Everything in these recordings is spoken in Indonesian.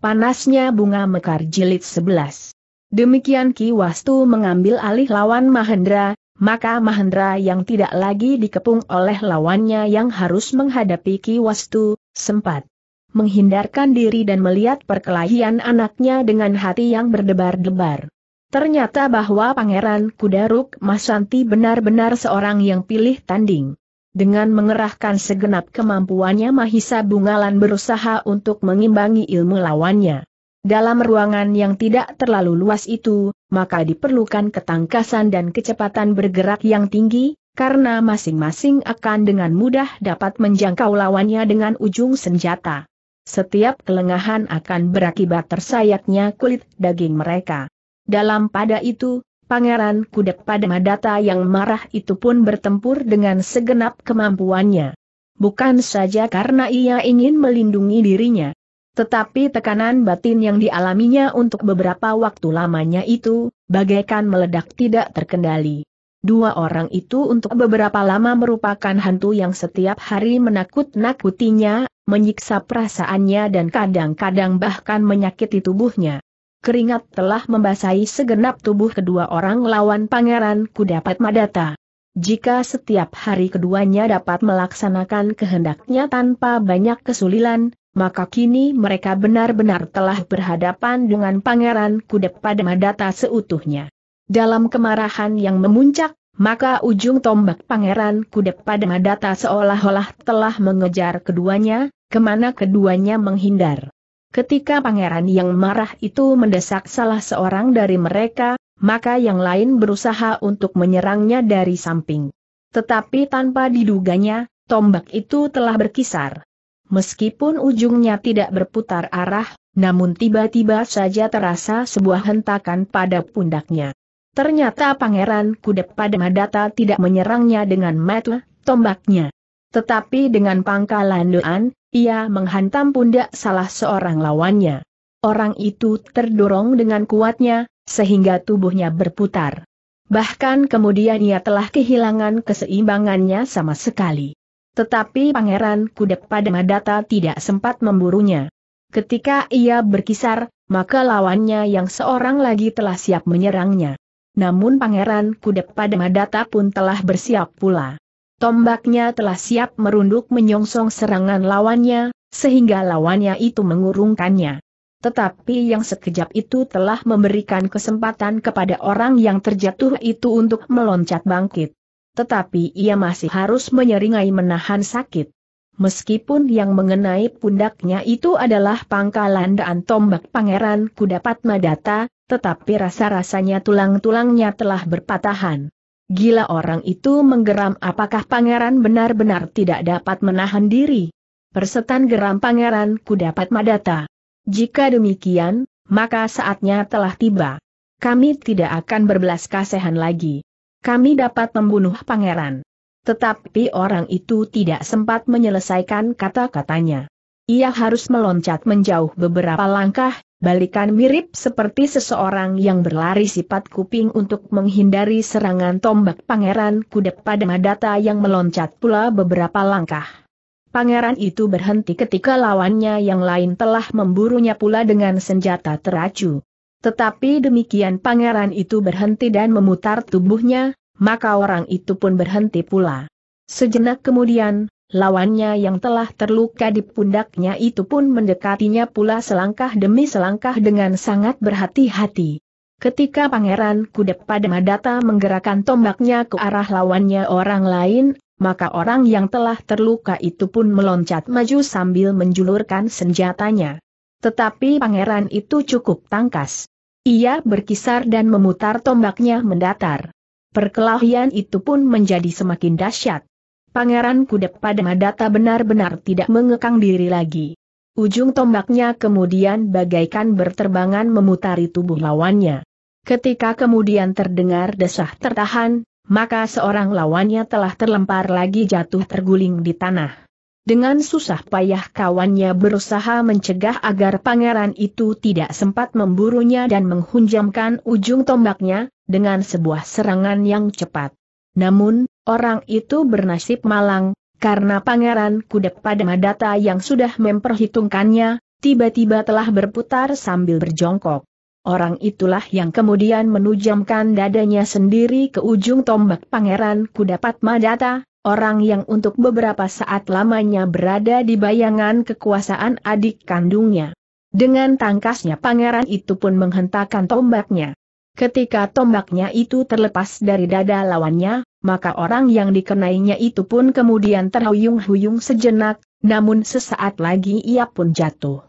Panasnya bunga mekar jilid 11. Demikian Ki Wastu mengambil alih lawan Mahendra, maka Mahendra yang tidak lagi dikepung oleh lawannya yang harus menghadapi Ki Wastu, sempat menghindarkan diri dan melihat perkelahian anaknya dengan hati yang berdebar-debar. Ternyata bahwa Pangeran Kudaruk Masanti benar-benar seorang yang pilih tanding. Dengan mengerahkan segenap kemampuannya Mahisa Bungalan berusaha untuk mengimbangi ilmu lawannya. Dalam ruangan yang tidak terlalu luas itu, maka diperlukan ketangkasan dan kecepatan bergerak yang tinggi, karena masing-masing akan dengan mudah dapat menjangkau lawannya dengan ujung senjata. Setiap kelengahan akan berakibat tersayatnya kulit daging mereka. Dalam pada itu, Pangeran pada Madata yang marah itu pun bertempur dengan segenap kemampuannya. Bukan saja karena ia ingin melindungi dirinya, tetapi tekanan batin yang dialaminya untuk beberapa waktu lamanya itu, bagaikan meledak tidak terkendali. Dua orang itu untuk beberapa lama merupakan hantu yang setiap hari menakut-nakutinya, menyiksa perasaannya dan kadang-kadang bahkan menyakiti tubuhnya keringat telah membasahi segenap tubuh kedua orang lawan Pangeran Kudapat Madata. Jika setiap hari keduanya dapat melaksanakan kehendaknya tanpa banyak kesulitan, maka kini mereka benar-benar telah berhadapan dengan Pangeran Kudapat Madata seutuhnya. Dalam kemarahan yang memuncak, maka ujung tombak Pangeran Kudapat Madata seolah-olah telah mengejar keduanya, kemana keduanya menghindar. Ketika pangeran yang marah itu mendesak salah seorang dari mereka, maka yang lain berusaha untuk menyerangnya dari samping. Tetapi tanpa diduganya, tombak itu telah berkisar. Meskipun ujungnya tidak berputar arah, namun tiba-tiba saja terasa sebuah hentakan pada pundaknya. Ternyata pangeran Kudep pada Madata tidak menyerangnya dengan metu, tombaknya. Tetapi dengan pangkalan doan, ia menghantam pundak salah seorang lawannya. Orang itu terdorong dengan kuatnya, sehingga tubuhnya berputar. Bahkan kemudian ia telah kehilangan keseimbangannya sama sekali. Tetapi Pangeran Kudep pada Madata tidak sempat memburunya. Ketika ia berkisar, maka lawannya yang seorang lagi telah siap menyerangnya. Namun Pangeran Kudep pada Madata pun telah bersiap pula. Tombaknya telah siap merunduk menyongsong serangan lawannya, sehingga lawannya itu mengurungkannya. Tetapi yang sekejap itu telah memberikan kesempatan kepada orang yang terjatuh itu untuk meloncat bangkit. Tetapi ia masih harus menyeringai menahan sakit. Meskipun yang mengenai pundaknya itu adalah pangkalan daan tombak pangeran Kudapat madata, tetapi rasa-rasanya tulang-tulangnya telah berpatahan. Gila orang itu menggeram apakah pangeran benar-benar tidak dapat menahan diri. Persetan geram pangeran, ku dapat madata. Jika demikian, maka saatnya telah tiba. Kami tidak akan berbelas kasihan lagi. Kami dapat membunuh pangeran. Tetapi orang itu tidak sempat menyelesaikan kata-katanya. Ia harus meloncat menjauh beberapa langkah, balikan mirip seperti seseorang yang berlari sifat kuping untuk menghindari serangan tombak pangeran kudep pada Madata yang meloncat pula beberapa langkah. Pangeran itu berhenti ketika lawannya yang lain telah memburunya pula dengan senjata teracu. Tetapi demikian pangeran itu berhenti dan memutar tubuhnya, maka orang itu pun berhenti pula. Sejenak kemudian, Lawannya yang telah terluka di pundaknya itu pun mendekatinya pula selangkah demi selangkah dengan sangat berhati-hati. Ketika Pangeran pada Madata menggerakkan tombaknya ke arah lawannya orang lain, maka orang yang telah terluka itu pun meloncat maju sambil menjulurkan senjatanya. Tetapi pangeran itu cukup tangkas. Ia berkisar dan memutar tombaknya mendatar. Perkelahian itu pun menjadi semakin dahsyat. Pangeran Kudep pada Madata benar-benar tidak mengekang diri lagi. Ujung tombaknya kemudian bagaikan berterbangan memutari tubuh lawannya. Ketika kemudian terdengar desah tertahan, maka seorang lawannya telah terlempar lagi jatuh terguling di tanah. Dengan susah payah kawannya berusaha mencegah agar pangeran itu tidak sempat memburunya dan menghunjamkan ujung tombaknya, dengan sebuah serangan yang cepat. Namun, orang itu bernasib malang, karena pangeran kuda pada Madata yang sudah memperhitungkannya, tiba-tiba telah berputar sambil berjongkok. Orang itulah yang kemudian menujamkan dadanya sendiri ke ujung tombak pangeran kudapat Padmadata, orang yang untuk beberapa saat lamanya berada di bayangan kekuasaan adik kandungnya. Dengan tangkasnya pangeran itu pun menghentakkan tombaknya. Ketika tombaknya itu terlepas dari dada lawannya, maka orang yang dikenainya itu pun kemudian terhuyung-huyung sejenak, namun sesaat lagi ia pun jatuh.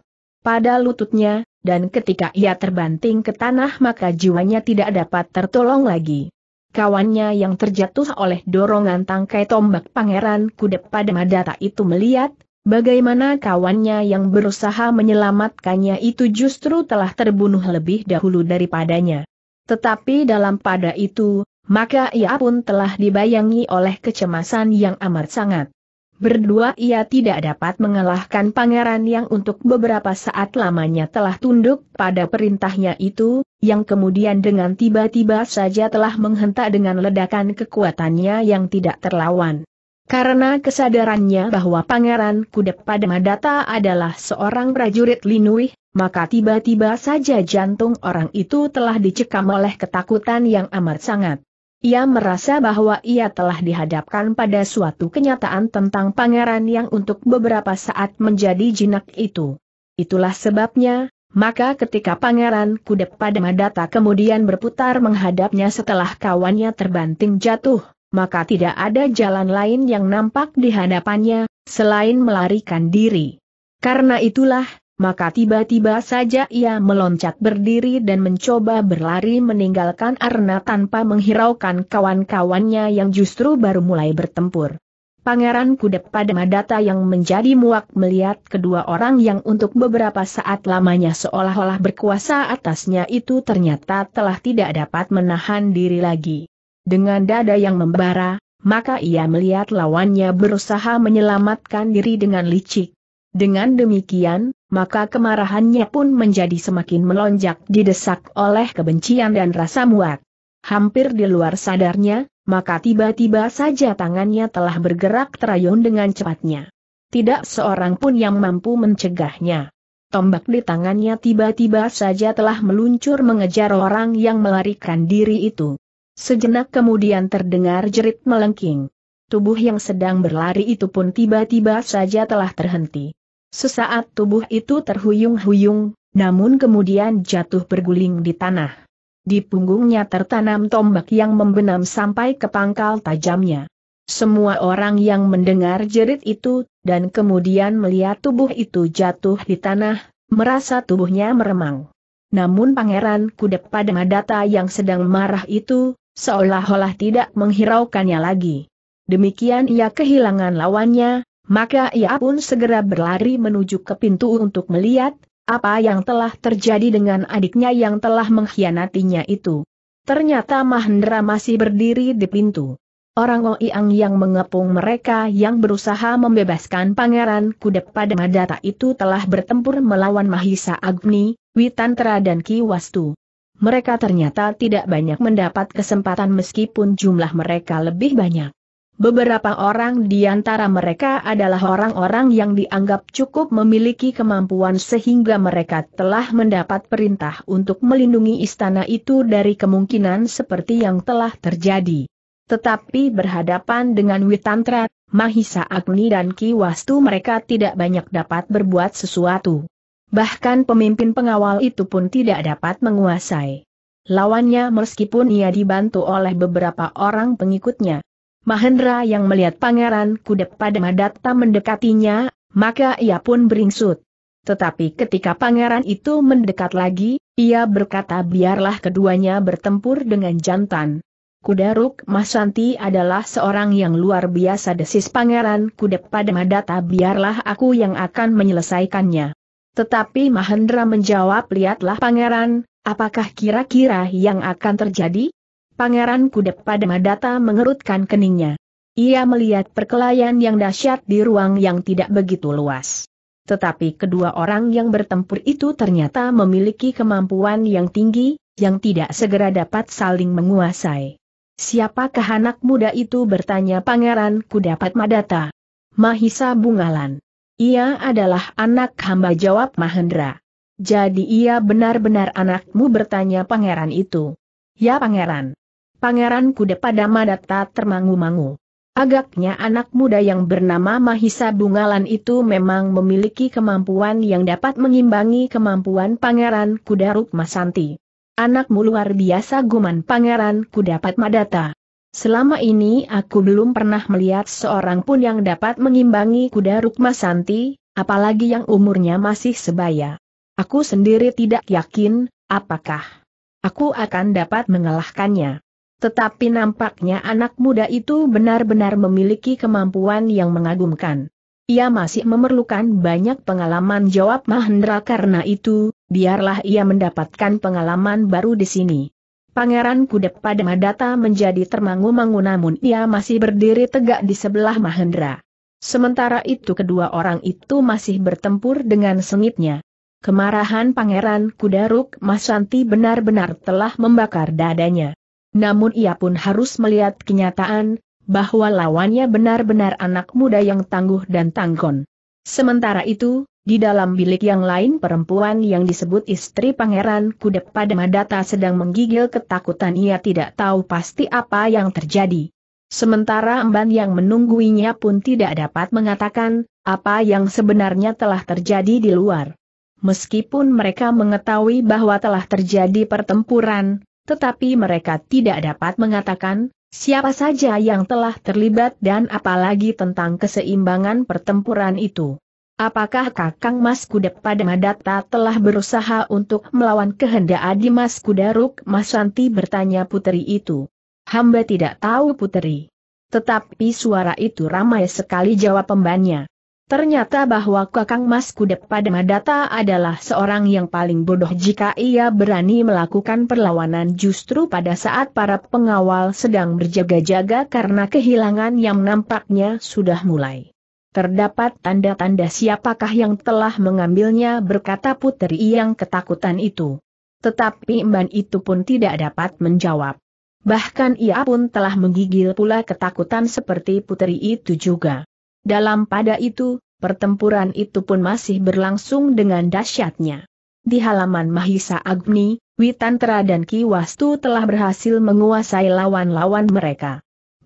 Pada lututnya, dan ketika ia terbanting ke tanah maka jiwanya tidak dapat tertolong lagi. Kawannya yang terjatuh oleh dorongan tangkai tombak pangeran kuda pada Madata itu melihat, Bagaimana kawannya yang berusaha menyelamatkannya itu justru telah terbunuh lebih dahulu daripadanya. Tetapi dalam pada itu, maka ia pun telah dibayangi oleh kecemasan yang amat sangat. Berdua ia tidak dapat mengalahkan pangeran yang untuk beberapa saat lamanya telah tunduk pada perintahnya itu, yang kemudian dengan tiba-tiba saja telah menghentak dengan ledakan kekuatannya yang tidak terlawan. Karena kesadarannya bahwa pangeran kudep pada Madata adalah seorang prajurit Linui, maka tiba-tiba saja jantung orang itu telah dicekam oleh ketakutan yang amat sangat. Ia merasa bahwa ia telah dihadapkan pada suatu kenyataan tentang pangeran yang untuk beberapa saat menjadi jinak itu. Itulah sebabnya, maka ketika pangeran kudep pada Madata kemudian berputar menghadapnya setelah kawannya terbanting jatuh, maka tidak ada jalan lain yang nampak di hadapannya, selain melarikan diri. Karena itulah, maka tiba-tiba saja ia meloncat berdiri dan mencoba berlari meninggalkan Arna tanpa menghiraukan kawan-kawannya yang justru baru mulai bertempur. Pangeran Kudep pada Madata yang menjadi muak melihat kedua orang yang untuk beberapa saat lamanya seolah-olah berkuasa atasnya itu ternyata telah tidak dapat menahan diri lagi. Dengan dada yang membara, maka ia melihat lawannya berusaha menyelamatkan diri dengan licik. Dengan demikian, maka kemarahannya pun menjadi semakin melonjak didesak oleh kebencian dan rasa muak. Hampir di luar sadarnya, maka tiba-tiba saja tangannya telah bergerak terayun dengan cepatnya. Tidak seorang pun yang mampu mencegahnya. Tombak di tangannya tiba-tiba saja telah meluncur mengejar orang yang melarikan diri itu. Sejenak kemudian terdengar jerit melengking. Tubuh yang sedang berlari itu pun tiba-tiba saja telah terhenti. Sesaat tubuh itu terhuyung-huyung, namun kemudian jatuh berguling di tanah. Di punggungnya tertanam tombak yang membenam sampai ke pangkal tajamnya. Semua orang yang mendengar jerit itu, dan kemudian melihat tubuh itu jatuh di tanah, merasa tubuhnya meremang. Namun pangeran kudep pada Madata yang sedang marah itu, seolah-olah tidak menghiraukannya lagi. Demikian ia kehilangan lawannya, maka ia pun segera berlari menuju ke pintu untuk melihat apa yang telah terjadi dengan adiknya yang telah mengkhianatinya itu. Ternyata Mahendra masih berdiri di pintu. Orang Oiang yang mengepung mereka yang berusaha membebaskan pangeran kudep pada Madata itu telah bertempur melawan Mahisa Agni, Witantra dan Kiwastu. Mereka ternyata tidak banyak mendapat kesempatan meskipun jumlah mereka lebih banyak. Beberapa orang di antara mereka adalah orang-orang yang dianggap cukup memiliki kemampuan sehingga mereka telah mendapat perintah untuk melindungi istana itu dari kemungkinan seperti yang telah terjadi. Tetapi berhadapan dengan Witantra, Mahisa Agni dan Kiwastu mereka tidak banyak dapat berbuat sesuatu. Bahkan pemimpin pengawal itu pun tidak dapat menguasai lawannya meskipun ia dibantu oleh beberapa orang pengikutnya. Mahendra yang melihat pangeran kuda pada madatta mendekatinya, maka ia pun beringsut. Tetapi ketika pangeran itu mendekat lagi, ia berkata biarlah keduanya bertempur dengan jantan. Kudaruk Ruk Masanti adalah seorang yang luar biasa desis pangeran kuda pada Madata biarlah aku yang akan menyelesaikannya. Tetapi Mahendra menjawab lihatlah pangeran, apakah kira-kira yang akan terjadi? Pangeran Kuda Madata mengerutkan keningnya. Ia melihat perkelahian yang dahsyat di ruang yang tidak begitu luas. Tetapi kedua orang yang bertempur itu ternyata memiliki kemampuan yang tinggi, yang tidak segera dapat saling menguasai. Siapakah anak muda itu bertanya Pangeran Kuda Madata. Mahisa Bungalan. Ia adalah anak hamba jawab Mahendra. Jadi ia benar-benar anakmu bertanya pangeran itu. Ya pangeran. Pangeran Kuda pada Madata termangu-mangu. Agaknya anak muda yang bernama Mahisa Bungalan itu memang memiliki kemampuan yang dapat mengimbangi kemampuan Pangeran Kuda Rukmasanti. Anakmu luar biasa guman Pangeran Kuda Padmadata. Selama ini aku belum pernah melihat seorang pun yang dapat mengimbangi Kuda Rukmasanti, apalagi yang umurnya masih sebaya. Aku sendiri tidak yakin, apakah aku akan dapat mengalahkannya. Tetapi nampaknya anak muda itu benar-benar memiliki kemampuan yang mengagumkan. Ia masih memerlukan banyak pengalaman jawab Mahendra karena itu, biarlah ia mendapatkan pengalaman baru di sini. Pangeran Kudep pada Madata menjadi termangu-mangu namun ia masih berdiri tegak di sebelah Mahendra. Sementara itu kedua orang itu masih bertempur dengan sengitnya. Kemarahan Pangeran Kudaruk Masanti benar-benar telah membakar dadanya. Namun ia pun harus melihat kenyataan, bahwa lawannya benar-benar anak muda yang tangguh dan tanggon. Sementara itu, di dalam bilik yang lain perempuan yang disebut istri pangeran kudep pada Madata sedang menggigil ketakutan ia tidak tahu pasti apa yang terjadi. Sementara emban yang menungguinya pun tidak dapat mengatakan, apa yang sebenarnya telah terjadi di luar. Meskipun mereka mengetahui bahwa telah terjadi pertempuran, tetapi mereka tidak dapat mengatakan siapa saja yang telah terlibat dan apalagi tentang keseimbangan pertempuran itu. Apakah Kakang Mas Kuda pada Madata telah berusaha untuk melawan kehendak Adi Mas Kuda Ruk Mas Santi bertanya puteri itu. Hamba tidak tahu puteri. Tetapi suara itu ramai sekali jawab pembannya. Ternyata bahwa Kakang Mas Kudep pada Madata adalah seorang yang paling bodoh jika ia berani melakukan perlawanan justru pada saat para pengawal sedang berjaga-jaga karena kehilangan yang nampaknya sudah mulai. Terdapat tanda-tanda siapakah yang telah mengambilnya berkata puteri yang ketakutan itu. Tetapi Mban itu pun tidak dapat menjawab. Bahkan ia pun telah menggigil pula ketakutan seperti puteri itu juga. Dalam pada itu, pertempuran itu pun masih berlangsung dengan dahsyatnya. Di halaman Mahisa Agni, Witantra dan Kiwastu telah berhasil menguasai lawan-lawan mereka.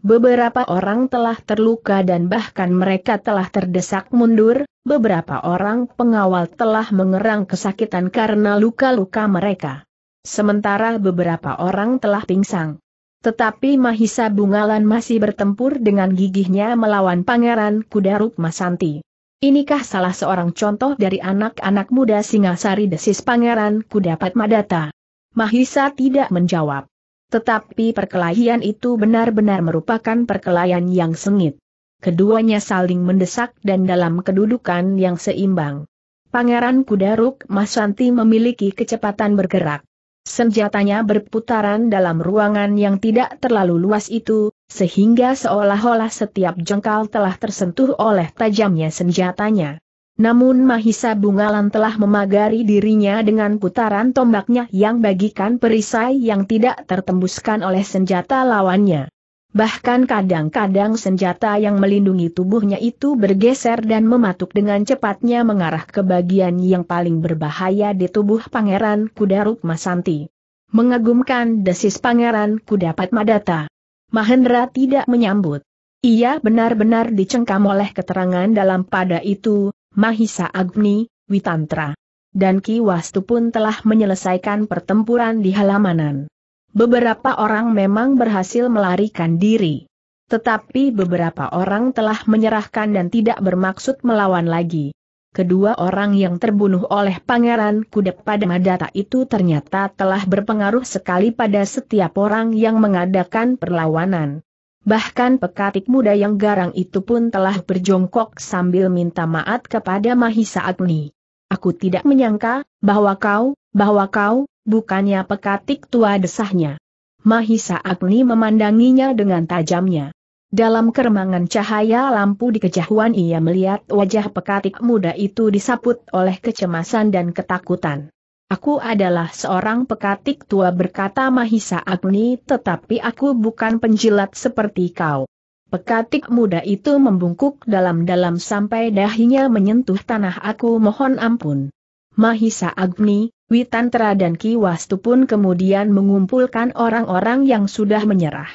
Beberapa orang telah terluka dan bahkan mereka telah terdesak mundur, beberapa orang pengawal telah mengerang kesakitan karena luka-luka mereka. Sementara beberapa orang telah pingsan. Tetapi Mahisa Bungalan masih bertempur dengan gigihnya melawan Pangeran Kuda Masanti. Inikah salah seorang contoh dari anak-anak muda Singasari desis Pangeran Kudapat Madata. Mahisa tidak menjawab. Tetapi perkelahian itu benar-benar merupakan perkelahian yang sengit. Keduanya saling mendesak dan dalam kedudukan yang seimbang. Pangeran Kudaruk Masanti memiliki kecepatan bergerak. Senjatanya berputaran dalam ruangan yang tidak terlalu luas itu, sehingga seolah-olah setiap jengkal telah tersentuh oleh tajamnya senjatanya. Namun Mahisa Bungalan telah memagari dirinya dengan putaran tombaknya yang bagikan perisai yang tidak tertembuskan oleh senjata lawannya. Bahkan kadang-kadang senjata yang melindungi tubuhnya itu bergeser dan mematuk dengan cepatnya mengarah ke bagian yang paling berbahaya di tubuh Pangeran Kuda Rukmasanti. Mengagumkan desis Pangeran Kuda Padmadata. Mahendra tidak menyambut. Ia benar-benar dicengkam oleh keterangan dalam pada itu, Mahisa Agni, Witantra. Dan Ki Wastu pun telah menyelesaikan pertempuran di halamanan. Beberapa orang memang berhasil melarikan diri. Tetapi beberapa orang telah menyerahkan dan tidak bermaksud melawan lagi. Kedua orang yang terbunuh oleh Pangeran Kuda pada Madata itu ternyata telah berpengaruh sekali pada setiap orang yang mengadakan perlawanan. Bahkan pekatik muda yang garang itu pun telah berjongkok sambil minta maaf kepada Mahisa Agni. Aku tidak menyangka bahwa kau, bahwa kau, bukannya pekatik tua desahnya. Mahisa Agni memandanginya dengan tajamnya. Dalam keremangan cahaya lampu di kejauhan ia melihat wajah pekatik muda itu disaput oleh kecemasan dan ketakutan. Aku adalah seorang pekatik tua berkata Mahisa Agni tetapi aku bukan penjilat seperti kau. Pekatik muda itu membungkuk dalam-dalam sampai dahinya menyentuh tanah aku mohon ampun. Mahisa Agni, Witantra dan Wastu pun kemudian mengumpulkan orang-orang yang sudah menyerah.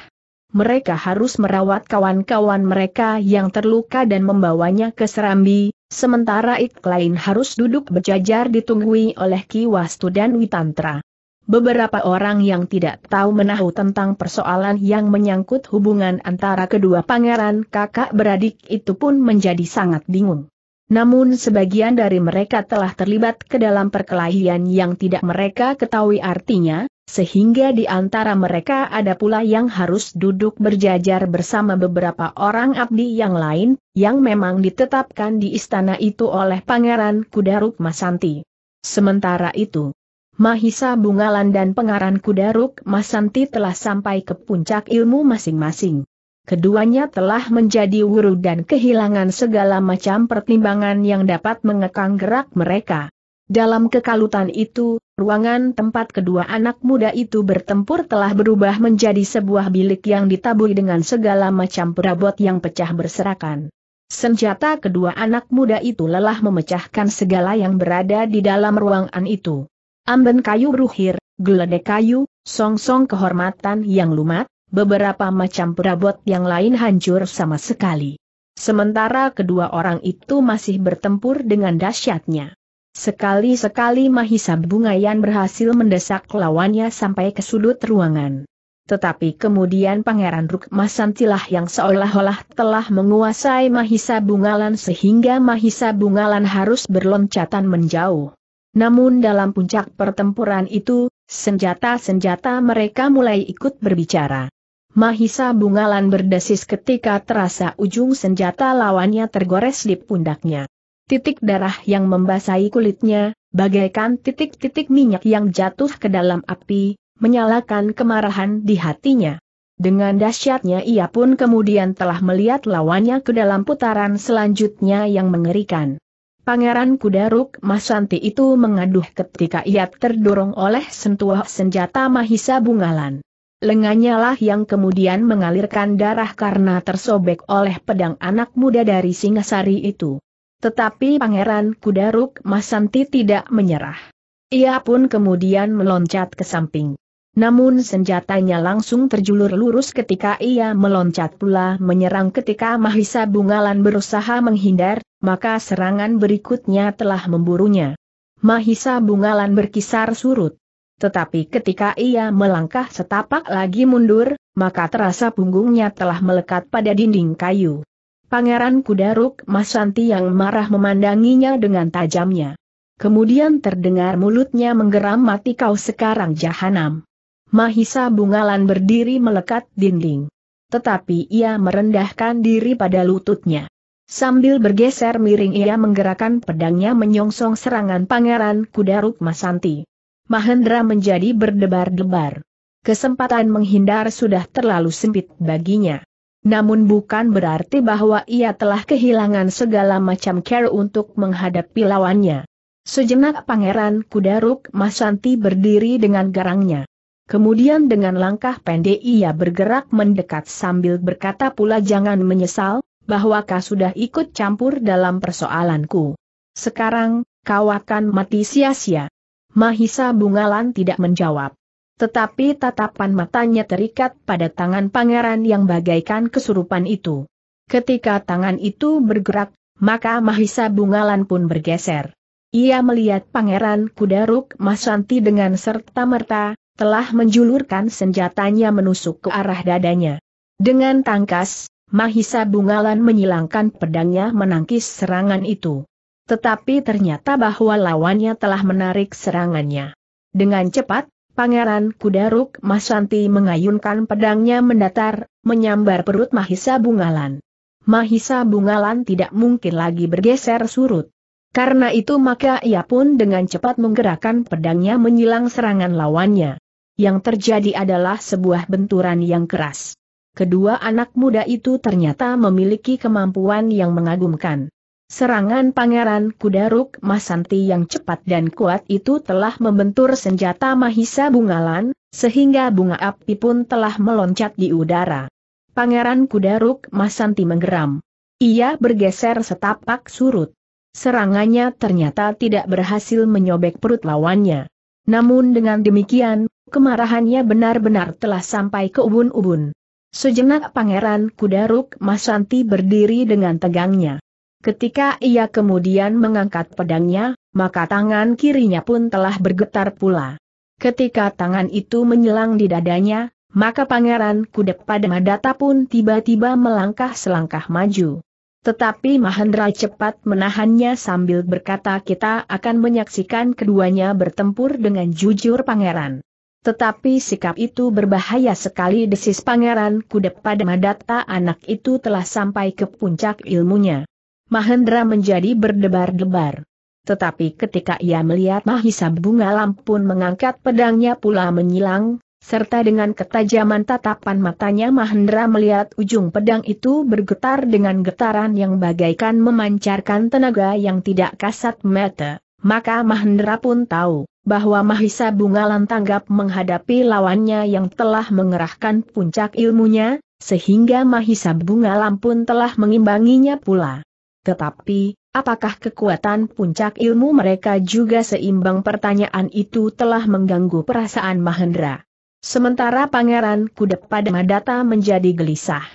Mereka harus merawat kawan-kawan mereka yang terluka dan membawanya ke Serambi, sementara Iklain harus duduk berjajar ditunggui oleh Wastu dan Witantra. Beberapa orang yang tidak tahu menahu tentang persoalan yang menyangkut hubungan antara kedua pangeran kakak beradik itu pun menjadi sangat bingung. Namun sebagian dari mereka telah terlibat ke dalam perkelahian yang tidak mereka ketahui artinya, sehingga di antara mereka ada pula yang harus duduk berjajar bersama beberapa orang abdi yang lain, yang memang ditetapkan di istana itu oleh Pangeran Kudaruk Masanti. Sementara itu, Mahisa Bungalan dan Pangeran Kudaruk Masanti telah sampai ke puncak ilmu masing-masing. Keduanya telah menjadi wuru dan kehilangan segala macam pertimbangan yang dapat mengekang gerak mereka. Dalam kekalutan itu, ruangan tempat kedua anak muda itu bertempur telah berubah menjadi sebuah bilik yang ditaburi dengan segala macam perabot yang pecah berserakan. Senjata kedua anak muda itu lelah memecahkan segala yang berada di dalam ruangan itu. Amben kayu ruhir, geledek kayu, song-song kehormatan yang lumat, beberapa macam perabot yang lain hancur sama sekali. Sementara kedua orang itu masih bertempur dengan dahsyatnya. Sekali-sekali Mahisa Bungayan berhasil mendesak lawannya sampai ke sudut ruangan. Tetapi kemudian Pangeran Rukmasantilah yang seolah-olah telah menguasai Mahisa Bungalan sehingga Mahisa Bungalan harus berloncatan menjauh. Namun dalam puncak pertempuran itu, senjata-senjata mereka mulai ikut berbicara. Mahisa Bungalan berdesis ketika terasa ujung senjata lawannya tergores di pundaknya. Titik darah yang membasahi kulitnya, bagaikan titik-titik minyak yang jatuh ke dalam api, menyalakan kemarahan di hatinya. Dengan dahsyatnya ia pun kemudian telah melihat lawannya ke dalam putaran selanjutnya yang mengerikan. Pangeran Kudaruk Masanti itu mengaduh ketika ia terdorong oleh sentuh senjata Mahisa Bungalan. Lengannya lah yang kemudian mengalirkan darah karena tersobek oleh pedang anak muda dari Singasari itu. Tetapi Pangeran Kudaruk Masanti tidak menyerah. Ia pun kemudian meloncat ke samping. Namun senjatanya langsung terjulur lurus ketika ia meloncat pula menyerang ketika Mahisa Bungalan berusaha menghindar, maka serangan berikutnya telah memburunya. Mahisa Bungalan berkisar surut. Tetapi ketika ia melangkah setapak lagi mundur, maka terasa punggungnya telah melekat pada dinding kayu. Pangeran Kudaruk Masanti yang marah memandanginya dengan tajamnya. Kemudian terdengar mulutnya menggeram mati kau sekarang jahanam. Mahisa Bungalan berdiri melekat dinding. Tetapi ia merendahkan diri pada lututnya. Sambil bergeser miring ia menggerakkan pedangnya menyongsong serangan Pangeran Kudaruk Masanti. Mahendra menjadi berdebar-debar. Kesempatan menghindar sudah terlalu sempit baginya. Namun bukan berarti bahwa ia telah kehilangan segala macam care untuk menghadapi lawannya. Sejenak Pangeran Kudaruk Masanti berdiri dengan garangnya. Kemudian dengan langkah pendek ia bergerak mendekat sambil berkata pula jangan menyesal, bahwa kau sudah ikut campur dalam persoalanku. Sekarang, kau akan mati sia-sia. Mahisa Bungalan tidak menjawab. Tetapi tatapan matanya terikat pada tangan pangeran yang bagaikan kesurupan itu. Ketika tangan itu bergerak, maka Mahisa Bungalan pun bergeser. Ia melihat pangeran Kudaruk Masanti dengan serta-merta, telah menjulurkan senjatanya menusuk ke arah dadanya. Dengan tangkas, Mahisa Bungalan menyilangkan pedangnya menangkis serangan itu tetapi ternyata bahwa lawannya telah menarik serangannya. Dengan cepat, Pangeran Kudaruk Masanti mengayunkan pedangnya mendatar, menyambar perut Mahisa Bungalan. Mahisa Bungalan tidak mungkin lagi bergeser surut. Karena itu maka ia pun dengan cepat menggerakkan pedangnya menyilang serangan lawannya. Yang terjadi adalah sebuah benturan yang keras. Kedua anak muda itu ternyata memiliki kemampuan yang mengagumkan. Serangan Pangeran Kudaruk Masanti yang cepat dan kuat itu telah membentur senjata Mahisa Bungalan, sehingga bunga api pun telah meloncat di udara. Pangeran Kudaruk Masanti menggeram. Ia bergeser setapak surut. Serangannya ternyata tidak berhasil menyobek perut lawannya. Namun dengan demikian, kemarahannya benar-benar telah sampai ke ubun-ubun. Sejenak Pangeran Kudaruk Masanti berdiri dengan tegangnya. Ketika ia kemudian mengangkat pedangnya, maka tangan kirinya pun telah bergetar pula. Ketika tangan itu menyelang di dadanya, maka pangeran kudep pada Madata pun tiba-tiba melangkah selangkah maju. Tetapi Mahendra cepat menahannya sambil berkata kita akan menyaksikan keduanya bertempur dengan jujur pangeran. Tetapi sikap itu berbahaya sekali desis pangeran kudep pada Madata anak itu telah sampai ke puncak ilmunya. Mahendra menjadi berdebar-debar. Tetapi ketika ia melihat Mahisa Bunga Lampun mengangkat pedangnya pula menyilang, serta dengan ketajaman tatapan matanya Mahendra melihat ujung pedang itu bergetar dengan getaran yang bagaikan memancarkan tenaga yang tidak kasat mata, maka Mahendra pun tahu bahwa Mahisa Bunga Bungalan tanggap menghadapi lawannya yang telah mengerahkan puncak ilmunya, sehingga Mahisa Bungalan pun telah mengimbanginya pula. Tetapi, apakah kekuatan puncak ilmu mereka juga seimbang pertanyaan itu telah mengganggu perasaan Mahendra. Sementara Pangeran Kudep pada Madata menjadi gelisah.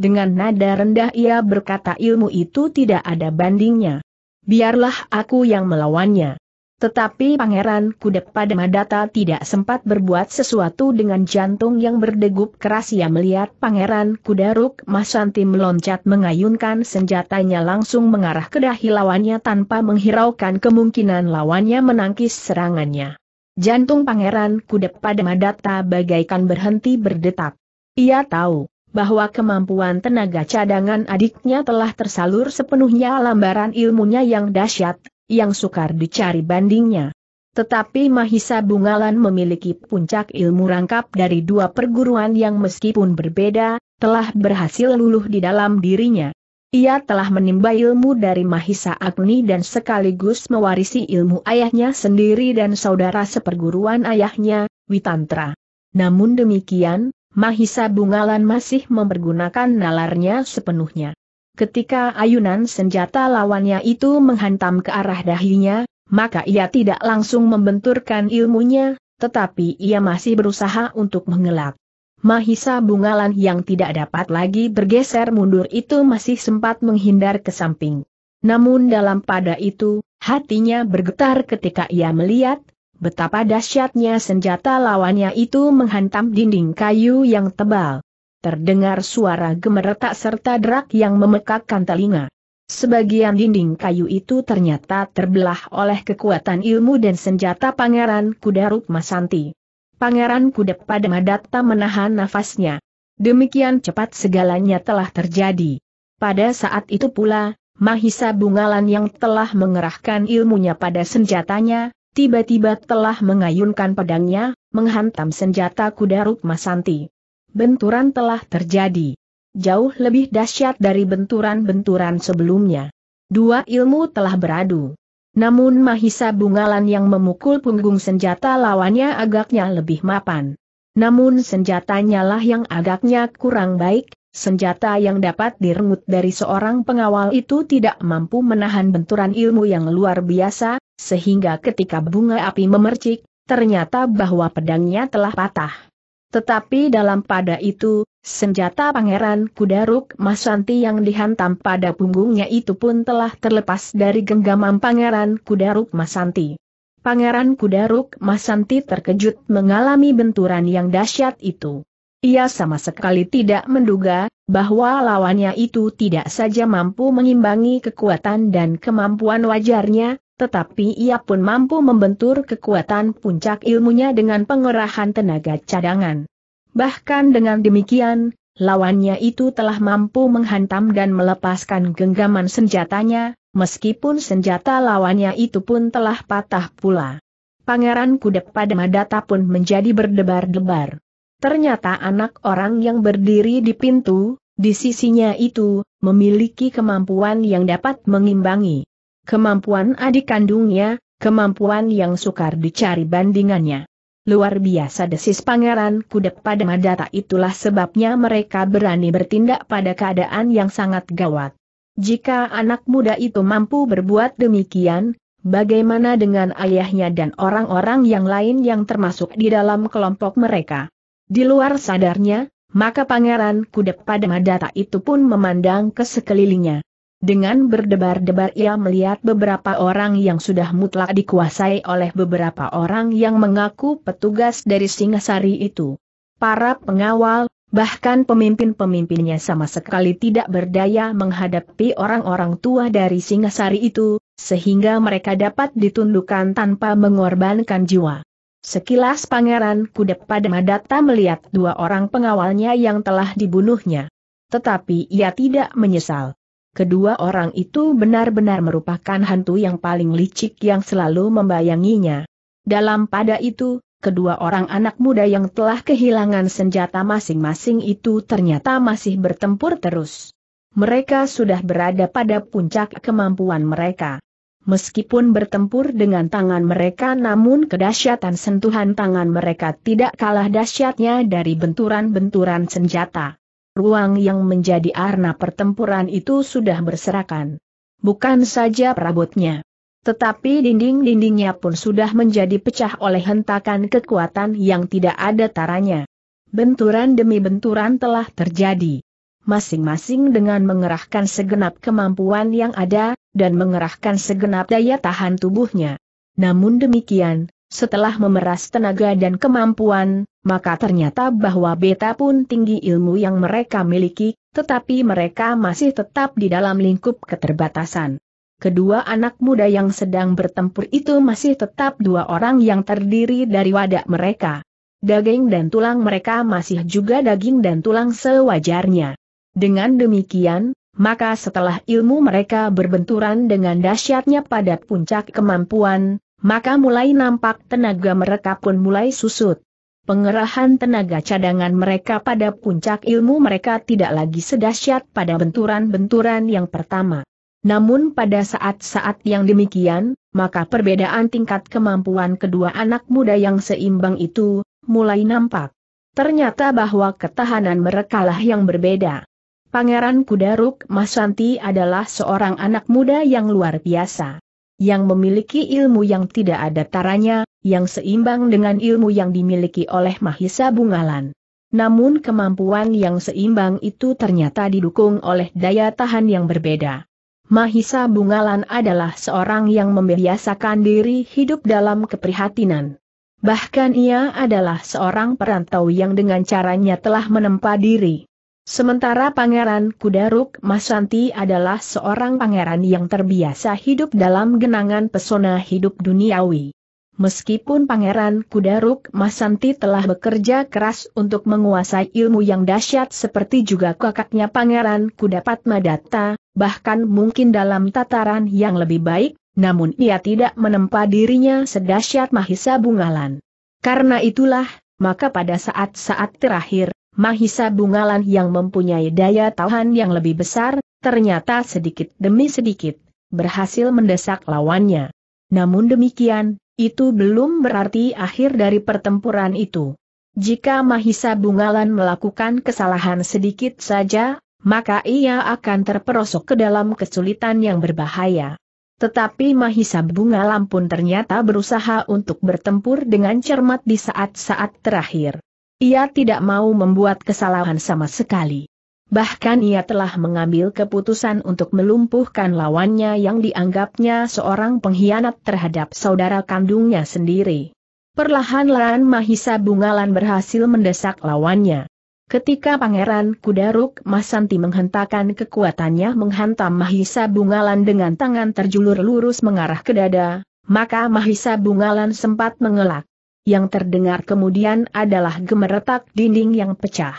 Dengan nada rendah ia berkata ilmu itu tidak ada bandingnya. Biarlah aku yang melawannya. Tetapi Pangeran Kudep pada Madata tidak sempat berbuat sesuatu dengan jantung yang berdegup keras ia melihat Pangeran Kudaruk Masanti meloncat mengayunkan senjatanya langsung mengarah ke dahi lawannya tanpa menghiraukan kemungkinan lawannya menangkis serangannya. Jantung Pangeran Kudep pada Madata bagaikan berhenti berdetak. Ia tahu bahwa kemampuan tenaga cadangan adiknya telah tersalur sepenuhnya lambaran ilmunya yang dahsyat, yang sukar dicari bandingnya. Tetapi Mahisa Bungalan memiliki puncak ilmu rangkap dari dua perguruan yang meskipun berbeda, telah berhasil luluh di dalam dirinya. Ia telah menimba ilmu dari Mahisa Agni dan sekaligus mewarisi ilmu ayahnya sendiri dan saudara seperguruan ayahnya, Witantra. Namun demikian, Mahisa Bungalan masih mempergunakan nalarnya sepenuhnya. Ketika ayunan senjata lawannya itu menghantam ke arah dahinya, maka ia tidak langsung membenturkan ilmunya, tetapi ia masih berusaha untuk mengelak. Mahisa bungalan yang tidak dapat lagi bergeser mundur itu masih sempat menghindar ke samping. Namun dalam pada itu, hatinya bergetar ketika ia melihat, betapa dahsyatnya senjata lawannya itu menghantam dinding kayu yang tebal terdengar suara gemeretak serta derak yang memekakkan telinga. Sebagian dinding kayu itu ternyata terbelah oleh kekuatan ilmu dan senjata Pangeran Kuda Rukmasanti. Pangeran Kuda pada Madatta menahan nafasnya. Demikian cepat segalanya telah terjadi. Pada saat itu pula, Mahisa Bungalan yang telah mengerahkan ilmunya pada senjatanya, tiba-tiba telah mengayunkan pedangnya, menghantam senjata Kuda Rukmasanti benturan telah terjadi. Jauh lebih dahsyat dari benturan-benturan sebelumnya. Dua ilmu telah beradu. Namun Mahisa Bungalan yang memukul punggung senjata lawannya agaknya lebih mapan. Namun senjatanya lah yang agaknya kurang baik, senjata yang dapat direngut dari seorang pengawal itu tidak mampu menahan benturan ilmu yang luar biasa, sehingga ketika bunga api memercik, ternyata bahwa pedangnya telah patah. Tetapi dalam pada itu, senjata pangeran Kudaruk Masanti yang dihantam pada punggungnya itu pun telah terlepas dari genggaman pangeran Kudaruk Masanti. Pangeran Kudaruk Masanti terkejut mengalami benturan yang dahsyat itu. Ia sama sekali tidak menduga, bahwa lawannya itu tidak saja mampu mengimbangi kekuatan dan kemampuan wajarnya, tetapi ia pun mampu membentur kekuatan puncak ilmunya dengan pengerahan tenaga cadangan. Bahkan dengan demikian, lawannya itu telah mampu menghantam dan melepaskan genggaman senjatanya, meskipun senjata lawannya itu pun telah patah pula. Pangeran Kuda pada Madata pun menjadi berdebar-debar. Ternyata anak orang yang berdiri di pintu, di sisinya itu, memiliki kemampuan yang dapat mengimbangi kemampuan adik kandungnya, kemampuan yang sukar dicari bandingannya. Luar biasa desis pangeran Kudep pada Madata itulah sebabnya mereka berani bertindak pada keadaan yang sangat gawat. Jika anak muda itu mampu berbuat demikian, bagaimana dengan ayahnya dan orang-orang yang lain yang termasuk di dalam kelompok mereka? Di luar sadarnya, maka pangeran Kudep pada Madata itu pun memandang ke sekelilingnya. Dengan berdebar-debar ia melihat beberapa orang yang sudah mutlak dikuasai oleh beberapa orang yang mengaku petugas dari Singasari itu. Para pengawal, bahkan pemimpin-pemimpinnya sama sekali tidak berdaya menghadapi orang-orang tua dari Singasari itu, sehingga mereka dapat ditundukkan tanpa mengorbankan jiwa. Sekilas Pangeran Kudep pada Madata melihat dua orang pengawalnya yang telah dibunuhnya. Tetapi ia tidak menyesal. Kedua orang itu benar-benar merupakan hantu yang paling licik yang selalu membayanginya. Dalam pada itu, kedua orang anak muda yang telah kehilangan senjata masing-masing itu ternyata masih bertempur terus. Mereka sudah berada pada puncak kemampuan mereka. Meskipun bertempur dengan tangan mereka namun kedahsyatan sentuhan tangan mereka tidak kalah dahsyatnya dari benturan-benturan senjata ruang yang menjadi arena pertempuran itu sudah berserakan. Bukan saja perabotnya. Tetapi dinding-dindingnya pun sudah menjadi pecah oleh hentakan kekuatan yang tidak ada taranya. Benturan demi benturan telah terjadi. Masing-masing dengan mengerahkan segenap kemampuan yang ada, dan mengerahkan segenap daya tahan tubuhnya. Namun demikian, setelah memeras tenaga dan kemampuan, maka ternyata bahwa beta pun tinggi ilmu yang mereka miliki, tetapi mereka masih tetap di dalam lingkup keterbatasan. Kedua anak muda yang sedang bertempur itu masih tetap dua orang yang terdiri dari wadah mereka. Daging dan tulang mereka masih juga daging dan tulang sewajarnya. Dengan demikian, maka setelah ilmu mereka berbenturan dengan dahsyatnya pada puncak kemampuan, maka mulai nampak tenaga mereka pun mulai susut. Pengerahan tenaga cadangan mereka pada puncak ilmu mereka tidak lagi sedahsyat pada benturan-benturan yang pertama. Namun pada saat-saat yang demikian, maka perbedaan tingkat kemampuan kedua anak muda yang seimbang itu, mulai nampak. Ternyata bahwa ketahanan merekalah yang berbeda. Pangeran Kudaruk Masanti adalah seorang anak muda yang luar biasa yang memiliki ilmu yang tidak ada taranya, yang seimbang dengan ilmu yang dimiliki oleh Mahisa Bungalan. Namun kemampuan yang seimbang itu ternyata didukung oleh daya tahan yang berbeda. Mahisa Bungalan adalah seorang yang membiasakan diri hidup dalam keprihatinan. Bahkan ia adalah seorang perantau yang dengan caranya telah menempa diri Sementara Pangeran Kudaruk Masanti adalah seorang pangeran yang terbiasa hidup dalam genangan pesona hidup duniawi. Meskipun Pangeran Kudaruk Masanti telah bekerja keras untuk menguasai ilmu yang dahsyat seperti juga kakaknya Pangeran Kudapat Madatta, bahkan mungkin dalam tataran yang lebih baik, namun ia tidak menempa dirinya sedahsyat Mahisa Bungalan. Karena itulah, maka pada saat-saat terakhir, Mahisa Bungalan yang mempunyai daya tahan yang lebih besar, ternyata sedikit demi sedikit, berhasil mendesak lawannya. Namun demikian, itu belum berarti akhir dari pertempuran itu. Jika Mahisa Bungalan melakukan kesalahan sedikit saja, maka ia akan terperosok ke dalam kesulitan yang berbahaya. Tetapi Mahisa Bungalan pun ternyata berusaha untuk bertempur dengan cermat di saat-saat terakhir. Ia tidak mau membuat kesalahan sama sekali. Bahkan ia telah mengambil keputusan untuk melumpuhkan lawannya yang dianggapnya seorang pengkhianat terhadap saudara kandungnya sendiri. Perlahan-lahan Mahisa Bungalan berhasil mendesak lawannya. Ketika Pangeran Kudaruk Masanti menghentakkan kekuatannya menghantam Mahisa Bungalan dengan tangan terjulur lurus mengarah ke dada, maka Mahisa Bungalan sempat mengelak yang terdengar kemudian adalah gemeretak dinding yang pecah.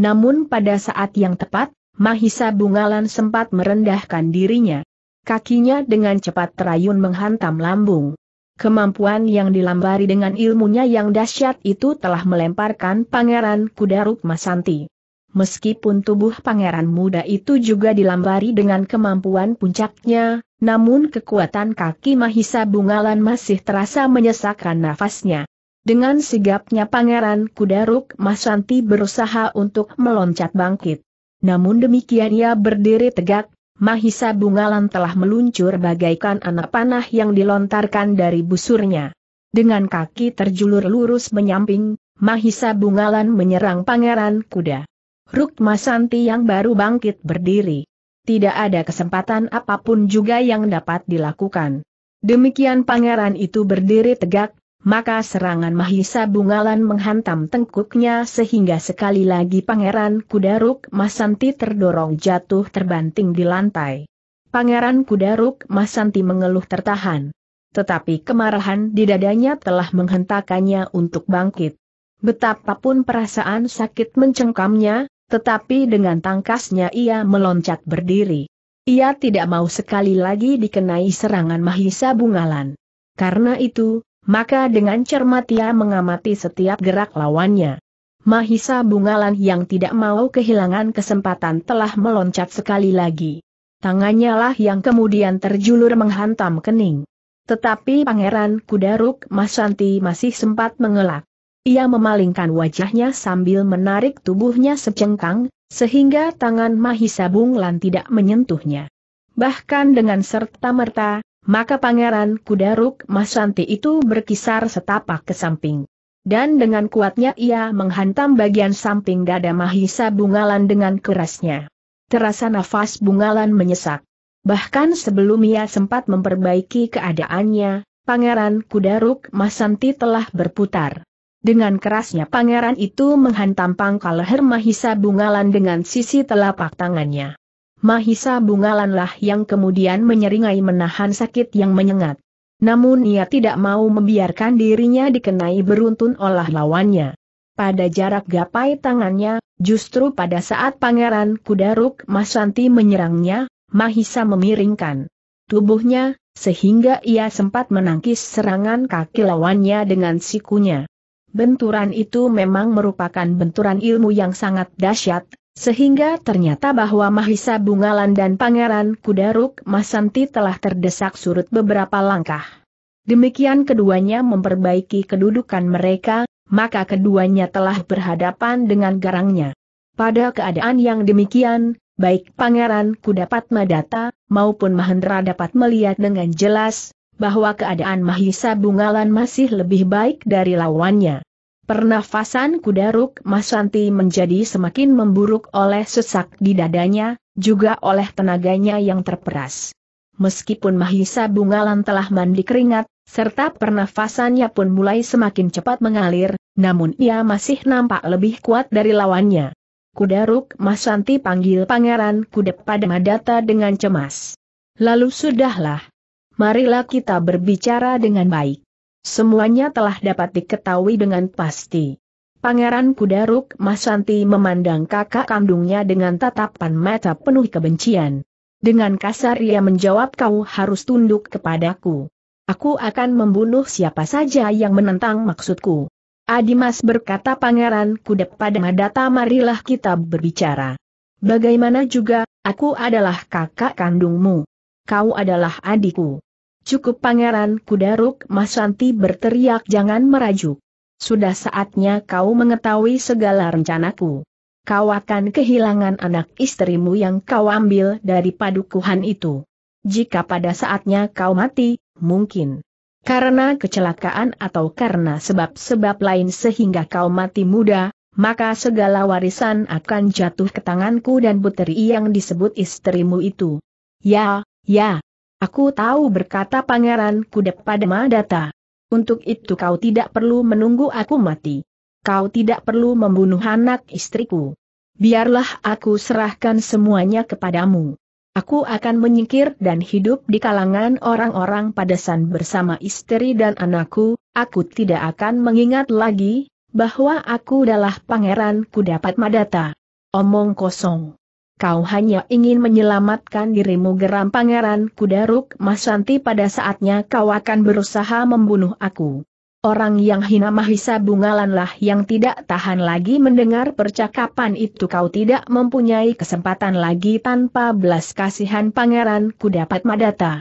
Namun pada saat yang tepat, Mahisa Bungalan sempat merendahkan dirinya. Kakinya dengan cepat terayun menghantam lambung. Kemampuan yang dilambari dengan ilmunya yang dahsyat itu telah melemparkan Pangeran Kuda Masanti. Meskipun tubuh pangeran muda itu juga dilambari dengan kemampuan puncaknya, namun kekuatan kaki Mahisa Bungalan masih terasa menyesakkan nafasnya. Dengan sigapnya Pangeran Kudaruk Masanti berusaha untuk meloncat bangkit. Namun demikian ia berdiri tegak, Mahisa Bungalan telah meluncur bagaikan anak panah yang dilontarkan dari busurnya. Dengan kaki terjulur lurus menyamping, Mahisa Bungalan menyerang Pangeran Kuda. Rukma Santi yang baru bangkit berdiri. Tidak ada kesempatan apapun juga yang dapat dilakukan. Demikian pangeran itu berdiri tegak, maka serangan Mahisa Bungalan menghantam tengkuknya sehingga sekali lagi Pangeran Kudaruk Masanti terdorong jatuh terbanting di lantai. Pangeran Kudaruk Masanti mengeluh tertahan. Tetapi kemarahan di dadanya telah menghentakannya untuk bangkit. Betapapun perasaan sakit mencengkamnya, tetapi dengan tangkasnya ia meloncat berdiri. Ia tidak mau sekali lagi dikenai serangan Mahisa Bungalan. Karena itu, maka dengan cermat ia mengamati setiap gerak lawannya. Mahisa Bungalan yang tidak mau kehilangan kesempatan telah meloncat sekali lagi. Tangannya lah yang kemudian terjulur menghantam kening. Tetapi Pangeran Kudaruk Masanti masih sempat mengelak. Ia memalingkan wajahnya sambil menarik tubuhnya secengkang, sehingga tangan Mahisa Bunglan tidak menyentuhnya. Bahkan dengan serta-merta, maka pangeran Kudaruk Masanti itu berkisar setapak ke samping. Dan dengan kuatnya ia menghantam bagian samping dada Mahisa Bungalan dengan kerasnya. Terasa nafas Bungalan menyesak. Bahkan sebelum ia sempat memperbaiki keadaannya, Pangeran Kudaruk Masanti telah berputar. Dengan kerasnya pangeran itu menghantam pangkal leher Mahisa Bungalan dengan sisi telapak tangannya. Mahisa Bungalanlah yang kemudian menyeringai menahan sakit yang menyengat. Namun ia tidak mau membiarkan dirinya dikenai beruntun oleh lawannya. Pada jarak gapai tangannya, justru pada saat pangeran Kudaruk Masanti menyerangnya, Mahisa memiringkan tubuhnya, sehingga ia sempat menangkis serangan kaki lawannya dengan sikunya. Benturan itu memang merupakan benturan ilmu yang sangat dahsyat, sehingga ternyata bahwa Mahisa Bungalan dan Pangeran Kudaruk Masanti telah terdesak surut beberapa langkah. Demikian keduanya memperbaiki kedudukan mereka, maka keduanya telah berhadapan dengan garangnya. Pada keadaan yang demikian, baik Pangeran Kudapat Madata maupun Mahendra dapat melihat dengan jelas bahwa keadaan Mahisa Bungalan masih lebih baik dari lawannya. Pernafasan kudaruk Masanti menjadi semakin memburuk oleh sesak di dadanya, juga oleh tenaganya yang terperas. Meskipun Mahisa Bungalan telah mandi keringat, serta pernafasannya pun mulai semakin cepat mengalir, namun ia masih nampak lebih kuat dari lawannya. Kudaruk Masanti panggil pangeran kudep pada Madata dengan cemas. Lalu sudahlah. Marilah kita berbicara dengan baik. Semuanya telah dapat diketahui dengan pasti. Pangeran Kudaruk Masanti memandang kakak kandungnya dengan tatapan mata penuh kebencian. Dengan kasar ia menjawab kau harus tunduk kepadaku. Aku akan membunuh siapa saja yang menentang maksudku. Adimas berkata pangeran kuda pada Madata marilah kita berbicara. Bagaimana juga, aku adalah kakak kandungmu. Kau adalah adikku. Cukup pangeran kudaruk Masanti berteriak jangan merajuk. Sudah saatnya kau mengetahui segala rencanaku. Kau akan kehilangan anak istrimu yang kau ambil dari padukuhan itu. Jika pada saatnya kau mati, mungkin karena kecelakaan atau karena sebab-sebab lain sehingga kau mati muda, maka segala warisan akan jatuh ke tanganku dan puteri yang disebut istrimu itu. Ya, ya, Aku tahu berkata pangeran kuda pada Madata. Untuk itu kau tidak perlu menunggu aku mati. Kau tidak perlu membunuh anak istriku. Biarlah aku serahkan semuanya kepadamu. Aku akan menyingkir dan hidup di kalangan orang-orang padasan bersama istri dan anakku, aku tidak akan mengingat lagi, bahwa aku adalah pangeran kudapat Madata. Omong kosong kau hanya ingin menyelamatkan dirimu geram pangeran kudaruk mas Santi pada saatnya kau akan berusaha membunuh aku. Orang yang hina Mahisa Bungalanlah yang tidak tahan lagi mendengar percakapan itu kau tidak mempunyai kesempatan lagi tanpa belas kasihan pangeran Kudapat dapat madata.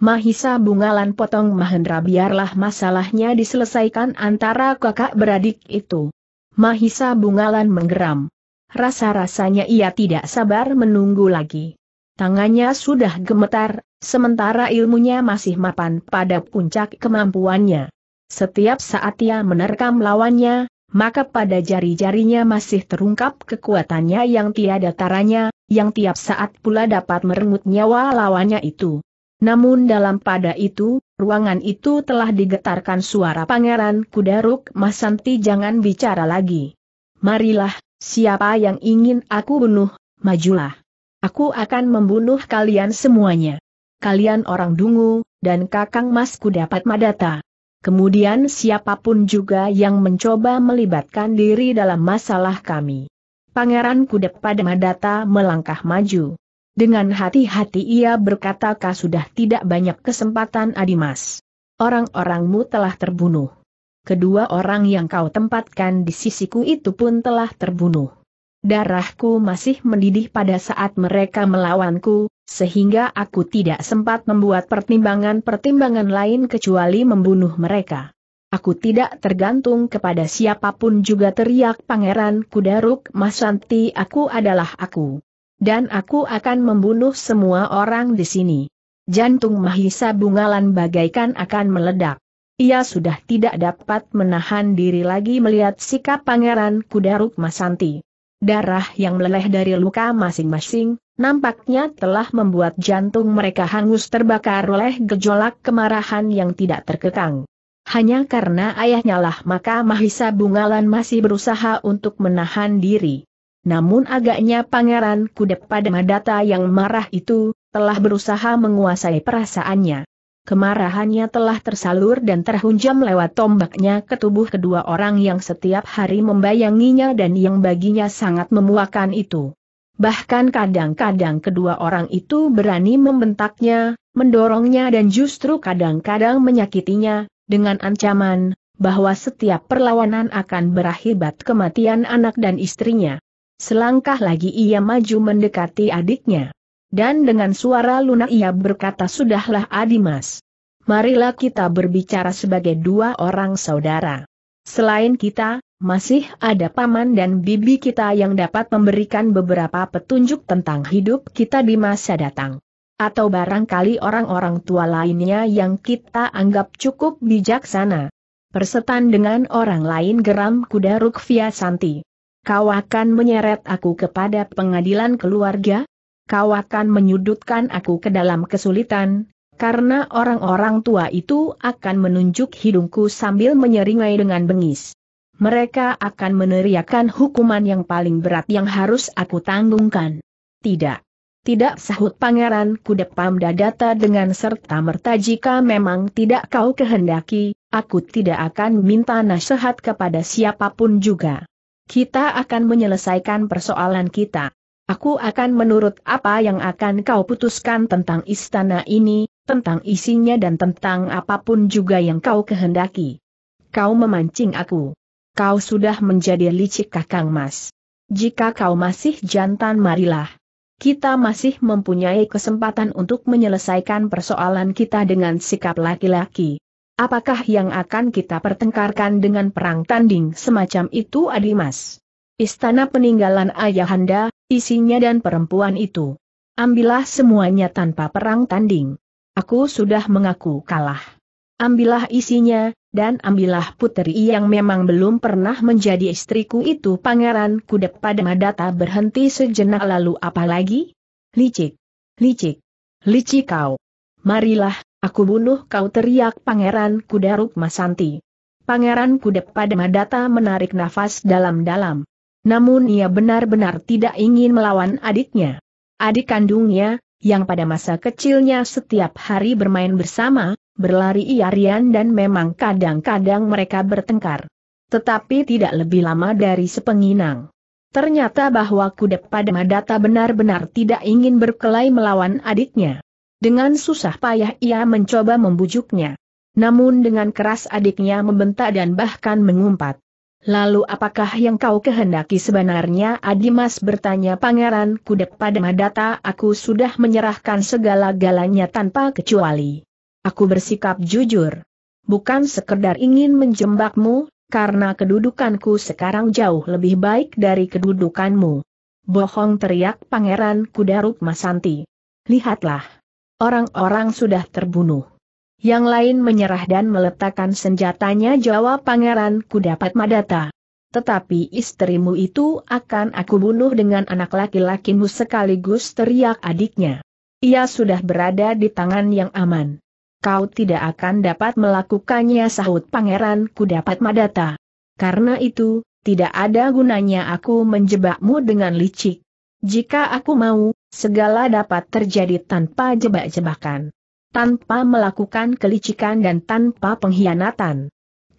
Mahisa Bungalan potong Mahendra biarlah masalahnya diselesaikan antara kakak beradik itu. Mahisa Bungalan menggeram. Rasa-rasanya ia tidak sabar menunggu lagi. Tangannya sudah gemetar, sementara ilmunya masih mapan pada puncak kemampuannya. Setiap saat ia menerkam lawannya, maka pada jari-jarinya masih terungkap kekuatannya yang tiada taranya, yang tiap saat pula dapat merenggut nyawa lawannya itu. Namun dalam pada itu, ruangan itu telah digetarkan suara pangeran kudaruk Masanti jangan bicara lagi. Marilah, Siapa yang ingin aku bunuh, majulah. Aku akan membunuh kalian semuanya. Kalian orang dungu, dan kakang masku dapat madata. Kemudian siapapun juga yang mencoba melibatkan diri dalam masalah kami. Pangeran Kudep pada Madata melangkah maju. Dengan hati-hati ia berkata kau sudah tidak banyak kesempatan Adimas. Orang-orangmu telah terbunuh kedua orang yang kau tempatkan di sisiku itu pun telah terbunuh. Darahku masih mendidih pada saat mereka melawanku, sehingga aku tidak sempat membuat pertimbangan-pertimbangan lain kecuali membunuh mereka. Aku tidak tergantung kepada siapapun juga teriak Pangeran Kudaruk Masanti aku adalah aku. Dan aku akan membunuh semua orang di sini. Jantung Mahisa Bungalan bagaikan akan meledak. Ia sudah tidak dapat menahan diri lagi melihat sikap Pangeran Kudaruk Masanti. Darah yang meleleh dari luka masing-masing, nampaknya telah membuat jantung mereka hangus terbakar oleh gejolak kemarahan yang tidak terkekang. Hanya karena ayahnya lah maka Mahisa Bungalan masih berusaha untuk menahan diri. Namun agaknya pangeran Kudep pada Madata yang marah itu, telah berusaha menguasai perasaannya. Kemarahannya telah tersalur dan terhunjam lewat tombaknya ke tubuh kedua orang yang setiap hari membayanginya dan yang baginya sangat memuakan itu. Bahkan kadang-kadang kedua orang itu berani membentaknya, mendorongnya dan justru kadang-kadang menyakitinya, dengan ancaman, bahwa setiap perlawanan akan berakibat kematian anak dan istrinya. Selangkah lagi ia maju mendekati adiknya. Dan dengan suara lunak ia berkata sudahlah Adimas. Marilah kita berbicara sebagai dua orang saudara. Selain kita, masih ada paman dan bibi kita yang dapat memberikan beberapa petunjuk tentang hidup kita di masa datang. Atau barangkali orang-orang tua lainnya yang kita anggap cukup bijaksana. Persetan dengan orang lain geram kuda Rukvia Santi. Kau akan menyeret aku kepada pengadilan keluarga? kau akan menyudutkan aku ke dalam kesulitan, karena orang-orang tua itu akan menunjuk hidungku sambil menyeringai dengan bengis. Mereka akan meneriakan hukuman yang paling berat yang harus aku tanggungkan. Tidak. Tidak sahut pangeran kudepam dadata dengan serta merta jika memang tidak kau kehendaki, aku tidak akan minta nasihat kepada siapapun juga. Kita akan menyelesaikan persoalan kita. Aku akan menurut apa yang akan kau putuskan tentang istana ini, tentang isinya dan tentang apapun juga yang kau kehendaki. Kau memancing aku. Kau sudah menjadi licik kakang mas. Jika kau masih jantan marilah. Kita masih mempunyai kesempatan untuk menyelesaikan persoalan kita dengan sikap laki-laki. Apakah yang akan kita pertengkarkan dengan perang tanding semacam itu Adimas? Istana peninggalan ayahanda, isinya dan perempuan itu. Ambillah semuanya tanpa perang tanding. Aku sudah mengaku kalah. Ambillah isinya, dan ambillah puteri yang memang belum pernah menjadi istriku itu pangeran kudep pada madata berhenti sejenak lalu apa lagi? Licik, licik, licik kau. Marilah, aku bunuh kau teriak pangeran kuda Rukmasanti. Pangeran kudep pada madata menarik nafas dalam-dalam. Namun ia benar-benar tidak ingin melawan adiknya. Adik kandungnya, yang pada masa kecilnya setiap hari bermain bersama, berlari iarian dan memang kadang-kadang mereka bertengkar. Tetapi tidak lebih lama dari sepenginang. Ternyata bahwa kuda pada Madata benar-benar tidak ingin berkelahi melawan adiknya. Dengan susah payah ia mencoba membujuknya. Namun dengan keras adiknya membentak dan bahkan mengumpat. Lalu apakah yang kau kehendaki sebenarnya Adimas bertanya pangeran Kudep pada Madata aku sudah menyerahkan segala galanya tanpa kecuali. Aku bersikap jujur. Bukan sekedar ingin menjembakmu, karena kedudukanku sekarang jauh lebih baik dari kedudukanmu. Bohong teriak pangeran kudaruk Masanti. Lihatlah. Orang-orang sudah terbunuh yang lain menyerah dan meletakkan senjatanya jawab pangeran ku dapat madata. Tetapi istrimu itu akan aku bunuh dengan anak laki-lakimu sekaligus teriak adiknya. Ia sudah berada di tangan yang aman. Kau tidak akan dapat melakukannya sahut pangeran ku dapat madata. Karena itu, tidak ada gunanya aku menjebakmu dengan licik. Jika aku mau, segala dapat terjadi tanpa jebak-jebakan tanpa melakukan kelicikan dan tanpa pengkhianatan.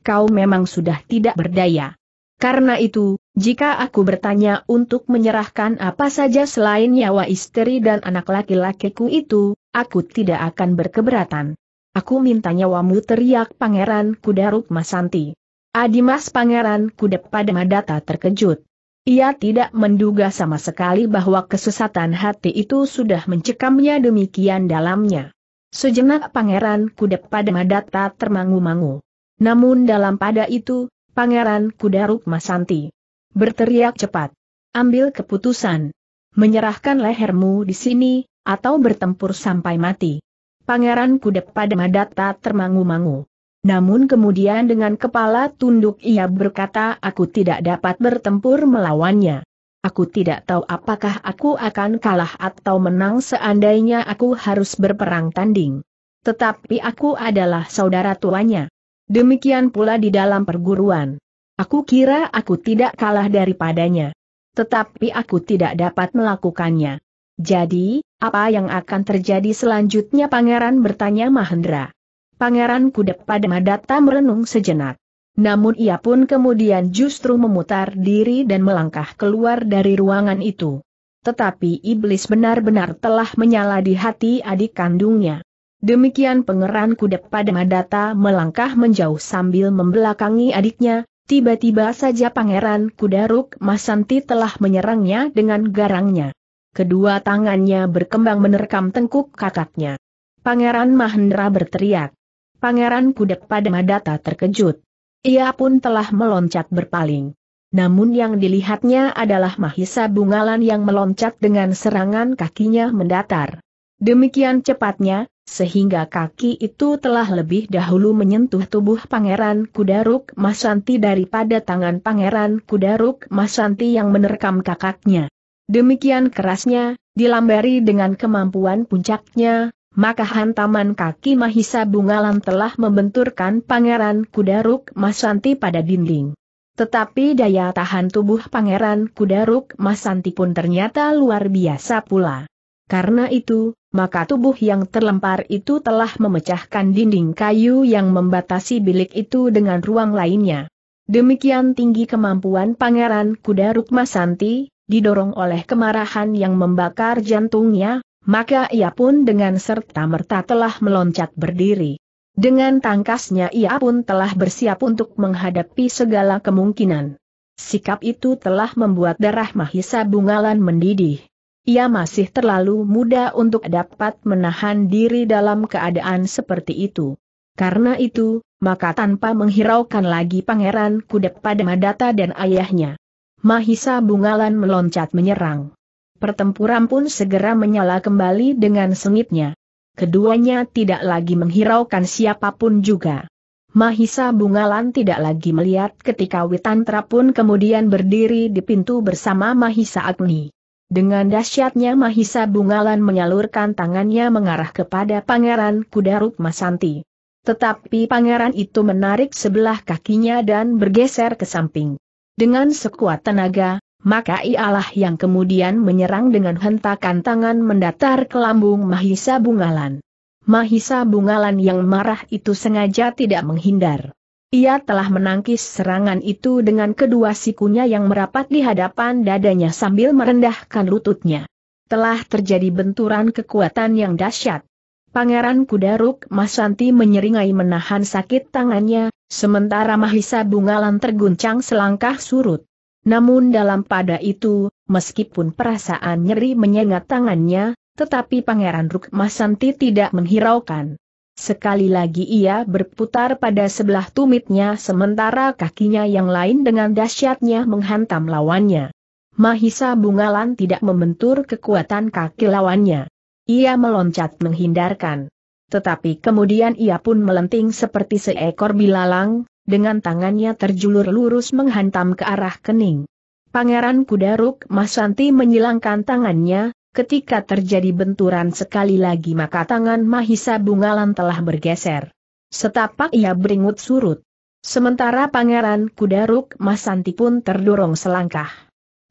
Kau memang sudah tidak berdaya. Karena itu, jika aku bertanya untuk menyerahkan apa saja selain nyawa istri dan anak laki-lakiku itu, aku tidak akan berkeberatan. Aku minta nyawamu teriak Pangeran Kuda Rukmasanti. Adimas Pangeran Kuda pada Madata terkejut. Ia tidak menduga sama sekali bahwa kesesatan hati itu sudah mencekamnya demikian dalamnya. Sejenak pangeran kuda pada Madata termangu-mangu. Namun dalam pada itu, pangeran kuda Santi berteriak cepat. Ambil keputusan. Menyerahkan lehermu di sini, atau bertempur sampai mati. Pangeran kuda pada Madata termangu-mangu. Namun kemudian dengan kepala tunduk ia berkata aku tidak dapat bertempur melawannya. Aku tidak tahu apakah aku akan kalah atau menang seandainya aku harus berperang tanding. Tetapi aku adalah saudara tuanya. Demikian pula di dalam perguruan. Aku kira aku tidak kalah daripadanya. Tetapi aku tidak dapat melakukannya. Jadi, apa yang akan terjadi selanjutnya pangeran bertanya Mahendra. Pangeran pada Madata merenung sejenak. Namun ia pun kemudian justru memutar diri dan melangkah keluar dari ruangan itu. Tetapi iblis benar-benar telah menyala di hati adik kandungnya. Demikian pengeran kuda pada Madata melangkah menjauh sambil membelakangi adiknya, tiba-tiba saja pangeran Kudaruk Masanti telah menyerangnya dengan garangnya. Kedua tangannya berkembang menerkam tengkuk kakaknya. Pangeran Mahendra berteriak. Pangeran kuda pada Madata terkejut. Ia pun telah meloncat berpaling. Namun yang dilihatnya adalah Mahisa Bungalan yang meloncat dengan serangan kakinya mendatar. Demikian cepatnya, sehingga kaki itu telah lebih dahulu menyentuh tubuh Pangeran Kudaruk Masanti daripada tangan Pangeran Kudaruk Masanti yang menerkam kakaknya. Demikian kerasnya, dilambari dengan kemampuan puncaknya, maka hantaman kaki Mahisa Bungalan telah membenturkan Pangeran Kudaruk Masanti pada dinding. Tetapi daya tahan tubuh Pangeran Kudaruk Masanti pun ternyata luar biasa pula. Karena itu, maka tubuh yang terlempar itu telah memecahkan dinding kayu yang membatasi bilik itu dengan ruang lainnya. Demikian tinggi kemampuan Pangeran Kudaruk Masanti, didorong oleh kemarahan yang membakar jantungnya, maka ia pun dengan serta-merta telah meloncat berdiri. Dengan tangkasnya ia pun telah bersiap untuk menghadapi segala kemungkinan. Sikap itu telah membuat darah Mahisa Bungalan mendidih. Ia masih terlalu muda untuk dapat menahan diri dalam keadaan seperti itu. Karena itu, maka tanpa menghiraukan lagi pangeran Kudep pada Madata dan ayahnya. Mahisa Bungalan meloncat menyerang pertempuran pun segera menyala kembali dengan sengitnya. Keduanya tidak lagi menghiraukan siapapun juga. Mahisa Bungalan tidak lagi melihat ketika Witantra pun kemudian berdiri di pintu bersama Mahisa Agni. Dengan dahsyatnya Mahisa Bungalan menyalurkan tangannya mengarah kepada Pangeran Kudaruk Masanti. Tetapi pangeran itu menarik sebelah kakinya dan bergeser ke samping. Dengan sekuat tenaga, maka ialah yang kemudian menyerang dengan hentakan tangan mendatar ke lambung Mahisa Bungalan. Mahisa Bungalan yang marah itu sengaja tidak menghindar. Ia telah menangkis serangan itu dengan kedua sikunya yang merapat di hadapan dadanya sambil merendahkan lututnya. Telah terjadi benturan kekuatan yang dahsyat. Pangeran Kudaruk Masanti menyeringai menahan sakit tangannya, sementara Mahisa Bungalan terguncang selangkah surut. Namun dalam pada itu, meskipun perasaan nyeri menyengat tangannya, tetapi Pangeran Rukmasanti tidak menghiraukan. Sekali lagi ia berputar pada sebelah tumitnya sementara kakinya yang lain dengan dahsyatnya menghantam lawannya. Mahisa Bungalan tidak membentur kekuatan kaki lawannya. Ia meloncat menghindarkan. Tetapi kemudian ia pun melenting seperti seekor bilalang, dengan tangannya terjulur lurus menghantam ke arah kening. Pangeran Kudaruk Masanti menyilangkan tangannya, ketika terjadi benturan sekali lagi maka tangan Mahisa Bungalan telah bergeser. Setapak ia beringut surut. Sementara Pangeran Kudaruk Masanti pun terdorong selangkah.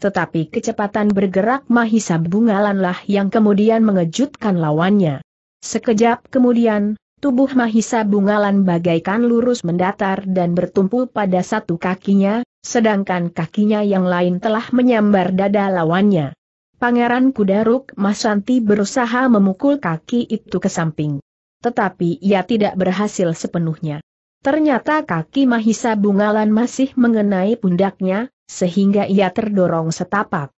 Tetapi kecepatan bergerak Mahisa Bungalanlah yang kemudian mengejutkan lawannya. Sekejap kemudian, Tubuh Mahisa Bungalan bagaikan lurus mendatar dan bertumpu pada satu kakinya, sedangkan kakinya yang lain telah menyambar dada lawannya. Pangeran Kudaruk Masanti berusaha memukul kaki itu ke samping. Tetapi ia tidak berhasil sepenuhnya. Ternyata kaki Mahisa Bungalan masih mengenai pundaknya, sehingga ia terdorong setapak.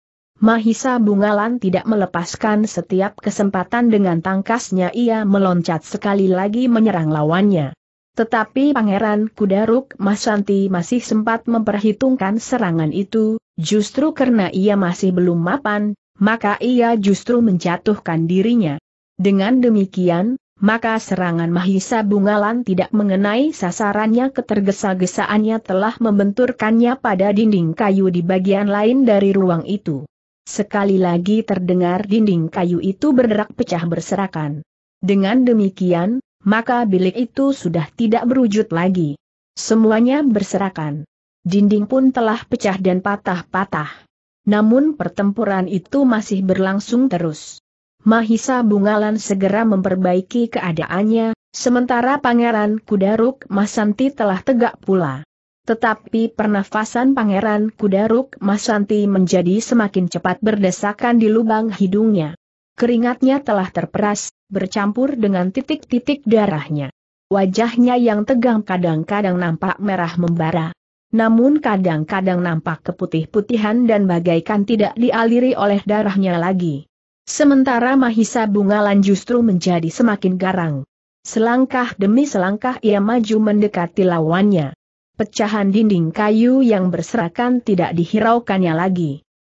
Mahisa Bungalan tidak melepaskan setiap kesempatan dengan tangkasnya ia meloncat sekali lagi menyerang lawannya. Tetapi Pangeran Kudaruk Masanti masih sempat memperhitungkan serangan itu, justru karena ia masih belum mapan, maka ia justru menjatuhkan dirinya. Dengan demikian, maka serangan Mahisa Bungalan tidak mengenai sasarannya ketergesa-gesaannya telah membenturkannya pada dinding kayu di bagian lain dari ruang itu. Sekali lagi terdengar dinding kayu itu berderak pecah berserakan. Dengan demikian, maka bilik itu sudah tidak berwujud lagi. Semuanya berserakan. Dinding pun telah pecah dan patah-patah. Namun pertempuran itu masih berlangsung terus. Mahisa Bungalan segera memperbaiki keadaannya, sementara Pangeran Kudaruk Masanti telah tegak pula. Tetapi pernafasan Pangeran Kudaruk Masanti menjadi semakin cepat berdesakan di lubang hidungnya. Keringatnya telah terperas, bercampur dengan titik-titik darahnya. Wajahnya yang tegang kadang-kadang nampak merah membara. Namun kadang-kadang nampak keputih-putihan dan bagaikan tidak dialiri oleh darahnya lagi. Sementara Mahisa Bungalan justru menjadi semakin garang. Selangkah demi selangkah ia maju mendekati lawannya pecahan dinding kayu yang berserakan tidak dihiraukannya lagi.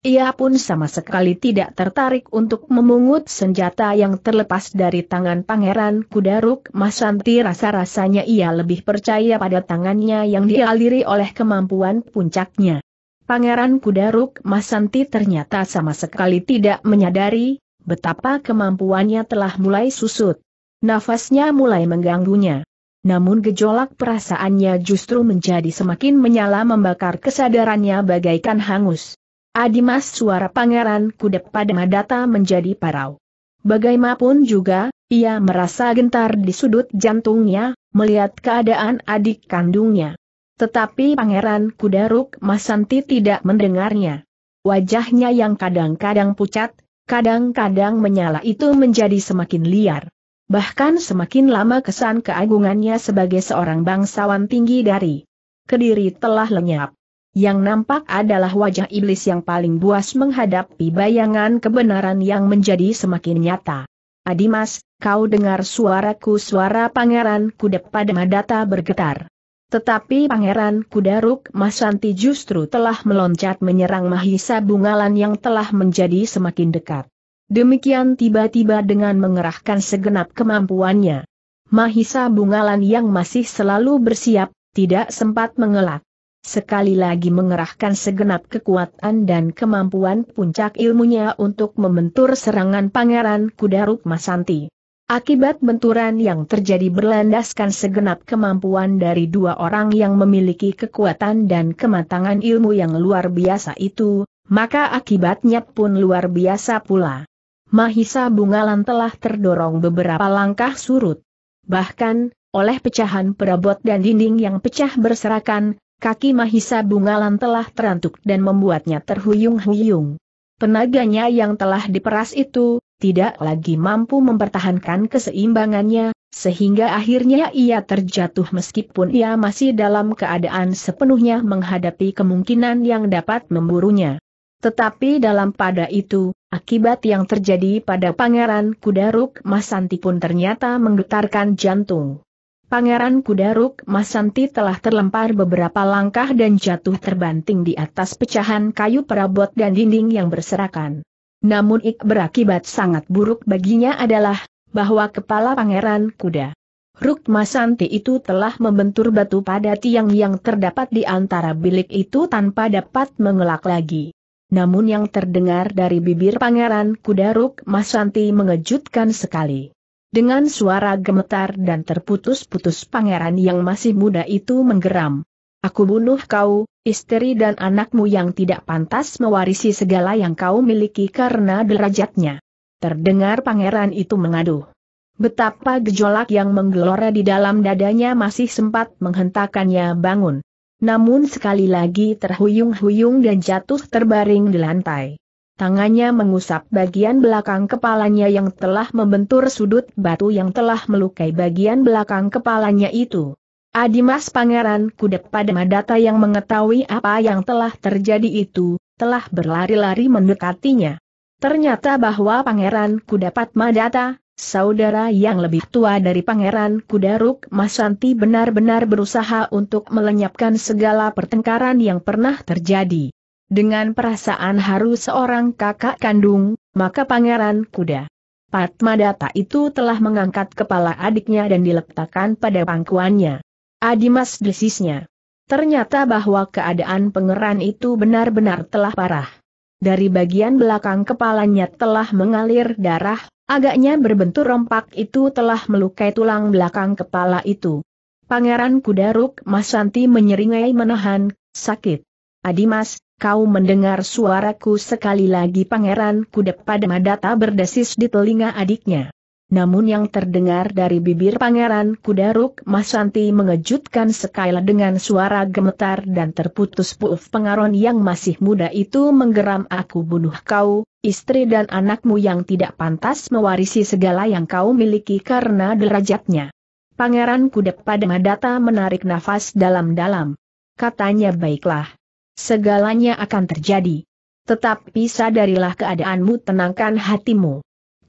Ia pun sama sekali tidak tertarik untuk memungut senjata yang terlepas dari tangan Pangeran Kudaruk Masanti rasa-rasanya ia lebih percaya pada tangannya yang dialiri oleh kemampuan puncaknya. Pangeran Kudaruk Masanti ternyata sama sekali tidak menyadari betapa kemampuannya telah mulai susut. Nafasnya mulai mengganggunya namun gejolak perasaannya justru menjadi semakin menyala membakar kesadarannya bagaikan hangus. Adimas suara pangeran kudep pada Madata menjadi parau. Bagaimanapun juga, ia merasa gentar di sudut jantungnya, melihat keadaan adik kandungnya. Tetapi Pangeran Kudaruk Masanti tidak mendengarnya. Wajahnya yang kadang-kadang pucat, kadang-kadang menyala itu menjadi semakin liar. Bahkan semakin lama kesan keagungannya sebagai seorang bangsawan tinggi dari Kediri telah lenyap. Yang nampak adalah wajah iblis yang paling buas menghadapi bayangan kebenaran yang menjadi semakin nyata. Adimas, kau dengar suaraku suara pangeran kuda pada madata bergetar. Tetapi pangeran kuda Ruk Masanti justru telah meloncat menyerang Mahisa Bungalan yang telah menjadi semakin dekat. Demikian tiba-tiba dengan mengerahkan segenap kemampuannya. Mahisa Bungalan yang masih selalu bersiap, tidak sempat mengelak. Sekali lagi mengerahkan segenap kekuatan dan kemampuan puncak ilmunya untuk membentur serangan Pangeran Kuda Masanti. Akibat benturan yang terjadi berlandaskan segenap kemampuan dari dua orang yang memiliki kekuatan dan kematangan ilmu yang luar biasa itu, maka akibatnya pun luar biasa pula. Mahisa Bungalan telah terdorong beberapa langkah surut. Bahkan, oleh pecahan perabot dan dinding yang pecah berserakan, kaki Mahisa Bungalan telah terantuk dan membuatnya terhuyung-huyung. Tenaganya yang telah diperas itu, tidak lagi mampu mempertahankan keseimbangannya, sehingga akhirnya ia terjatuh meskipun ia masih dalam keadaan sepenuhnya menghadapi kemungkinan yang dapat memburunya. Tetapi dalam pada itu, akibat yang terjadi pada Pangeran Kudaruk Masanti pun ternyata menggetarkan jantung. Pangeran Kudaruk Masanti telah terlempar beberapa langkah dan jatuh terbanting di atas pecahan kayu perabot dan dinding yang berserakan. Namun ik berakibat sangat buruk baginya adalah, bahwa kepala Pangeran Kuda Ruk Masanti itu telah membentur batu pada tiang yang terdapat di antara bilik itu tanpa dapat mengelak lagi namun yang terdengar dari bibir pangeran Kudaruk Masanti mengejutkan sekali. Dengan suara gemetar dan terputus-putus pangeran yang masih muda itu menggeram. Aku bunuh kau, istri dan anakmu yang tidak pantas mewarisi segala yang kau miliki karena derajatnya. Terdengar pangeran itu mengaduh. Betapa gejolak yang menggelora di dalam dadanya masih sempat menghentakannya bangun. Namun sekali lagi terhuyung-huyung dan jatuh terbaring di lantai. Tangannya mengusap bagian belakang kepalanya yang telah membentur sudut batu yang telah melukai bagian belakang kepalanya itu. Adimas Pangeran kudep pada Madata yang mengetahui apa yang telah terjadi itu, telah berlari-lari mendekatinya. Ternyata bahwa Pangeran Kudapat Madata, Saudara yang lebih tua dari Pangeran Kudaruk Masanti benar-benar berusaha untuk melenyapkan segala pertengkaran yang pernah terjadi. Dengan perasaan harus seorang kakak kandung, maka Pangeran Kuda Patmadata itu telah mengangkat kepala adiknya dan diletakkan pada pangkuannya. Adimas desisnya. Ternyata bahwa keadaan pangeran itu benar-benar telah parah. Dari bagian belakang kepalanya telah mengalir darah, Agaknya berbentuk rompak itu telah melukai tulang belakang kepala itu. Pangeran Kudaruk Masanti menyeringai menahan, sakit. Adimas, kau mendengar suaraku sekali lagi Pangeran pada Madata berdesis di telinga adiknya namun yang terdengar dari bibir pangeran Kudaruk Masanti mengejutkan sekali dengan suara gemetar dan terputus puf pengaron yang masih muda itu menggeram aku bunuh kau, istri dan anakmu yang tidak pantas mewarisi segala yang kau miliki karena derajatnya. Pangeran Kudep pada Madata menarik nafas dalam-dalam. Katanya baiklah. Segalanya akan terjadi. Tetapi sadarilah keadaanmu tenangkan hatimu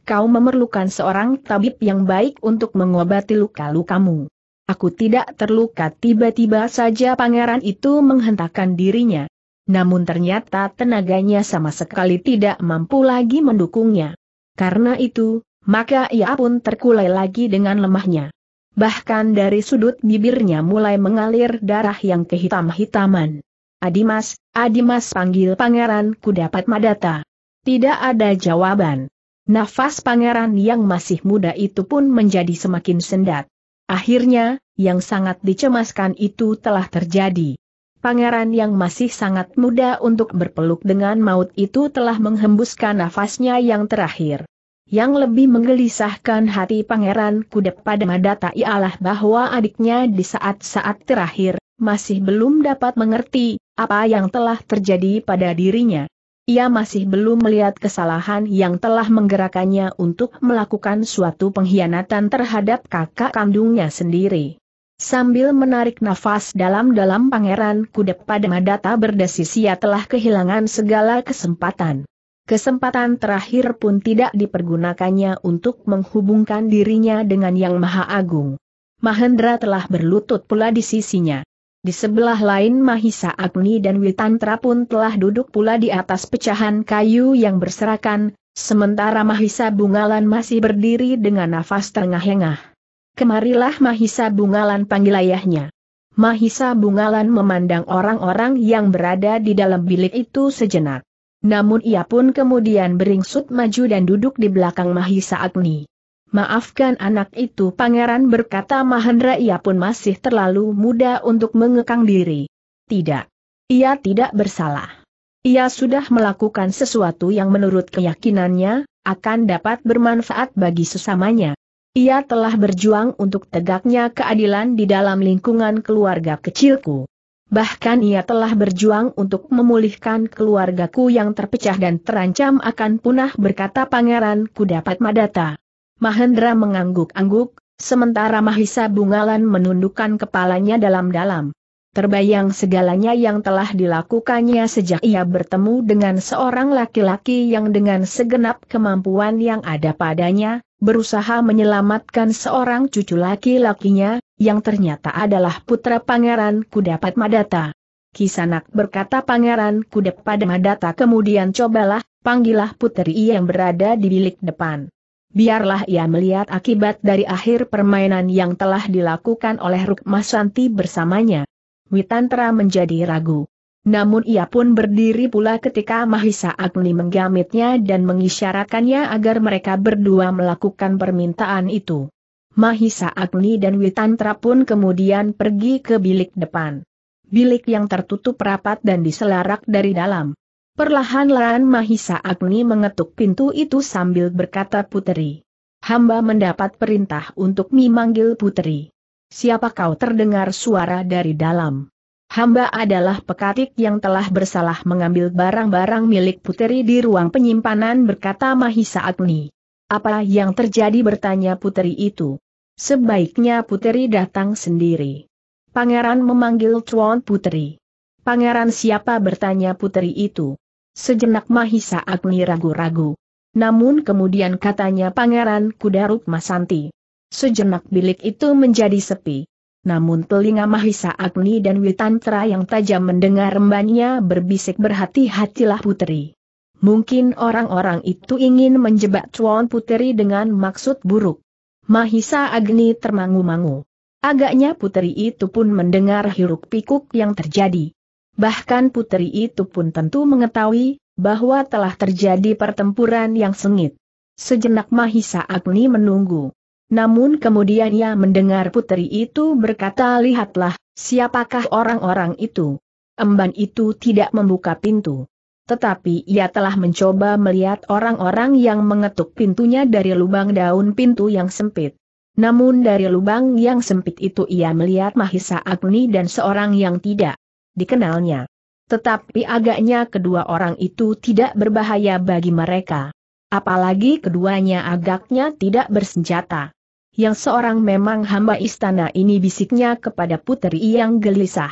kau memerlukan seorang tabib yang baik untuk mengobati luka-lukamu. Aku tidak terluka tiba-tiba saja pangeran itu menghentakkan dirinya. Namun ternyata tenaganya sama sekali tidak mampu lagi mendukungnya. Karena itu, maka ia pun terkulai lagi dengan lemahnya. Bahkan dari sudut bibirnya mulai mengalir darah yang kehitam-hitaman. Adimas, Adimas panggil pangeran Kudapat madata. Tidak ada jawaban. Nafas pangeran yang masih muda itu pun menjadi semakin sendat. Akhirnya, yang sangat dicemaskan itu telah terjadi. Pangeran yang masih sangat muda untuk berpeluk dengan maut itu telah menghembuskan nafasnya yang terakhir. Yang lebih menggelisahkan hati pangeran kudep pada madata ialah bahwa adiknya di saat-saat terakhir, masih belum dapat mengerti, apa yang telah terjadi pada dirinya. Ia masih belum melihat kesalahan yang telah menggerakkannya untuk melakukan suatu pengkhianatan terhadap kakak kandungnya sendiri. Sambil menarik nafas dalam-dalam pangeran kudep pada Madata berdesis ia telah kehilangan segala kesempatan. Kesempatan terakhir pun tidak dipergunakannya untuk menghubungkan dirinya dengan Yang Maha Agung. Mahendra telah berlutut pula di sisinya. Di sebelah lain Mahisa Agni dan Witantra pun telah duduk pula di atas pecahan kayu yang berserakan, sementara Mahisa Bungalan masih berdiri dengan nafas terengah-engah. Kemarilah Mahisa Bungalan panggil ayahnya. Mahisa Bungalan memandang orang-orang yang berada di dalam bilik itu sejenak. Namun ia pun kemudian beringsut maju dan duduk di belakang Mahisa Agni. Maafkan anak itu pangeran berkata Mahendra ia pun masih terlalu muda untuk mengekang diri. Tidak. Ia tidak bersalah. Ia sudah melakukan sesuatu yang menurut keyakinannya, akan dapat bermanfaat bagi sesamanya. Ia telah berjuang untuk tegaknya keadilan di dalam lingkungan keluarga kecilku. Bahkan ia telah berjuang untuk memulihkan keluargaku yang terpecah dan terancam akan punah berkata pangeran ku dapat madata. Mahendra mengangguk-angguk, sementara Mahisa Bungalan menundukkan kepalanya dalam-dalam. Terbayang segalanya yang telah dilakukannya sejak ia bertemu dengan seorang laki-laki yang dengan segenap kemampuan yang ada padanya, berusaha menyelamatkan seorang cucu laki-lakinya, yang ternyata adalah putra Pangeran Kudapat Madata. Kisanak berkata Pangeran Kudapat Madata kemudian cobalah, panggillah puteri yang berada di bilik depan biarlah ia melihat akibat dari akhir permainan yang telah dilakukan oleh Santi bersamanya. Witantra menjadi ragu. Namun ia pun berdiri pula ketika Mahisa Agni menggamitnya dan mengisyaratkannya agar mereka berdua melakukan permintaan itu. Mahisa Agni dan Witantra pun kemudian pergi ke bilik depan. Bilik yang tertutup rapat dan diselarak dari dalam. Perlahan-lahan Mahisa Agni mengetuk pintu itu sambil berkata Puteri. Hamba mendapat perintah untuk memanggil Puteri. Siapa kau terdengar suara dari dalam? Hamba adalah pekatik yang telah bersalah mengambil barang-barang milik Puteri di ruang penyimpanan berkata Mahisa Agni. Apa yang terjadi bertanya Puteri itu? Sebaiknya Puteri datang sendiri. Pangeran memanggil Tuan Puteri. Pangeran siapa bertanya Puteri itu? Sejenak Mahisa Agni ragu-ragu. Namun kemudian katanya Pangeran Kudaruk Masanti. Sejenak bilik itu menjadi sepi. Namun telinga Mahisa Agni dan Witantra yang tajam mendengar rembannya berbisik berhati-hatilah putri. Mungkin orang-orang itu ingin menjebak Cuan Putri dengan maksud buruk. Mahisa Agni termangu-mangu. Agaknya putri itu pun mendengar hiruk pikuk yang terjadi. Bahkan putri itu pun tentu mengetahui bahwa telah terjadi pertempuran yang sengit. Sejenak Mahisa Agni menunggu. Namun kemudian ia mendengar putri itu berkata lihatlah, siapakah orang-orang itu. Emban itu tidak membuka pintu tetapi ia telah mencoba melihat orang-orang yang mengetuk pintunya dari lubang daun pintu yang sempit. Namun dari lubang yang sempit itu ia melihat Mahisa Agni dan seorang yang tidak dikenalnya. Tetapi agaknya kedua orang itu tidak berbahaya bagi mereka. Apalagi keduanya agaknya tidak bersenjata. Yang seorang memang hamba istana ini bisiknya kepada puteri yang gelisah.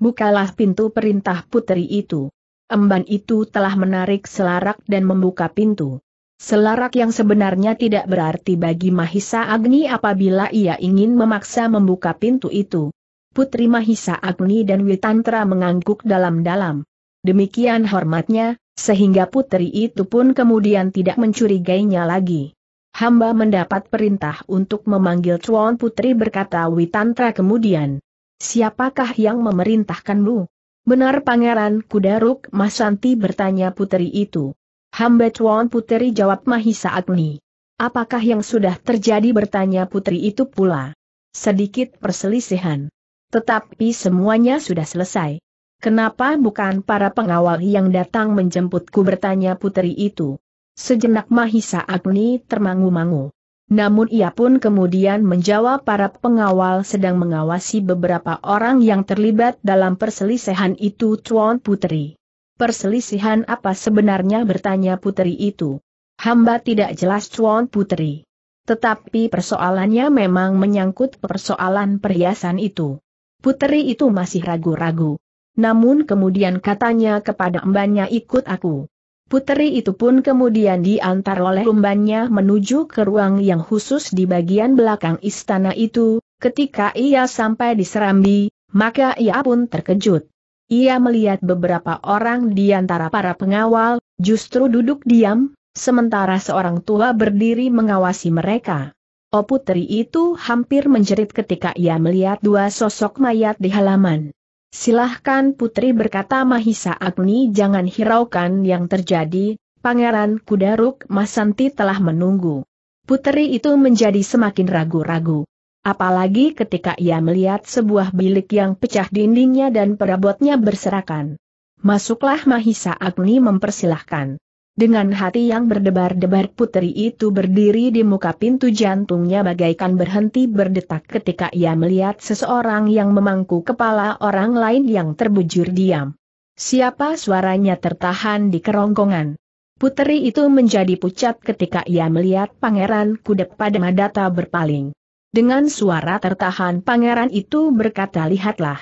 Bukalah pintu perintah puteri itu. Emban itu telah menarik selarak dan membuka pintu. Selarak yang sebenarnya tidak berarti bagi Mahisa Agni apabila ia ingin memaksa membuka pintu itu. Putri Mahisa Agni dan Witantra mengangguk dalam-dalam. Demikian hormatnya, sehingga putri itu pun kemudian tidak mencurigainya lagi. Hamba mendapat perintah untuk memanggil Chuan Putri berkata Witantra kemudian. Siapakah yang memerintahkanmu? Benar Pangeran Kudaruk Masanti bertanya putri itu. Hamba Chuan Putri jawab Mahisa Agni. Apakah yang sudah terjadi bertanya putri itu pula. Sedikit perselisihan. Tetapi semuanya sudah selesai. Kenapa bukan para pengawal yang datang menjemputku bertanya Putri itu? Sejenak Mahisa Agni termangu-mangu. Namun ia pun kemudian menjawab para pengawal sedang mengawasi beberapa orang yang terlibat dalam perselisihan itu Tuan Putri. Perselisihan apa sebenarnya bertanya Putri itu? Hamba tidak jelas Tuan Putri. Tetapi persoalannya memang menyangkut persoalan perhiasan itu puteri itu masih ragu-ragu. Namun kemudian katanya kepada embannya ikut aku. Puteri itu pun kemudian diantar oleh embannya menuju ke ruang yang khusus di bagian belakang istana itu, ketika ia sampai di Serambi, maka ia pun terkejut. Ia melihat beberapa orang di antara para pengawal, justru duduk diam, sementara seorang tua berdiri mengawasi mereka. O oh, putri itu hampir menjerit ketika ia melihat dua sosok mayat di halaman. Silahkan putri berkata Mahisa Agni jangan hiraukan yang terjadi, Pangeran Kudaruk Masanti telah menunggu. Putri itu menjadi semakin ragu-ragu. Apalagi ketika ia melihat sebuah bilik yang pecah dindingnya dan perabotnya berserakan. Masuklah Mahisa Agni mempersilahkan. Dengan hati yang berdebar-debar putri itu berdiri di muka pintu jantungnya bagaikan berhenti berdetak ketika ia melihat seseorang yang memangku kepala orang lain yang terbujur diam. Siapa suaranya tertahan di kerongkongan. Putri itu menjadi pucat ketika ia melihat pangeran kuda pada madata berpaling. Dengan suara tertahan pangeran itu berkata lihatlah.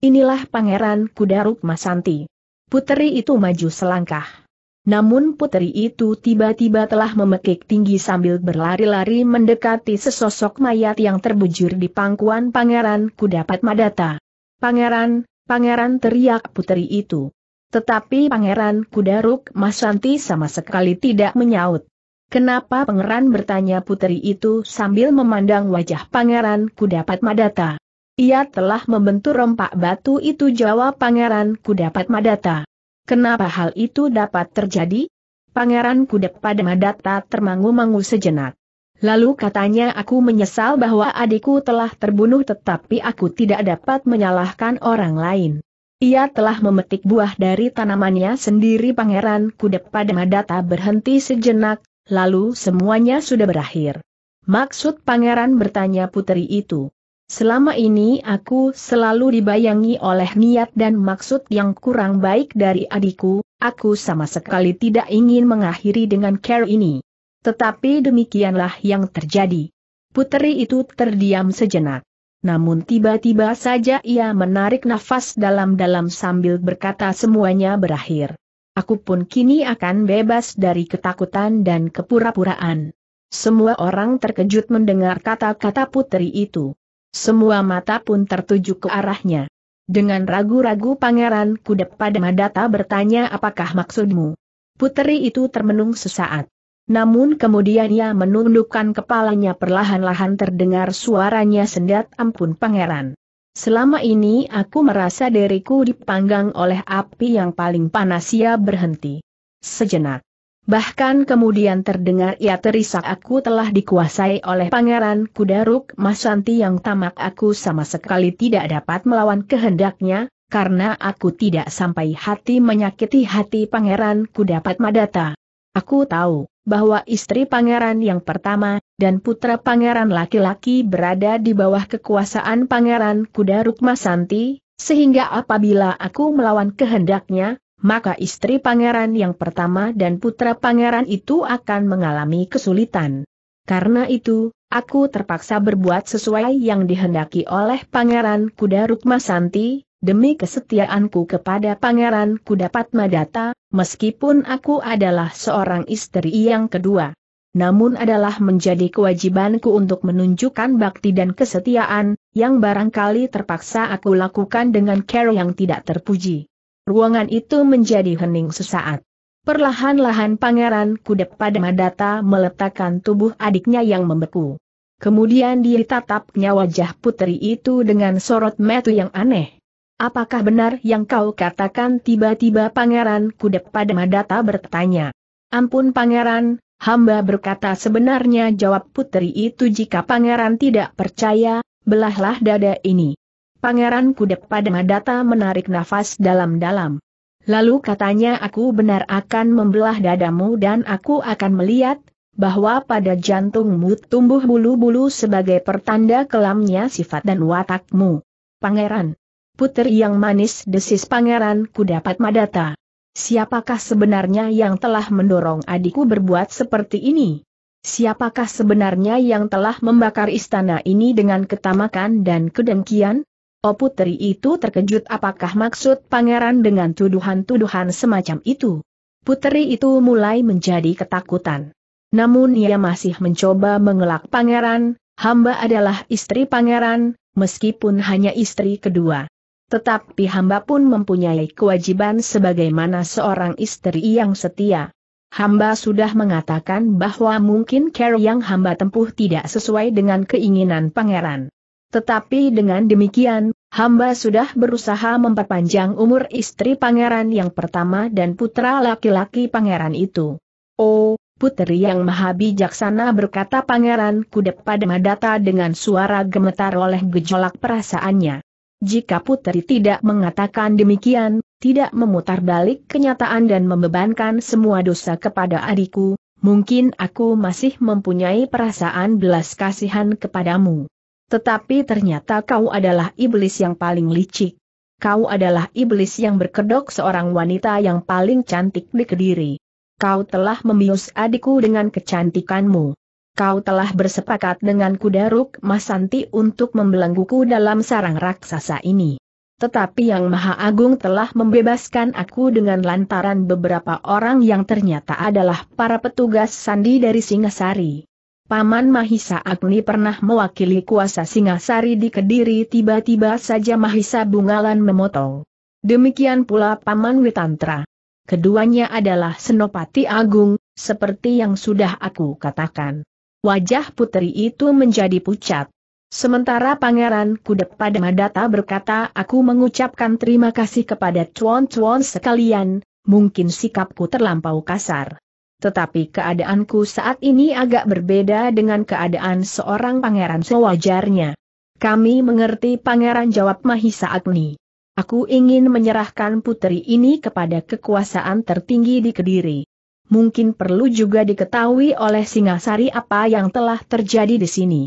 Inilah pangeran kuda Rukmasanti. Putri itu maju selangkah. Namun putri itu tiba-tiba telah memekik tinggi sambil berlari-lari mendekati sesosok mayat yang terbujur di pangkuan pangeran kudapat madata. Pangeran, pangeran teriak putri itu. Tetapi pangeran kudaruk Mas Santi sama sekali tidak menyaut. Kenapa pangeran bertanya putri itu sambil memandang wajah pangeran kudapat madata. Ia telah membentur rompak batu itu jawab pangeran kudapat madata. Kenapa hal itu dapat terjadi? Pangeran Kudep pada Madata termangu-mangu sejenak. Lalu katanya aku menyesal bahwa adikku telah terbunuh tetapi aku tidak dapat menyalahkan orang lain. Ia telah memetik buah dari tanamannya sendiri Pangeran Kudep pada Madata berhenti sejenak, lalu semuanya sudah berakhir. Maksud pangeran bertanya Putri itu. Selama ini aku selalu dibayangi oleh niat dan maksud yang kurang baik dari adikku, aku sama sekali tidak ingin mengakhiri dengan care ini. Tetapi demikianlah yang terjadi. Putri itu terdiam sejenak. Namun tiba-tiba saja ia menarik nafas dalam-dalam sambil berkata semuanya berakhir. Aku pun kini akan bebas dari ketakutan dan kepura-puraan. Semua orang terkejut mendengar kata-kata putri itu. Semua mata pun tertuju ke arahnya. Dengan ragu-ragu pangeran Kudep pada Madata bertanya apakah maksudmu. Puteri itu termenung sesaat. Namun kemudian ia menundukkan kepalanya perlahan-lahan terdengar suaranya sendat ampun pangeran. Selama ini aku merasa diriku dipanggang oleh api yang paling panas ia berhenti. Sejenak. Bahkan kemudian terdengar ia terisak aku telah dikuasai oleh Pangeran Kudaruk Masanti yang tamak aku sama sekali tidak dapat melawan kehendaknya, karena aku tidak sampai hati menyakiti hati Pangeran Kudapat Madata. Aku tahu, bahwa istri pangeran yang pertama, dan putra pangeran laki-laki berada di bawah kekuasaan pangeran Kudaruk Masanti sehingga apabila aku melawan kehendaknya, maka istri pangeran yang pertama dan putra pangeran itu akan mengalami kesulitan. Karena itu, aku terpaksa berbuat sesuai yang dihendaki oleh pangeran kuda Santi, demi kesetiaanku kepada pangeran kuda Padmadatta, meskipun aku adalah seorang istri yang kedua namun adalah menjadi kewajibanku untuk menunjukkan bakti dan kesetiaan, yang barangkali terpaksa aku lakukan dengan cara yang tidak terpuji ruangan itu menjadi hening sesaat. Perlahan-lahan Pangeran Kudep pada Madata meletakkan tubuh adiknya yang membeku. Kemudian dia tatapnya wajah putri itu dengan sorot metu yang aneh. Apakah benar yang kau katakan tiba-tiba Pangeran Kudep pada Madata bertanya. Ampun Pangeran, hamba berkata sebenarnya jawab putri itu jika Pangeran tidak percaya, belahlah dada ini. Pangeran pada Madata menarik nafas dalam-dalam. Lalu katanya aku benar akan membelah dadamu dan aku akan melihat, bahwa pada jantungmu tumbuh bulu-bulu sebagai pertanda kelamnya sifat dan watakmu. Pangeran. Putri yang manis desis pangeran ku dapat madata. Siapakah sebenarnya yang telah mendorong adikku berbuat seperti ini? Siapakah sebenarnya yang telah membakar istana ini dengan ketamakan dan kedengkian? O oh putri itu terkejut apakah maksud pangeran dengan tuduhan-tuduhan semacam itu. Putri itu mulai menjadi ketakutan. Namun ia masih mencoba mengelak pangeran, hamba adalah istri pangeran, meskipun hanya istri kedua. Tetapi hamba pun mempunyai kewajiban sebagaimana seorang istri yang setia. Hamba sudah mengatakan bahwa mungkin care yang hamba tempuh tidak sesuai dengan keinginan pangeran. Tetapi dengan demikian, hamba sudah berusaha memperpanjang umur istri pangeran yang pertama dan putra laki-laki pangeran itu. Oh, putri yang maha bijaksana berkata pangeran kudep pada Madata dengan suara gemetar oleh gejolak perasaannya. Jika putri tidak mengatakan demikian, tidak memutar balik kenyataan dan membebankan semua dosa kepada adikku, mungkin aku masih mempunyai perasaan belas kasihan kepadamu. Tetapi ternyata kau adalah iblis yang paling licik. Kau adalah iblis yang berkedok seorang wanita yang paling cantik di kediri. Kau telah membius adikku dengan kecantikanmu. Kau telah bersepakat dengan kudaruk Masanti untuk membelengguku dalam sarang raksasa ini. Tetapi Yang Maha Agung telah membebaskan aku dengan lantaran beberapa orang yang ternyata adalah para petugas sandi dari Singasari. Paman Mahisa Agni pernah mewakili kuasa Singasari di Kediri tiba-tiba saja Mahisa Bungalan memotong. Demikian pula Paman Witantra. Keduanya adalah senopati agung, seperti yang sudah aku katakan. Wajah putri itu menjadi pucat. Sementara Pangeran Kudep pada Madata berkata aku mengucapkan terima kasih kepada cuan-cuan sekalian, mungkin sikapku terlampau kasar. Tetapi keadaanku saat ini agak berbeda dengan keadaan seorang pangeran sewajarnya. Kami mengerti pangeran jawab Mahisa Agni. Aku ingin menyerahkan putri ini kepada kekuasaan tertinggi di Kediri. Mungkin perlu juga diketahui oleh Singasari apa yang telah terjadi di sini.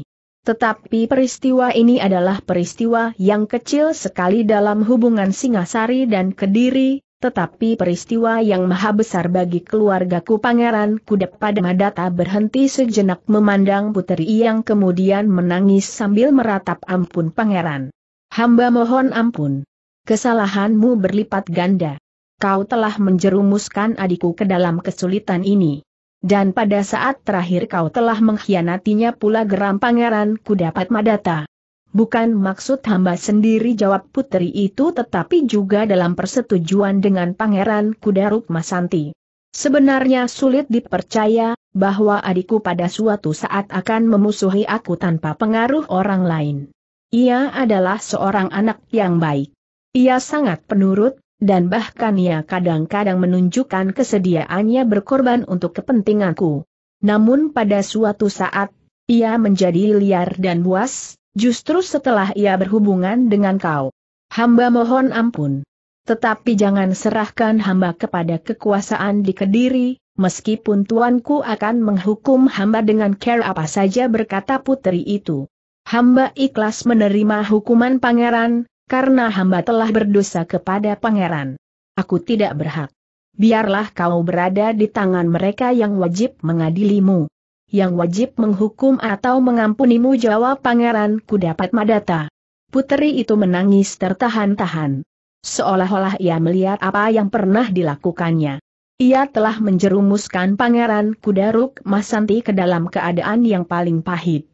Tetapi peristiwa ini adalah peristiwa yang kecil sekali dalam hubungan Singasari dan Kediri, tetapi peristiwa yang maha besar bagi keluargaku Pangeran Kudep pada Madata berhenti sejenak memandang puteri yang kemudian menangis sambil meratap ampun Pangeran. Hamba mohon ampun. Kesalahanmu berlipat ganda. Kau telah menjerumuskan adikku ke dalam kesulitan ini. Dan pada saat terakhir kau telah mengkhianatinya pula geram Pangeran Kudapat Madata. Bukan maksud hamba sendiri jawab putri itu tetapi juga dalam persetujuan dengan Pangeran Kudaruk Masanti. Sebenarnya sulit dipercaya, bahwa adikku pada suatu saat akan memusuhi aku tanpa pengaruh orang lain. Ia adalah seorang anak yang baik. Ia sangat penurut, dan bahkan ia kadang-kadang menunjukkan kesediaannya berkorban untuk kepentinganku. Namun pada suatu saat, ia menjadi liar dan buas, Justru setelah ia berhubungan dengan kau. Hamba mohon ampun. Tetapi jangan serahkan hamba kepada kekuasaan di Kediri, meskipun tuanku akan menghukum hamba dengan care apa saja berkata putri itu. Hamba ikhlas menerima hukuman pangeran, karena hamba telah berdosa kepada pangeran. Aku tidak berhak. Biarlah kau berada di tangan mereka yang wajib mengadilimu yang wajib menghukum atau mengampunimu jawab pangeran kudapat madata. Puteri itu menangis tertahan-tahan. Seolah-olah ia melihat apa yang pernah dilakukannya. Ia telah menjerumuskan Pangeran Kudaruk Masanti ke dalam keadaan yang paling pahit.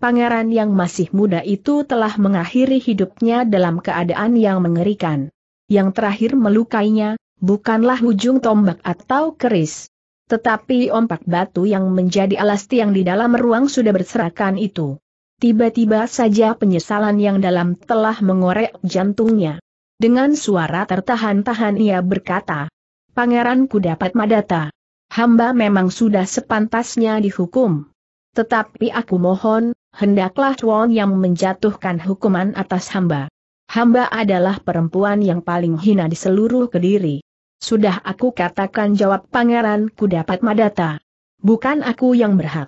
Pangeran yang masih muda itu telah mengakhiri hidupnya dalam keadaan yang mengerikan. Yang terakhir melukainya, bukanlah ujung tombak atau keris, tetapi ompak batu yang menjadi alas tiang di dalam ruang sudah berserakan itu. Tiba-tiba saja penyesalan yang dalam telah mengorek jantungnya. Dengan suara tertahan-tahan ia berkata, Pangeranku dapat madata. Hamba memang sudah sepantasnya dihukum. Tetapi aku mohon, hendaklah Tuan yang menjatuhkan hukuman atas hamba. Hamba adalah perempuan yang paling hina di seluruh kediri. Sudah aku katakan jawab pangeran ku dapat madata. Bukan aku yang berhak.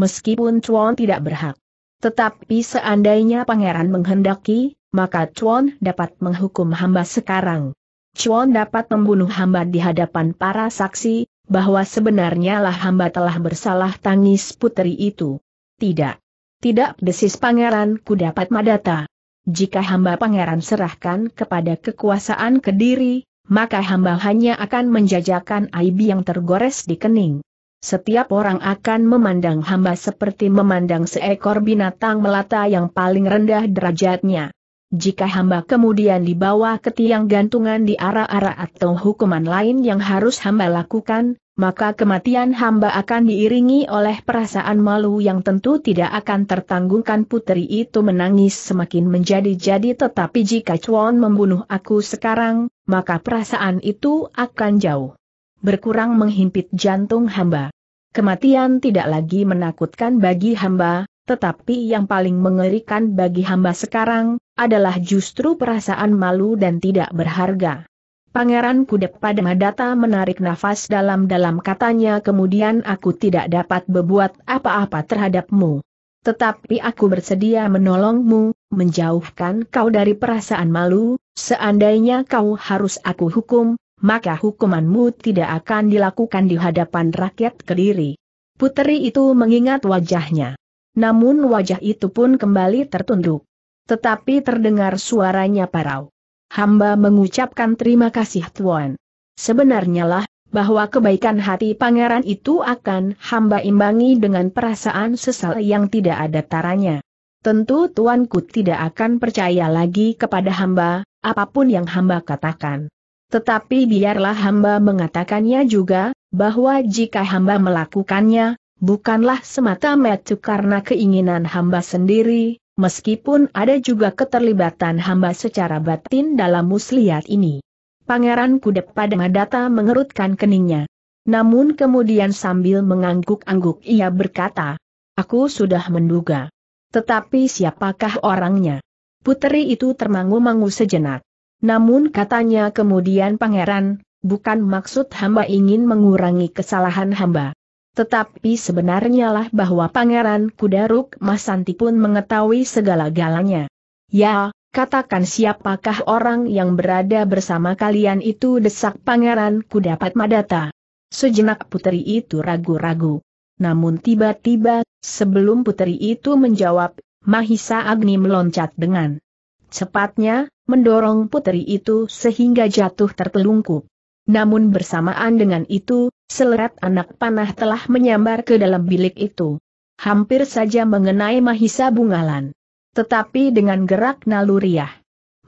Meskipun Chuan tidak berhak. Tetapi seandainya pangeran menghendaki, maka Chuan dapat menghukum hamba sekarang. Chuan dapat membunuh hamba di hadapan para saksi, bahwa sebenarnya lah hamba telah bersalah tangis putri itu. Tidak. Tidak desis pangeran ku dapat madata. Jika hamba pangeran serahkan kepada kekuasaan kediri, maka hamba hanya akan menjajakan aib yang tergores di kening. Setiap orang akan memandang hamba seperti memandang seekor binatang melata yang paling rendah derajatnya. Jika hamba kemudian dibawa ke tiang gantungan di arah-arah atau hukuman lain yang harus hamba lakukan, maka kematian hamba akan diiringi oleh perasaan malu yang tentu tidak akan tertanggungkan putri itu menangis semakin menjadi-jadi tetapi jika Chuan membunuh aku sekarang, maka perasaan itu akan jauh berkurang menghimpit jantung hamba. Kematian tidak lagi menakutkan bagi hamba, tetapi yang paling mengerikan bagi hamba sekarang adalah justru perasaan malu dan tidak berharga. Pangeran Kudep pada Madata menarik nafas dalam-dalam katanya kemudian aku tidak dapat berbuat apa-apa terhadapmu. Tetapi aku bersedia menolongmu, menjauhkan kau dari perasaan malu, seandainya kau harus aku hukum, maka hukumanmu tidak akan dilakukan di hadapan rakyat Kediri. Puteri itu mengingat wajahnya. Namun wajah itu pun kembali tertunduk. Tetapi terdengar suaranya parau. Hamba mengucapkan terima kasih Tuan. Sebenarnya lah, bahwa kebaikan hati pangeran itu akan hamba imbangi dengan perasaan sesal yang tidak ada taranya. Tentu tuanku tidak akan percaya lagi kepada hamba, apapun yang hamba katakan. Tetapi biarlah hamba mengatakannya juga, bahwa jika hamba melakukannya, bukanlah semata-mata karena keinginan hamba sendiri, meskipun ada juga keterlibatan hamba secara batin dalam muslihat ini. Pangeran Kudep pada Madata mengerutkan keningnya. Namun kemudian sambil mengangguk-angguk ia berkata, Aku sudah menduga. Tetapi siapakah orangnya? Putri itu termangu-mangu sejenak. Namun katanya kemudian pangeran, bukan maksud hamba ingin mengurangi kesalahan hamba. Tetapi sebenarnya lah bahwa Pangeran Kudaruk Masanti pun mengetahui segala-galanya. Ya, katakan siapakah orang yang berada bersama kalian itu desak Pangeran Kudapat Madata. Sejenak Putri itu ragu-ragu. Namun tiba-tiba, sebelum putri itu menjawab, Mahisa Agni meloncat dengan cepatnya, mendorong putri itu sehingga jatuh tertelungkup. Namun bersamaan dengan itu, seleret anak panah telah menyambar ke dalam bilik itu. Hampir saja mengenai Mahisa Bungalan. Tetapi dengan gerak naluriah.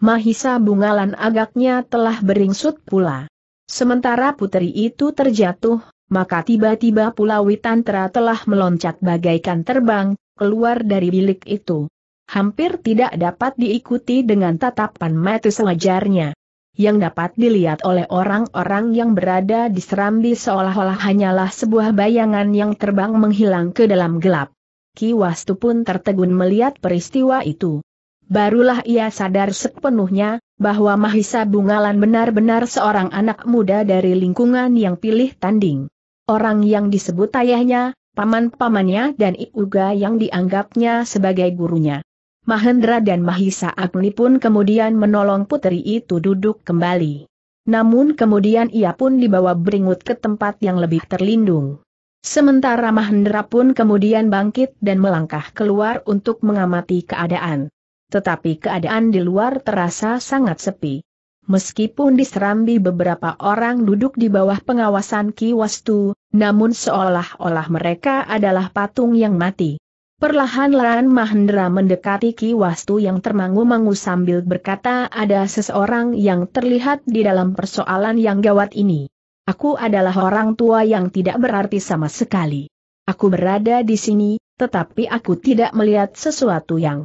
Mahisa Bungalan agaknya telah beringsut pula. Sementara putri itu terjatuh, maka tiba-tiba pula Witantra telah meloncat bagaikan terbang, keluar dari bilik itu. Hampir tidak dapat diikuti dengan tatapan mata sewajarnya. Yang dapat dilihat oleh orang-orang yang berada di serambi seolah-olah hanyalah sebuah bayangan yang terbang menghilang ke dalam gelap. Ki Wastu pun tertegun melihat peristiwa itu. Barulah ia sadar sepenuhnya, bahwa Mahisa Bungalan benar-benar seorang anak muda dari lingkungan yang pilih tanding. Orang yang disebut ayahnya, paman-pamannya dan Iuga yang dianggapnya sebagai gurunya. Mahendra dan Mahisa Agni pun kemudian menolong putri itu duduk kembali. Namun kemudian ia pun dibawa beringut ke tempat yang lebih terlindung. Sementara Mahendra pun kemudian bangkit dan melangkah keluar untuk mengamati keadaan. Tetapi keadaan di luar terasa sangat sepi. Meskipun diserambi beberapa orang duduk di bawah pengawasan Ki Wastu, namun seolah-olah mereka adalah patung yang mati. Perlahan-lahan Mahendra mendekati Ki Wastu yang termangu-mangu sambil berkata ada seseorang yang terlihat di dalam persoalan yang gawat ini. Aku adalah orang tua yang tidak berarti sama sekali. Aku berada di sini, tetapi aku tidak melihat sesuatu yang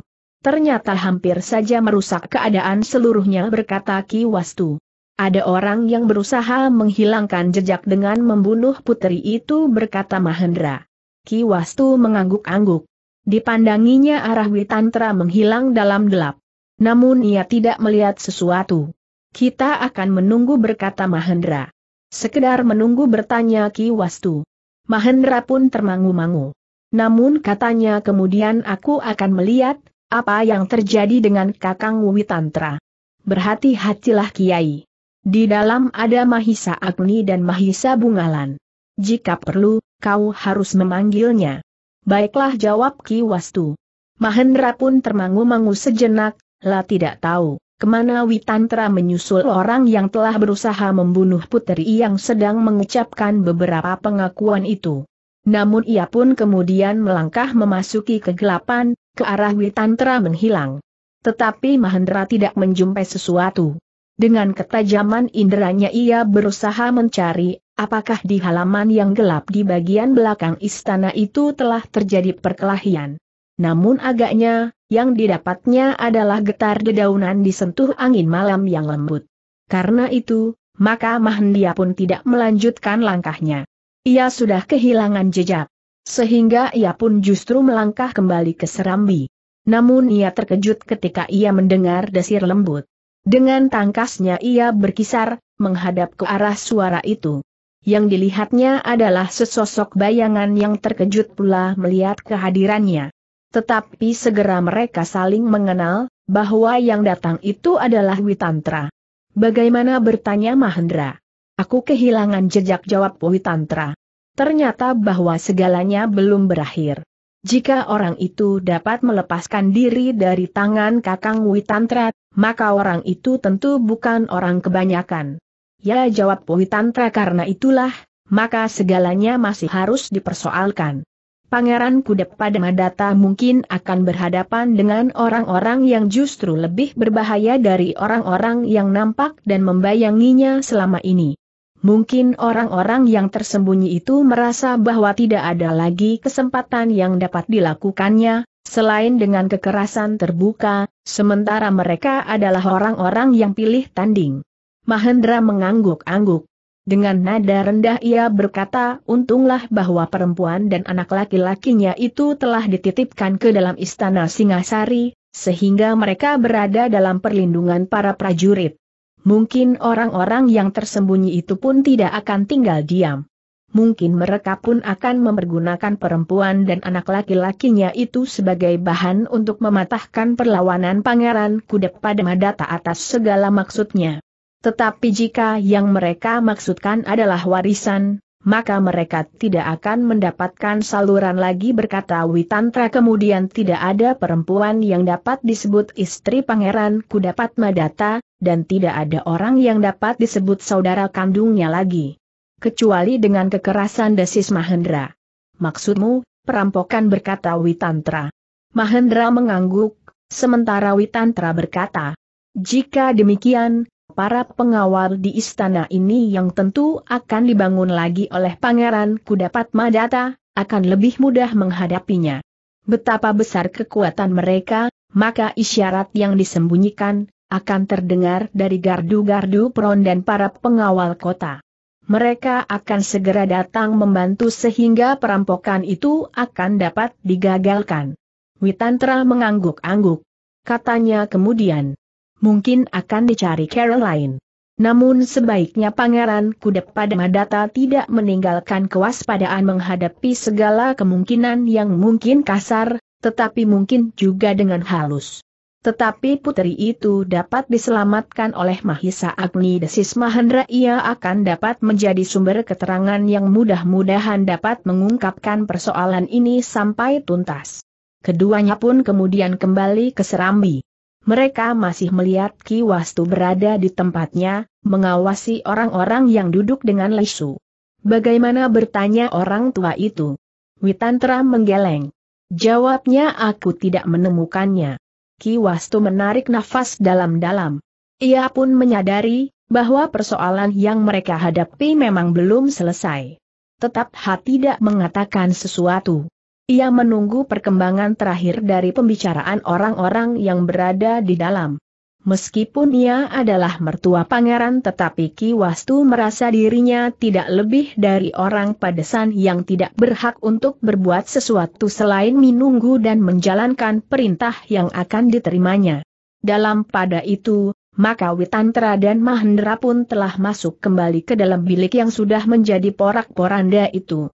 Ternyata hampir saja merusak keadaan seluruhnya berkata Ki Wastu. Ada orang yang berusaha menghilangkan jejak dengan membunuh putri itu berkata Mahendra. Ki Wastu mengangguk-angguk. Dipandanginya arah Witantra menghilang dalam gelap. Namun ia tidak melihat sesuatu. Kita akan menunggu berkata Mahendra. Sekedar menunggu bertanya Ki Wastu. Mahendra pun termangu-mangu. Namun katanya kemudian aku akan melihat, apa yang terjadi dengan Kakang Witantra? Berhati-hatilah Kiai. Di dalam ada Mahisa Agni dan Mahisa Bungalan. Jika perlu, kau harus memanggilnya. Baiklah jawab Ki Wastu. Mahendra pun termangu-mangu sejenak, lah tidak tahu kemana Witantra menyusul orang yang telah berusaha membunuh puteri yang sedang mengucapkan beberapa pengakuan itu. Namun ia pun kemudian melangkah memasuki kegelapan, ke arah Witantra menghilang. Tetapi Mahendra tidak menjumpai sesuatu. Dengan ketajaman inderanya ia berusaha mencari, apakah di halaman yang gelap di bagian belakang istana itu telah terjadi perkelahian. Namun agaknya, yang didapatnya adalah getar dedaunan disentuh angin malam yang lembut. Karena itu, maka Mahendia pun tidak melanjutkan langkahnya. Ia sudah kehilangan jejak. Sehingga ia pun justru melangkah kembali ke serambi. Namun ia terkejut ketika ia mendengar desir lembut. Dengan tangkasnya ia berkisar, menghadap ke arah suara itu. Yang dilihatnya adalah sesosok bayangan yang terkejut pula melihat kehadirannya. Tetapi segera mereka saling mengenal, bahwa yang datang itu adalah Witantra. Bagaimana bertanya Mahendra? Aku kehilangan jejak jawab Witantra ternyata bahwa segalanya belum berakhir. Jika orang itu dapat melepaskan diri dari tangan Kakang Witantra, maka orang itu tentu bukan orang kebanyakan. Ya jawab Witantra karena itulah, maka segalanya masih harus dipersoalkan. Pangeran Kudep pada Madata mungkin akan berhadapan dengan orang-orang yang justru lebih berbahaya dari orang-orang yang nampak dan membayanginya selama ini. Mungkin orang-orang yang tersembunyi itu merasa bahwa tidak ada lagi kesempatan yang dapat dilakukannya, selain dengan kekerasan terbuka, sementara mereka adalah orang-orang yang pilih tanding. Mahendra mengangguk-angguk. Dengan nada rendah ia berkata, untunglah bahwa perempuan dan anak laki-lakinya itu telah dititipkan ke dalam istana Singasari, sehingga mereka berada dalam perlindungan para prajurit. Mungkin orang-orang yang tersembunyi itu pun tidak akan tinggal diam. Mungkin mereka pun akan mempergunakan perempuan dan anak laki-lakinya itu sebagai bahan untuk mematahkan perlawanan pangeran kudep pada madata atas segala maksudnya. Tetapi jika yang mereka maksudkan adalah warisan, maka mereka tidak akan mendapatkan saluran lagi berkata Witantra kemudian tidak ada perempuan yang dapat disebut istri pangeran Kudapat Madata, dan tidak ada orang yang dapat disebut saudara kandungnya lagi. Kecuali dengan kekerasan desis Mahendra. Maksudmu, perampokan berkata Witantra. Mahendra mengangguk, sementara Witantra berkata, jika demikian, para pengawal di istana ini yang tentu akan dibangun lagi oleh Pangeran Kudapat Madata, akan lebih mudah menghadapinya. Betapa besar kekuatan mereka, maka isyarat yang disembunyikan, akan terdengar dari gardu-gardu peron dan para pengawal kota. Mereka akan segera datang membantu sehingga perampokan itu akan dapat digagalkan. Witantra mengangguk-angguk. Katanya kemudian, mungkin akan dicari Caroline. Namun sebaiknya Pangeran Kuda pada Madata tidak meninggalkan kewaspadaan menghadapi segala kemungkinan yang mungkin kasar, tetapi mungkin juga dengan halus. Tetapi putri itu dapat diselamatkan oleh Mahisa Agni Desis Mahendra ia akan dapat menjadi sumber keterangan yang mudah-mudahan dapat mengungkapkan persoalan ini sampai tuntas. Keduanya pun kemudian kembali ke Serambi. Mereka masih melihat Ki Wastu berada di tempatnya, mengawasi orang-orang yang duduk dengan lesu. Bagaimana bertanya orang tua itu? Witantra menggeleng. Jawabnya aku tidak menemukannya. Ki Wastu menarik nafas dalam-dalam. Ia pun menyadari, bahwa persoalan yang mereka hadapi memang belum selesai. Tetap hati tidak mengatakan sesuatu. Ia menunggu perkembangan terakhir dari pembicaraan orang-orang yang berada di dalam. Meskipun ia adalah mertua pangeran tetapi Ki Wastu merasa dirinya tidak lebih dari orang padesan yang tidak berhak untuk berbuat sesuatu selain menunggu dan menjalankan perintah yang akan diterimanya. Dalam pada itu, maka Witantra dan Mahendra pun telah masuk kembali ke dalam bilik yang sudah menjadi porak-poranda itu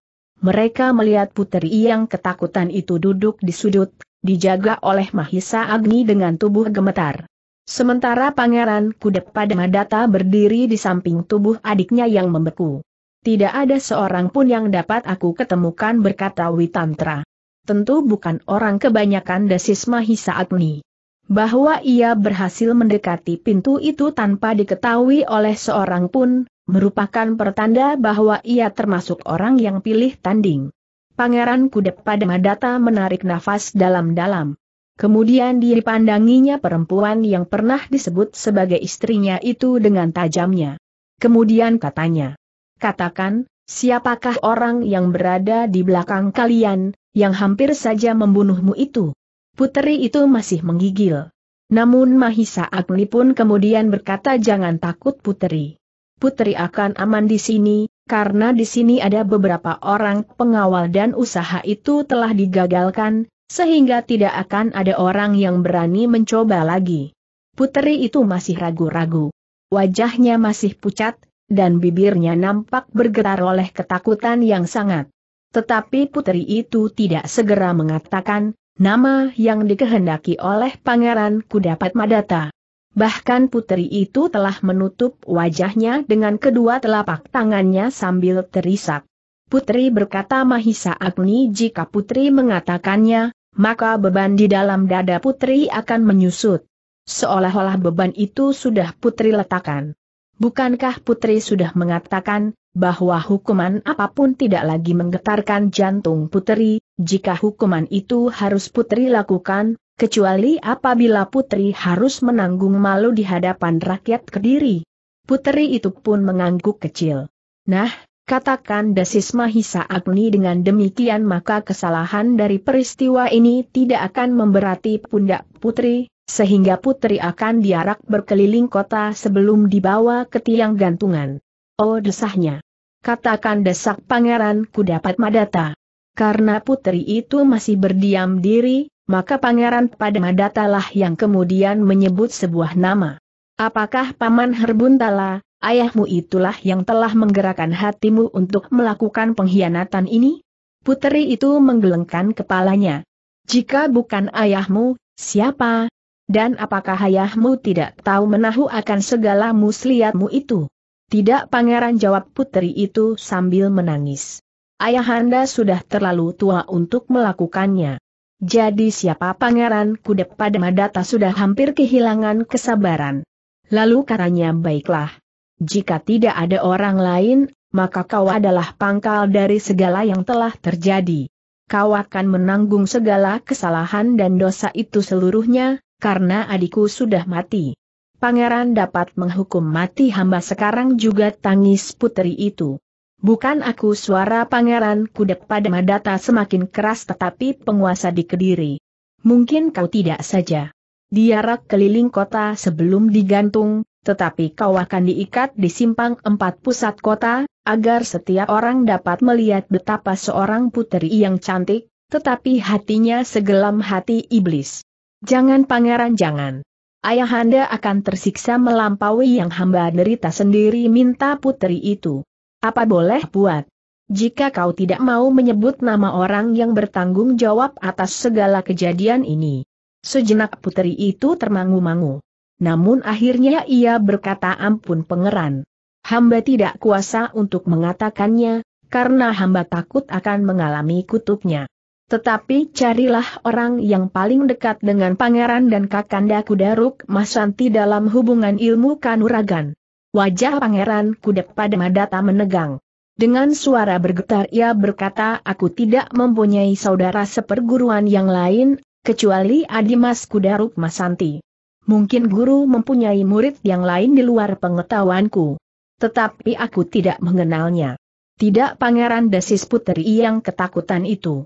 mereka melihat puteri yang ketakutan itu duduk di sudut, dijaga oleh Mahisa Agni dengan tubuh gemetar. Sementara Pangeran Kudep pada Madata berdiri di samping tubuh adiknya yang membeku. Tidak ada seorang pun yang dapat aku ketemukan berkata Witantra. Tentu bukan orang kebanyakan desis Mahisa Agni. Bahwa ia berhasil mendekati pintu itu tanpa diketahui oleh seorang pun, merupakan pertanda bahwa ia termasuk orang yang pilih tanding. Pangeran Kudep pada Madata menarik nafas dalam-dalam. Kemudian dipandanginya perempuan yang pernah disebut sebagai istrinya itu dengan tajamnya. Kemudian katanya, katakan, siapakah orang yang berada di belakang kalian, yang hampir saja membunuhmu itu? Puteri itu masih menggigil. Namun Mahisa Agni pun kemudian berkata jangan takut puteri. Putri akan aman di sini, karena di sini ada beberapa orang pengawal dan usaha itu telah digagalkan, sehingga tidak akan ada orang yang berani mencoba lagi. Putri itu masih ragu-ragu. Wajahnya masih pucat, dan bibirnya nampak bergetar oleh ketakutan yang sangat. Tetapi putri itu tidak segera mengatakan, nama yang dikehendaki oleh Pangeran Kudapat Madata. Bahkan putri itu telah menutup wajahnya dengan kedua telapak tangannya sambil terisak. Putri berkata Mahisa Agni jika putri mengatakannya, maka beban di dalam dada putri akan menyusut. Seolah-olah beban itu sudah putri letakkan. Bukankah putri sudah mengatakan, bahwa hukuman apapun tidak lagi menggetarkan jantung putri, jika hukuman itu harus putri lakukan, kecuali apabila putri harus menanggung malu di hadapan rakyat Kediri. Putri itu pun mengangguk kecil. Nah, katakan Dasis Mahisa Agni dengan demikian maka kesalahan dari peristiwa ini tidak akan memberati pundak putri, sehingga putri akan diarak berkeliling kota sebelum dibawa ke tiang gantungan. Oh desahnya. Katakan desak pangeran ku dapat madata. Karena putri itu masih berdiam diri, maka Pangeran Padamadatalah yang kemudian menyebut sebuah nama. Apakah Paman Herbuntala, ayahmu itulah yang telah menggerakkan hatimu untuk melakukan pengkhianatan ini? Putri itu menggelengkan kepalanya. Jika bukan ayahmu, siapa? Dan apakah ayahmu tidak tahu menahu akan segala muslihatmu itu? Tidak pangeran jawab putri itu sambil menangis. Ayahanda sudah terlalu tua untuk melakukannya jadi siapa pangeran kuda pada Madata sudah hampir kehilangan kesabaran. Lalu katanya baiklah. Jika tidak ada orang lain, maka kau adalah pangkal dari segala yang telah terjadi. Kau akan menanggung segala kesalahan dan dosa itu seluruhnya, karena adikku sudah mati. Pangeran dapat menghukum mati hamba sekarang juga tangis putri itu. Bukan aku suara pangeran kudek pada Madata semakin keras tetapi penguasa di Kediri. Mungkin kau tidak saja. Diarak keliling kota sebelum digantung, tetapi kau akan diikat di simpang empat pusat kota, agar setiap orang dapat melihat betapa seorang puteri yang cantik, tetapi hatinya segelam hati iblis. Jangan pangeran jangan. Ayahanda akan tersiksa melampaui yang hamba derita sendiri minta puteri itu. Apa boleh buat? Jika kau tidak mau menyebut nama orang yang bertanggung jawab atas segala kejadian ini. Sejenak putri itu termangu-mangu. Namun akhirnya ia berkata ampun pangeran. Hamba tidak kuasa untuk mengatakannya, karena hamba takut akan mengalami kutubnya. Tetapi carilah orang yang paling dekat dengan pangeran dan kakanda Kudaruk Masanti dalam hubungan ilmu kanuragan. Wajah pangeran kudep pada madata menegang. Dengan suara bergetar ia berkata aku tidak mempunyai saudara seperguruan yang lain, kecuali Adimas Kudaruk Masanti. Mungkin guru mempunyai murid yang lain di luar pengetahuanku. Tetapi aku tidak mengenalnya. Tidak pangeran desis puteri yang ketakutan itu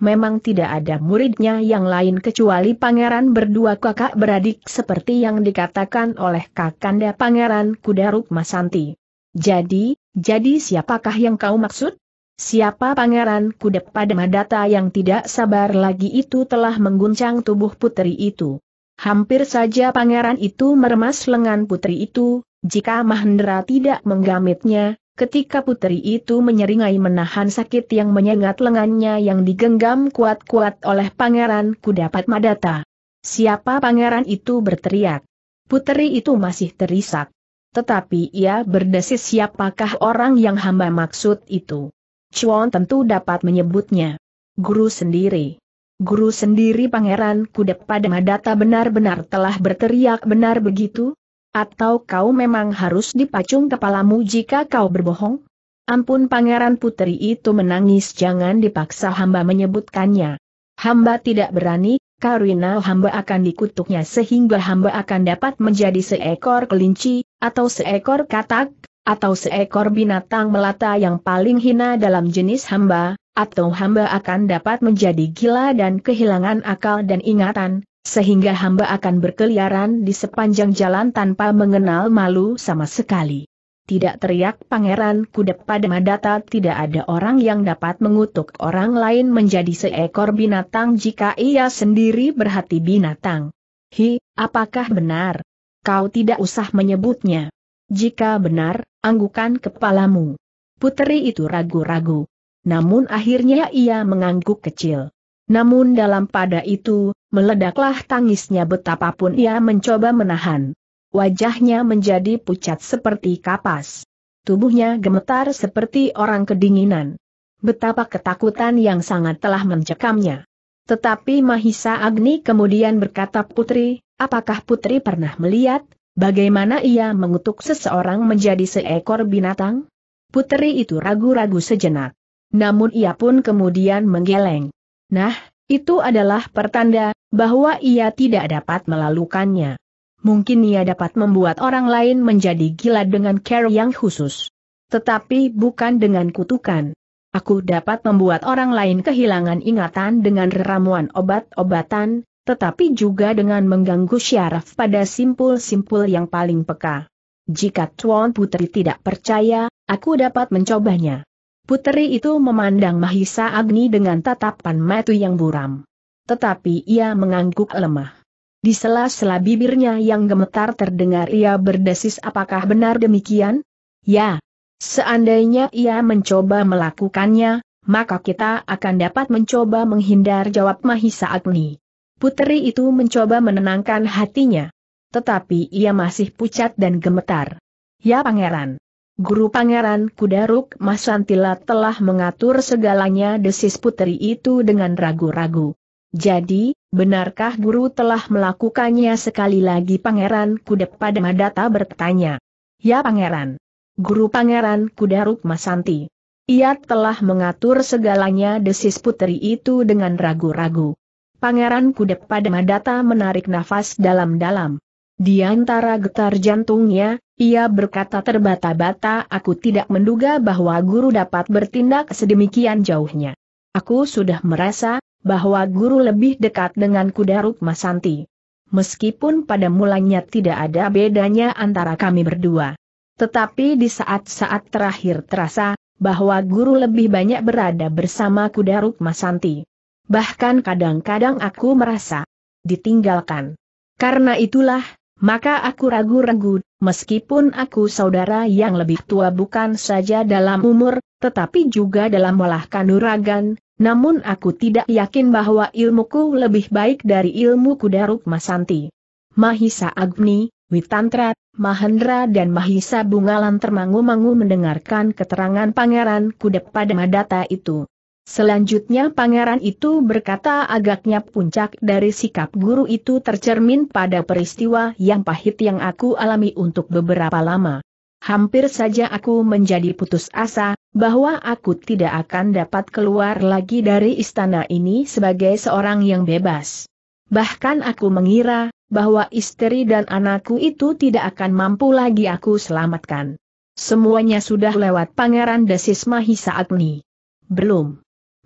memang tidak ada muridnya yang lain kecuali pangeran berdua kakak beradik seperti yang dikatakan oleh kakanda pangeran kuda Masanti. Jadi, jadi siapakah yang kau maksud? Siapa pangeran kuda pada madata yang tidak sabar lagi itu telah mengguncang tubuh putri itu. Hampir saja pangeran itu meremas lengan putri itu, jika Mahendra tidak menggamitnya, Ketika putri itu menyeringai menahan sakit yang menyengat lengannya yang digenggam kuat-kuat oleh pangeran kudapat madata. Siapa pangeran itu berteriak. Putri itu masih terisak. Tetapi ia berdesis siapakah orang yang hamba maksud itu. Chuan tentu dapat menyebutnya. Guru sendiri. Guru sendiri pangeran Kudapat madata benar-benar telah berteriak benar begitu? Atau kau memang harus dipacung kepalamu jika kau berbohong? Ampun pangeran putri itu menangis jangan dipaksa hamba menyebutkannya. Hamba tidak berani, karena hamba akan dikutuknya sehingga hamba akan dapat menjadi seekor kelinci, atau seekor katak, atau seekor binatang melata yang paling hina dalam jenis hamba, atau hamba akan dapat menjadi gila dan kehilangan akal dan ingatan, sehingga hamba akan berkeliaran di sepanjang jalan tanpa mengenal malu sama sekali. Tidak teriak pangeran kuda pada madata tidak ada orang yang dapat mengutuk orang lain menjadi seekor binatang jika ia sendiri berhati binatang. Hi, apakah benar? Kau tidak usah menyebutnya. Jika benar, anggukan kepalamu. Puteri itu ragu-ragu. Namun akhirnya ia mengangguk kecil. Namun dalam pada itu, meledaklah tangisnya betapapun ia mencoba menahan. Wajahnya menjadi pucat seperti kapas. Tubuhnya gemetar seperti orang kedinginan. Betapa ketakutan yang sangat telah mencekamnya. Tetapi Mahisa Agni kemudian berkata putri, apakah putri pernah melihat, bagaimana ia mengutuk seseorang menjadi seekor binatang? Putri itu ragu-ragu sejenak. Namun ia pun kemudian menggeleng. Nah, itu adalah pertanda bahwa ia tidak dapat melalukannya. Mungkin ia dapat membuat orang lain menjadi gila dengan care yang khusus. Tetapi bukan dengan kutukan. Aku dapat membuat orang lain kehilangan ingatan dengan ramuan obat-obatan, tetapi juga dengan mengganggu syaraf pada simpul-simpul yang paling peka. Jika Tuan Putri tidak percaya, aku dapat mencobanya. Puteri itu memandang Mahisa Agni dengan tatapan matu yang buram. Tetapi ia mengangguk lemah. Di sela-sela bibirnya yang gemetar terdengar ia berdesis apakah benar demikian? Ya. Seandainya ia mencoba melakukannya, maka kita akan dapat mencoba menghindar jawab Mahisa Agni. Puteri itu mencoba menenangkan hatinya. Tetapi ia masih pucat dan gemetar. Ya pangeran. Guru Pangeran Kudaruk Masantila telah mengatur segalanya desis putri itu dengan ragu-ragu. Jadi, benarkah guru telah melakukannya sekali lagi Pangeran Kudep pada Madata bertanya. Ya Pangeran. Guru Pangeran Kudaruk Masanti. Ia telah mengatur segalanya desis putri itu dengan ragu-ragu. Pangeran Kudep pada Madata menarik nafas dalam-dalam. Di antara getar jantungnya, ia berkata terbata-bata aku tidak menduga bahwa guru dapat bertindak sedemikian jauhnya. Aku sudah merasa, bahwa guru lebih dekat dengan kuda Santi. Meskipun pada mulanya tidak ada bedanya antara kami berdua. Tetapi di saat-saat terakhir terasa, bahwa guru lebih banyak berada bersama kuda Santi. Bahkan kadang-kadang aku merasa ditinggalkan. Karena itulah, maka aku ragu-ragu, meskipun aku saudara yang lebih tua bukan saja dalam umur, tetapi juga dalam olah kanuragan, namun aku tidak yakin bahwa ilmuku lebih baik dari ilmu Kudaruk Masanti. Mahisa Agni, Witantra, Mahendra dan Mahisa Bungalan termangu-mangu mendengarkan keterangan Pangeran Kudep pada Madata itu. Selanjutnya pangeran itu berkata agaknya puncak dari sikap guru itu tercermin pada peristiwa yang pahit yang aku alami untuk beberapa lama. Hampir saja aku menjadi putus asa, bahwa aku tidak akan dapat keluar lagi dari istana ini sebagai seorang yang bebas. Bahkan aku mengira, bahwa istri dan anakku itu tidak akan mampu lagi aku selamatkan. Semuanya sudah lewat pangeran Desis Mahisa Agni. Belum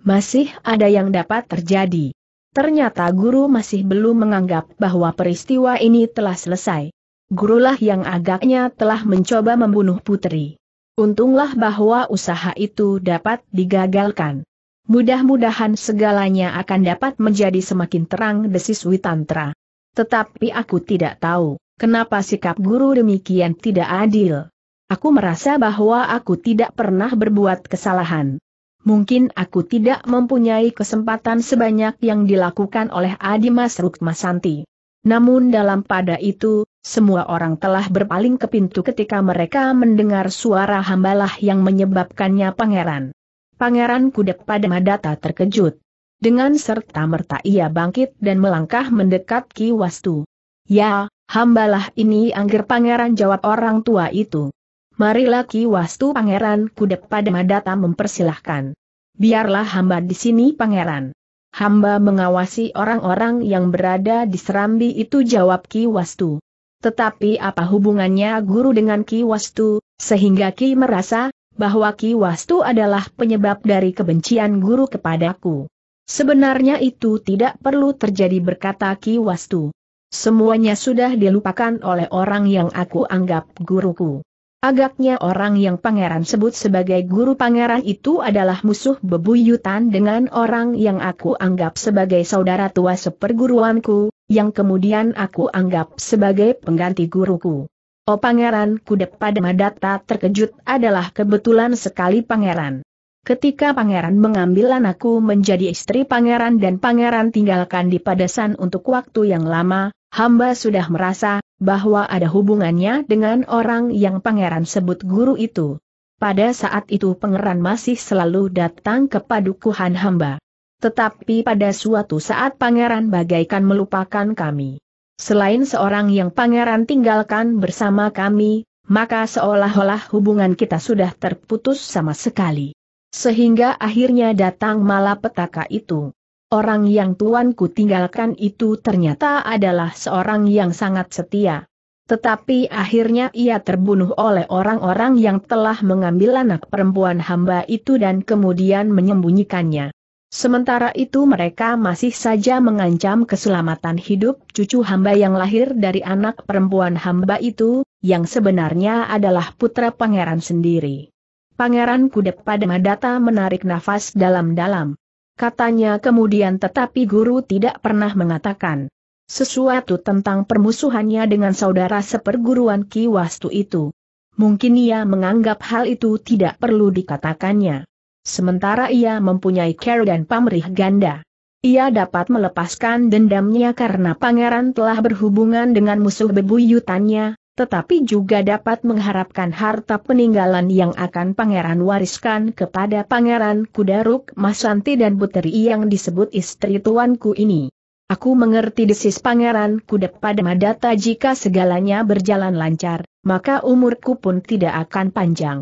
masih ada yang dapat terjadi. Ternyata guru masih belum menganggap bahwa peristiwa ini telah selesai. Gurulah yang agaknya telah mencoba membunuh putri. Untunglah bahwa usaha itu dapat digagalkan. Mudah-mudahan segalanya akan dapat menjadi semakin terang desis Witantra. Tetapi aku tidak tahu, kenapa sikap guru demikian tidak adil. Aku merasa bahwa aku tidak pernah berbuat kesalahan. Mungkin aku tidak mempunyai kesempatan sebanyak yang dilakukan oleh Adi Mas Rukmasanti. Namun dalam pada itu, semua orang telah berpaling ke pintu ketika mereka mendengar suara hambalah yang menyebabkannya pangeran. Pangeran Kudek pada Madata terkejut. Dengan serta-merta ia bangkit dan melangkah mendekat Ki Wastu. Ya, hambalah ini angger pangeran jawab orang tua itu. Marilah Ki Wastu Pangeran Kudep pada Madata mempersilahkan. Biarlah hamba di sini Pangeran. Hamba mengawasi orang-orang yang berada di Serambi itu jawab Ki Wastu. Tetapi apa hubungannya guru dengan Ki Wastu, sehingga Ki merasa bahwa Ki Wastu adalah penyebab dari kebencian guru kepadaku. Sebenarnya itu tidak perlu terjadi berkata Ki Wastu. Semuanya sudah dilupakan oleh orang yang aku anggap guruku. Agaknya orang yang pangeran sebut sebagai guru pangeran itu adalah musuh bebuyutan dengan orang yang aku anggap sebagai saudara tua seperguruanku, yang kemudian aku anggap sebagai pengganti guruku. Oh pangeran kuda pada madata terkejut adalah kebetulan sekali pangeran. Ketika pangeran mengambil anakku menjadi istri pangeran dan pangeran tinggalkan di padasan untuk waktu yang lama, hamba sudah merasa bahwa ada hubungannya dengan orang yang pangeran sebut guru itu. Pada saat itu pangeran masih selalu datang ke padukuhan hamba. Tetapi pada suatu saat pangeran bagaikan melupakan kami. Selain seorang yang pangeran tinggalkan bersama kami, maka seolah-olah hubungan kita sudah terputus sama sekali. Sehingga akhirnya datang malapetaka itu. Orang yang tuanku tinggalkan itu ternyata adalah seorang yang sangat setia. Tetapi akhirnya ia terbunuh oleh orang-orang yang telah mengambil anak perempuan hamba itu dan kemudian menyembunyikannya. Sementara itu mereka masih saja mengancam keselamatan hidup cucu hamba yang lahir dari anak perempuan hamba itu, yang sebenarnya adalah putra pangeran sendiri. Pangeran Kudep pada data menarik nafas dalam-dalam. Katanya kemudian tetapi guru tidak pernah mengatakan sesuatu tentang permusuhannya dengan saudara seperguruan Ki Wastu itu. Mungkin ia menganggap hal itu tidak perlu dikatakannya. Sementara ia mempunyai care dan pamrih ganda. Ia dapat melepaskan dendamnya karena pangeran telah berhubungan dengan musuh bebuyutannya, tetapi juga dapat mengharapkan harta peninggalan yang akan pangeran wariskan kepada pangeran Kudaruk Masanti dan puteri yang disebut istri tuanku ini. Aku mengerti desis pangeran kuda pada Madata jika segalanya berjalan lancar, maka umurku pun tidak akan panjang.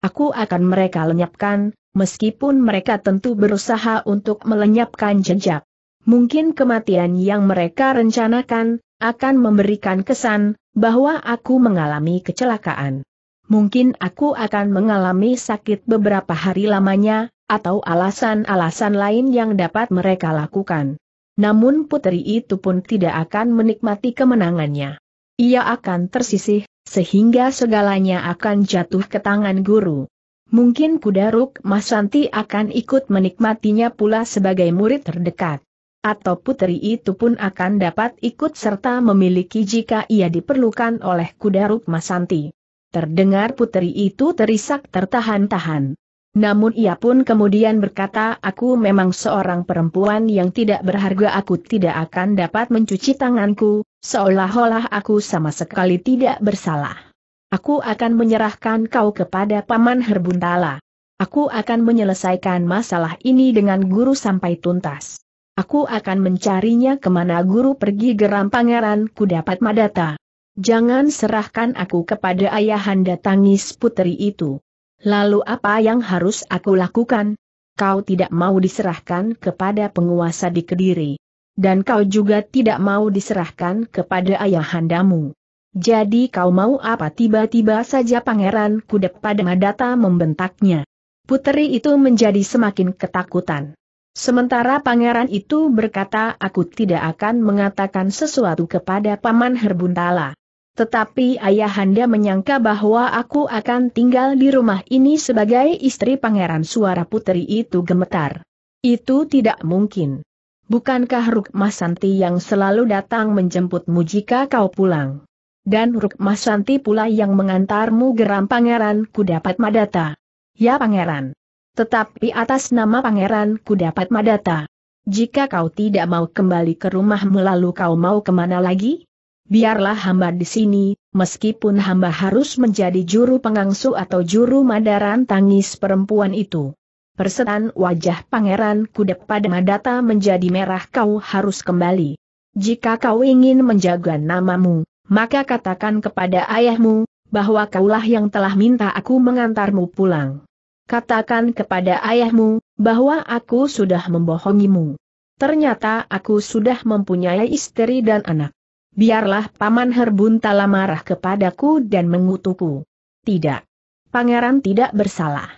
Aku akan mereka lenyapkan, meskipun mereka tentu berusaha untuk melenyapkan jejak. Mungkin kematian yang mereka rencanakan, akan memberikan kesan bahwa aku mengalami kecelakaan. Mungkin aku akan mengalami sakit beberapa hari lamanya, atau alasan-alasan lain yang dapat mereka lakukan. Namun putri itu pun tidak akan menikmati kemenangannya. Ia akan tersisih, sehingga segalanya akan jatuh ke tangan guru. Mungkin kudaruk, Ruk Masanti akan ikut menikmatinya pula sebagai murid terdekat atau puteri itu pun akan dapat ikut serta memiliki jika ia diperlukan oleh kuda Rukma Santi. Terdengar puteri itu terisak tertahan-tahan. Namun ia pun kemudian berkata aku memang seorang perempuan yang tidak berharga aku tidak akan dapat mencuci tanganku, seolah-olah aku sama sekali tidak bersalah. Aku akan menyerahkan kau kepada Paman Herbuntala. Aku akan menyelesaikan masalah ini dengan guru sampai tuntas. Aku akan mencarinya kemana guru pergi geram pangeran ku dapat madata. Jangan serahkan aku kepada ayahanda tangis putri itu. Lalu apa yang harus aku lakukan? Kau tidak mau diserahkan kepada penguasa di Kediri. Dan kau juga tidak mau diserahkan kepada ayahandamu. Jadi kau mau apa tiba-tiba saja pangeran kudep pada madata membentaknya. Putri itu menjadi semakin ketakutan. Sementara pangeran itu berkata aku tidak akan mengatakan sesuatu kepada Paman Herbuntala. Tetapi ayahanda menyangka bahwa aku akan tinggal di rumah ini sebagai istri pangeran suara putri itu gemetar. Itu tidak mungkin. Bukankah Rukmasanti yang selalu datang menjemputmu jika kau pulang? Dan Rukmasanti pula yang mengantarmu geram pangeran ku dapat madata. Ya pangeran. Tetapi atas nama pangeran ku dapat Madata. Jika kau tidak mau kembali ke rumah, melalui kau mau kemana lagi? Biarlah hamba di sini, meskipun hamba harus menjadi juru pengangsu atau juru madaran tangis perempuan itu. Persetan wajah pangeran kudep pada Madata menjadi merah kau harus kembali. Jika kau ingin menjaga namamu, maka katakan kepada ayahmu, bahwa kaulah yang telah minta aku mengantarmu pulang katakan kepada ayahmu, bahwa aku sudah membohongimu. Ternyata aku sudah mempunyai istri dan anak. Biarlah Paman Herbuntala marah kepadaku dan mengutuku. Tidak. Pangeran tidak bersalah.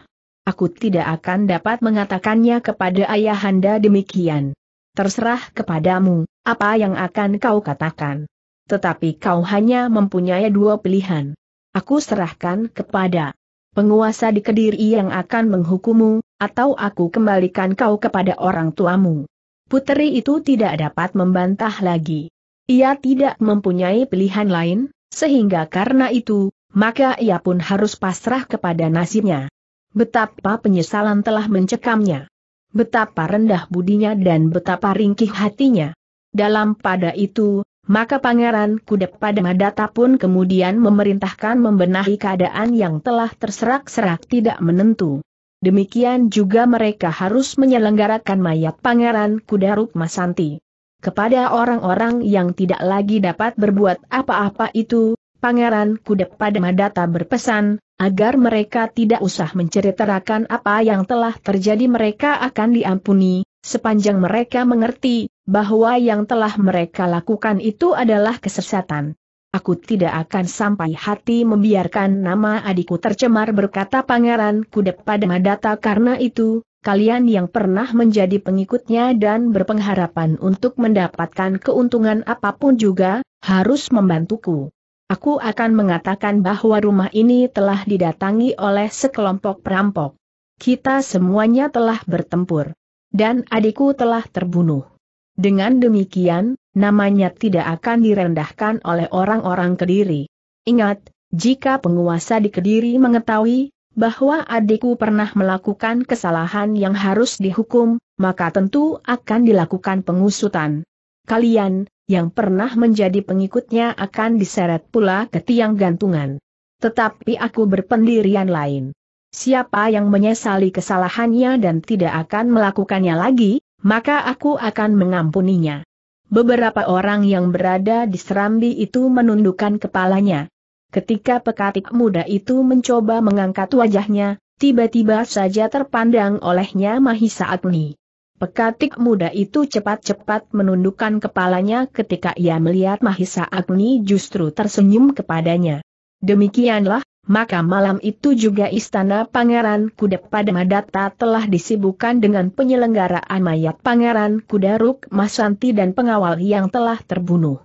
Aku tidak akan dapat mengatakannya kepada ayahanda demikian. Terserah kepadamu, apa yang akan kau katakan. Tetapi kau hanya mempunyai dua pilihan. Aku serahkan kepada penguasa di Kediri yang akan menghukummu, atau aku kembalikan kau kepada orang tuamu. Puteri itu tidak dapat membantah lagi. Ia tidak mempunyai pilihan lain, sehingga karena itu, maka ia pun harus pasrah kepada nasibnya. Betapa penyesalan telah mencekamnya. Betapa rendah budinya dan betapa ringkih hatinya. Dalam pada itu, maka Pangeran pada Padamadata pun kemudian memerintahkan membenahi keadaan yang telah terserak-serak tidak menentu. Demikian juga mereka harus menyelenggarakan mayat Pangeran Kuda Masanti. Kepada orang-orang yang tidak lagi dapat berbuat apa-apa itu, Pangeran pada Padamadata berpesan, agar mereka tidak usah menceritakan apa yang telah terjadi mereka akan diampuni, sepanjang mereka mengerti, bahwa yang telah mereka lakukan itu adalah kesesatan. Aku tidak akan sampai hati membiarkan nama adikku tercemar berkata Pangeran Kudep pada Madata karena itu, kalian yang pernah menjadi pengikutnya dan berpengharapan untuk mendapatkan keuntungan apapun juga, harus membantuku. Aku akan mengatakan bahwa rumah ini telah didatangi oleh sekelompok perampok. Kita semuanya telah bertempur. Dan adikku telah terbunuh. Dengan demikian, namanya tidak akan direndahkan oleh orang-orang Kediri. Ingat, jika penguasa di Kediri mengetahui bahwa adikku pernah melakukan kesalahan yang harus dihukum, maka tentu akan dilakukan pengusutan. Kalian, yang pernah menjadi pengikutnya akan diseret pula ke tiang gantungan. Tetapi aku berpendirian lain. Siapa yang menyesali kesalahannya dan tidak akan melakukannya lagi, maka aku akan mengampuninya. Beberapa orang yang berada di serambi itu menundukkan kepalanya. Ketika pekatik muda itu mencoba mengangkat wajahnya, tiba-tiba saja terpandang olehnya Mahisa Agni. Pekatik muda itu cepat-cepat menundukkan kepalanya ketika ia melihat Mahisa Agni justru tersenyum kepadanya. Demikianlah, maka malam itu juga istana Pangeran Kuda Padamadata telah disibukkan dengan penyelenggaraan mayat Pangeran Kuda Ruk Masanti dan pengawal yang telah terbunuh.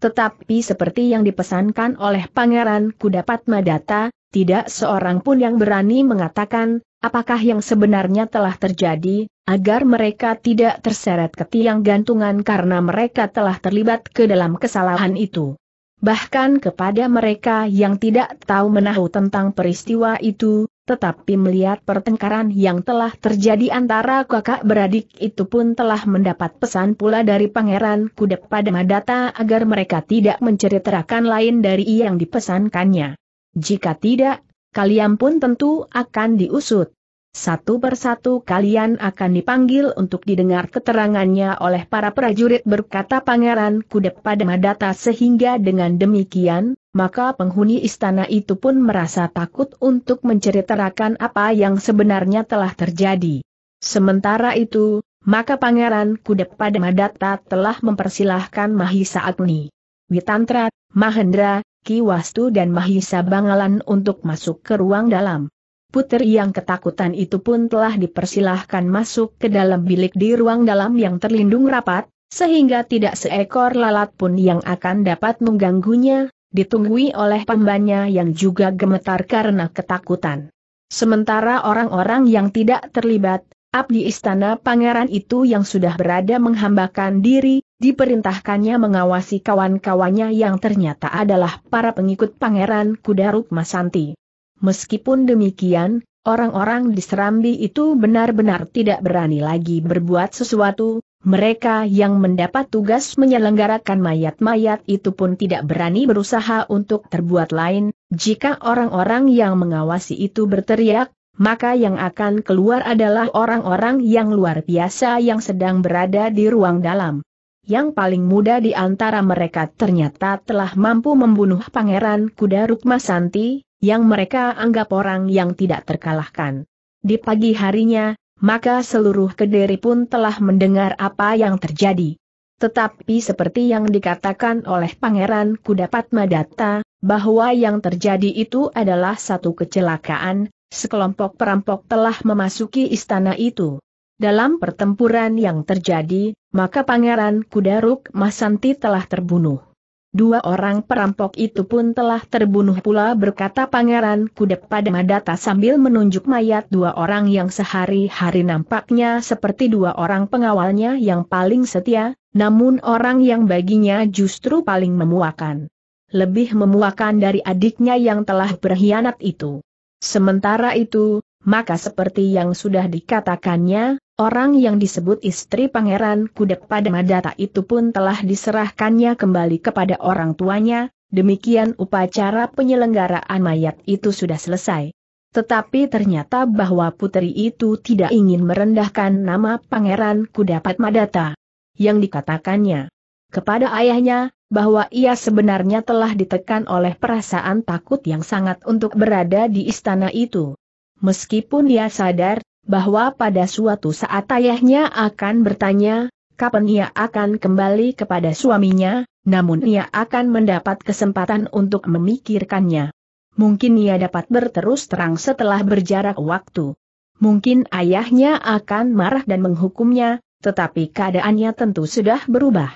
Tetapi seperti yang dipesankan oleh Pangeran Kuda Madata, tidak seorang pun yang berani mengatakan, apakah yang sebenarnya telah terjadi, agar mereka tidak terseret ke tiang gantungan karena mereka telah terlibat ke dalam kesalahan itu bahkan kepada mereka yang tidak tahu menahu tentang peristiwa itu, tetapi melihat pertengkaran yang telah terjadi antara kakak beradik itu pun telah mendapat pesan pula dari Pangeran Kudep pada Madata agar mereka tidak menceritakan lain dari yang dipesankannya. Jika tidak, kalian pun tentu akan diusut. Satu persatu kalian akan dipanggil untuk didengar keterangannya oleh para prajurit berkata Pangeran Kudep pada Madata sehingga dengan demikian, maka penghuni istana itu pun merasa takut untuk menceritakan apa yang sebenarnya telah terjadi. Sementara itu, maka Pangeran Kudep pada Madata telah mempersilahkan Mahisa Agni, Witantra, Mahendra, Kiwastu dan Mahisa Bangalan untuk masuk ke ruang dalam. Puter yang ketakutan itu pun telah dipersilahkan masuk ke dalam bilik di ruang dalam yang terlindung rapat, sehingga tidak seekor lalat pun yang akan dapat mengganggunya, ditunggui oleh pembannya yang juga gemetar karena ketakutan. Sementara orang-orang yang tidak terlibat, abdi istana pangeran itu yang sudah berada menghambakan diri, diperintahkannya mengawasi kawan-kawannya yang ternyata adalah para pengikut pangeran Kudaruk Masanti. Meskipun demikian, orang-orang di Serambi itu benar-benar tidak berani lagi berbuat sesuatu, mereka yang mendapat tugas menyelenggarakan mayat-mayat itu pun tidak berani berusaha untuk terbuat lain, jika orang-orang yang mengawasi itu berteriak, maka yang akan keluar adalah orang-orang yang luar biasa yang sedang berada di ruang dalam. Yang paling muda di antara mereka ternyata telah mampu membunuh Pangeran Kuda Rukmasanti, yang mereka anggap orang yang tidak terkalahkan. Di pagi harinya, maka seluruh kediri pun telah mendengar apa yang terjadi. Tetapi seperti yang dikatakan oleh Pangeran Kudapat Madata, bahwa yang terjadi itu adalah satu kecelakaan, sekelompok perampok telah memasuki istana itu. Dalam pertempuran yang terjadi, maka Pangeran Kudaruk Masanti telah terbunuh. Dua orang perampok itu pun telah terbunuh pula berkata pangeran Kudep pada Madata sambil menunjuk mayat dua orang yang sehari-hari nampaknya seperti dua orang pengawalnya yang paling setia, namun orang yang baginya justru paling memuakan. Lebih memuakan dari adiknya yang telah berkhianat itu. Sementara itu, maka seperti yang sudah dikatakannya, Orang yang disebut istri pangeran kudek pada Madata itu pun telah diserahkannya kembali kepada orang tuanya, demikian upacara penyelenggaraan mayat itu sudah selesai. Tetapi ternyata bahwa putri itu tidak ingin merendahkan nama pangeran kudapat Madata. Yang dikatakannya kepada ayahnya, bahwa ia sebenarnya telah ditekan oleh perasaan takut yang sangat untuk berada di istana itu. Meskipun dia sadar bahwa pada suatu saat ayahnya akan bertanya, kapan ia akan kembali kepada suaminya, namun ia akan mendapat kesempatan untuk memikirkannya. Mungkin ia dapat berterus terang setelah berjarak waktu. Mungkin ayahnya akan marah dan menghukumnya, tetapi keadaannya tentu sudah berubah.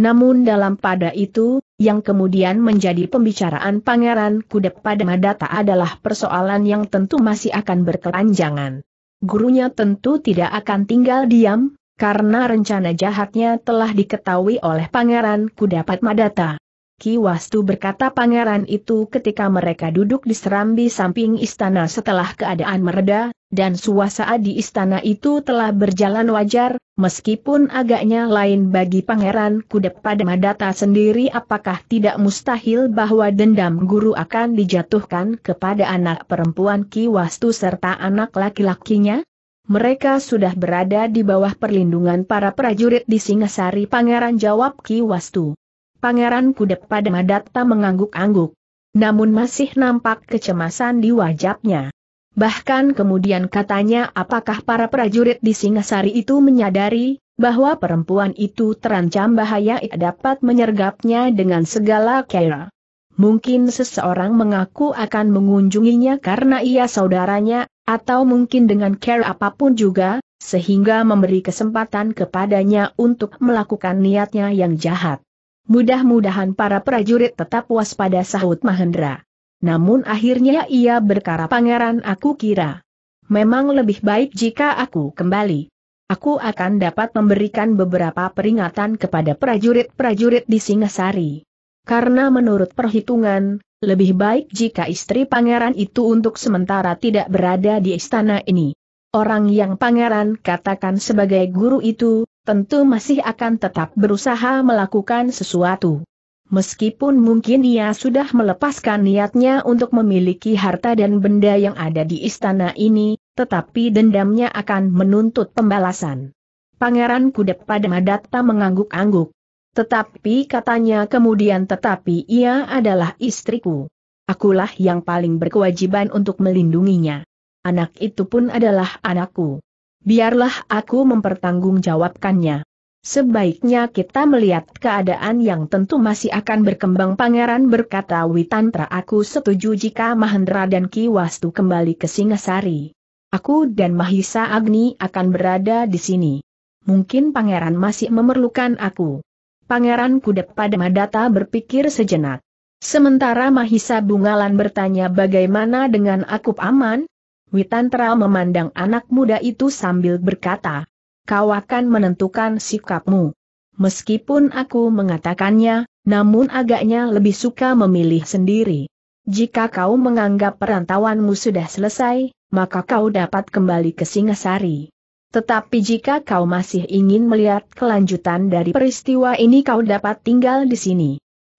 Namun dalam pada itu, yang kemudian menjadi pembicaraan Pangeran Kudep pada Madata adalah persoalan yang tentu masih akan berkelanjangan gurunya tentu tidak akan tinggal diam, karena rencana jahatnya telah diketahui oleh Pangeran Kudapat Madata. Kiwastu berkata pangeran itu ketika mereka duduk di serambi samping istana setelah keadaan mereda, dan suasana di istana itu telah berjalan wajar, meskipun agaknya lain bagi Pangeran Kuda pada Madata sendiri apakah tidak mustahil bahwa dendam guru akan dijatuhkan kepada anak perempuan Kiwastu serta anak laki-lakinya? Mereka sudah berada di bawah perlindungan para prajurit di Singasari Pangeran jawab Ki Kiwastu. Pangeran Kuda pada Madata mengangguk-angguk. Namun masih nampak kecemasan di wajahnya. Bahkan kemudian katanya apakah para prajurit di Singasari itu menyadari, bahwa perempuan itu terancam bahaya ia dapat menyergapnya dengan segala cara. Mungkin seseorang mengaku akan mengunjunginya karena ia saudaranya, atau mungkin dengan care apapun juga, sehingga memberi kesempatan kepadanya untuk melakukan niatnya yang jahat. Mudah-mudahan para prajurit tetap waspada sahut Mahendra. Namun akhirnya ia berkara pangeran aku kira. Memang lebih baik jika aku kembali. Aku akan dapat memberikan beberapa peringatan kepada prajurit-prajurit di Singasari. Karena menurut perhitungan, lebih baik jika istri pangeran itu untuk sementara tidak berada di istana ini. Orang yang pangeran katakan sebagai guru itu, tentu masih akan tetap berusaha melakukan sesuatu. Meskipun mungkin ia sudah melepaskan niatnya untuk memiliki harta dan benda yang ada di istana ini, tetapi dendamnya akan menuntut pembalasan. Pangeran Kudep pada Madatta mengangguk-angguk. Tetapi katanya kemudian tetapi ia adalah istriku. Akulah yang paling berkewajiban untuk melindunginya. Anak itu pun adalah anakku. Biarlah aku mempertanggungjawabkannya. Sebaiknya kita melihat keadaan yang tentu masih akan berkembang Pangeran berkata Witantra aku setuju jika Mahendra dan Ki Kiwastu kembali ke Singasari. Aku dan Mahisa Agni akan berada di sini. Mungkin Pangeran masih memerlukan aku. Pangeran Kudep pada Madata berpikir sejenak. Sementara Mahisa Bungalan bertanya bagaimana dengan aku Aman? Witantra memandang anak muda itu sambil berkata, kau akan menentukan sikapmu. Meskipun aku mengatakannya, namun agaknya lebih suka memilih sendiri. Jika kau menganggap perantauanmu sudah selesai, maka kau dapat kembali ke Singasari. Tetapi jika kau masih ingin melihat kelanjutan dari peristiwa ini kau dapat tinggal di sini.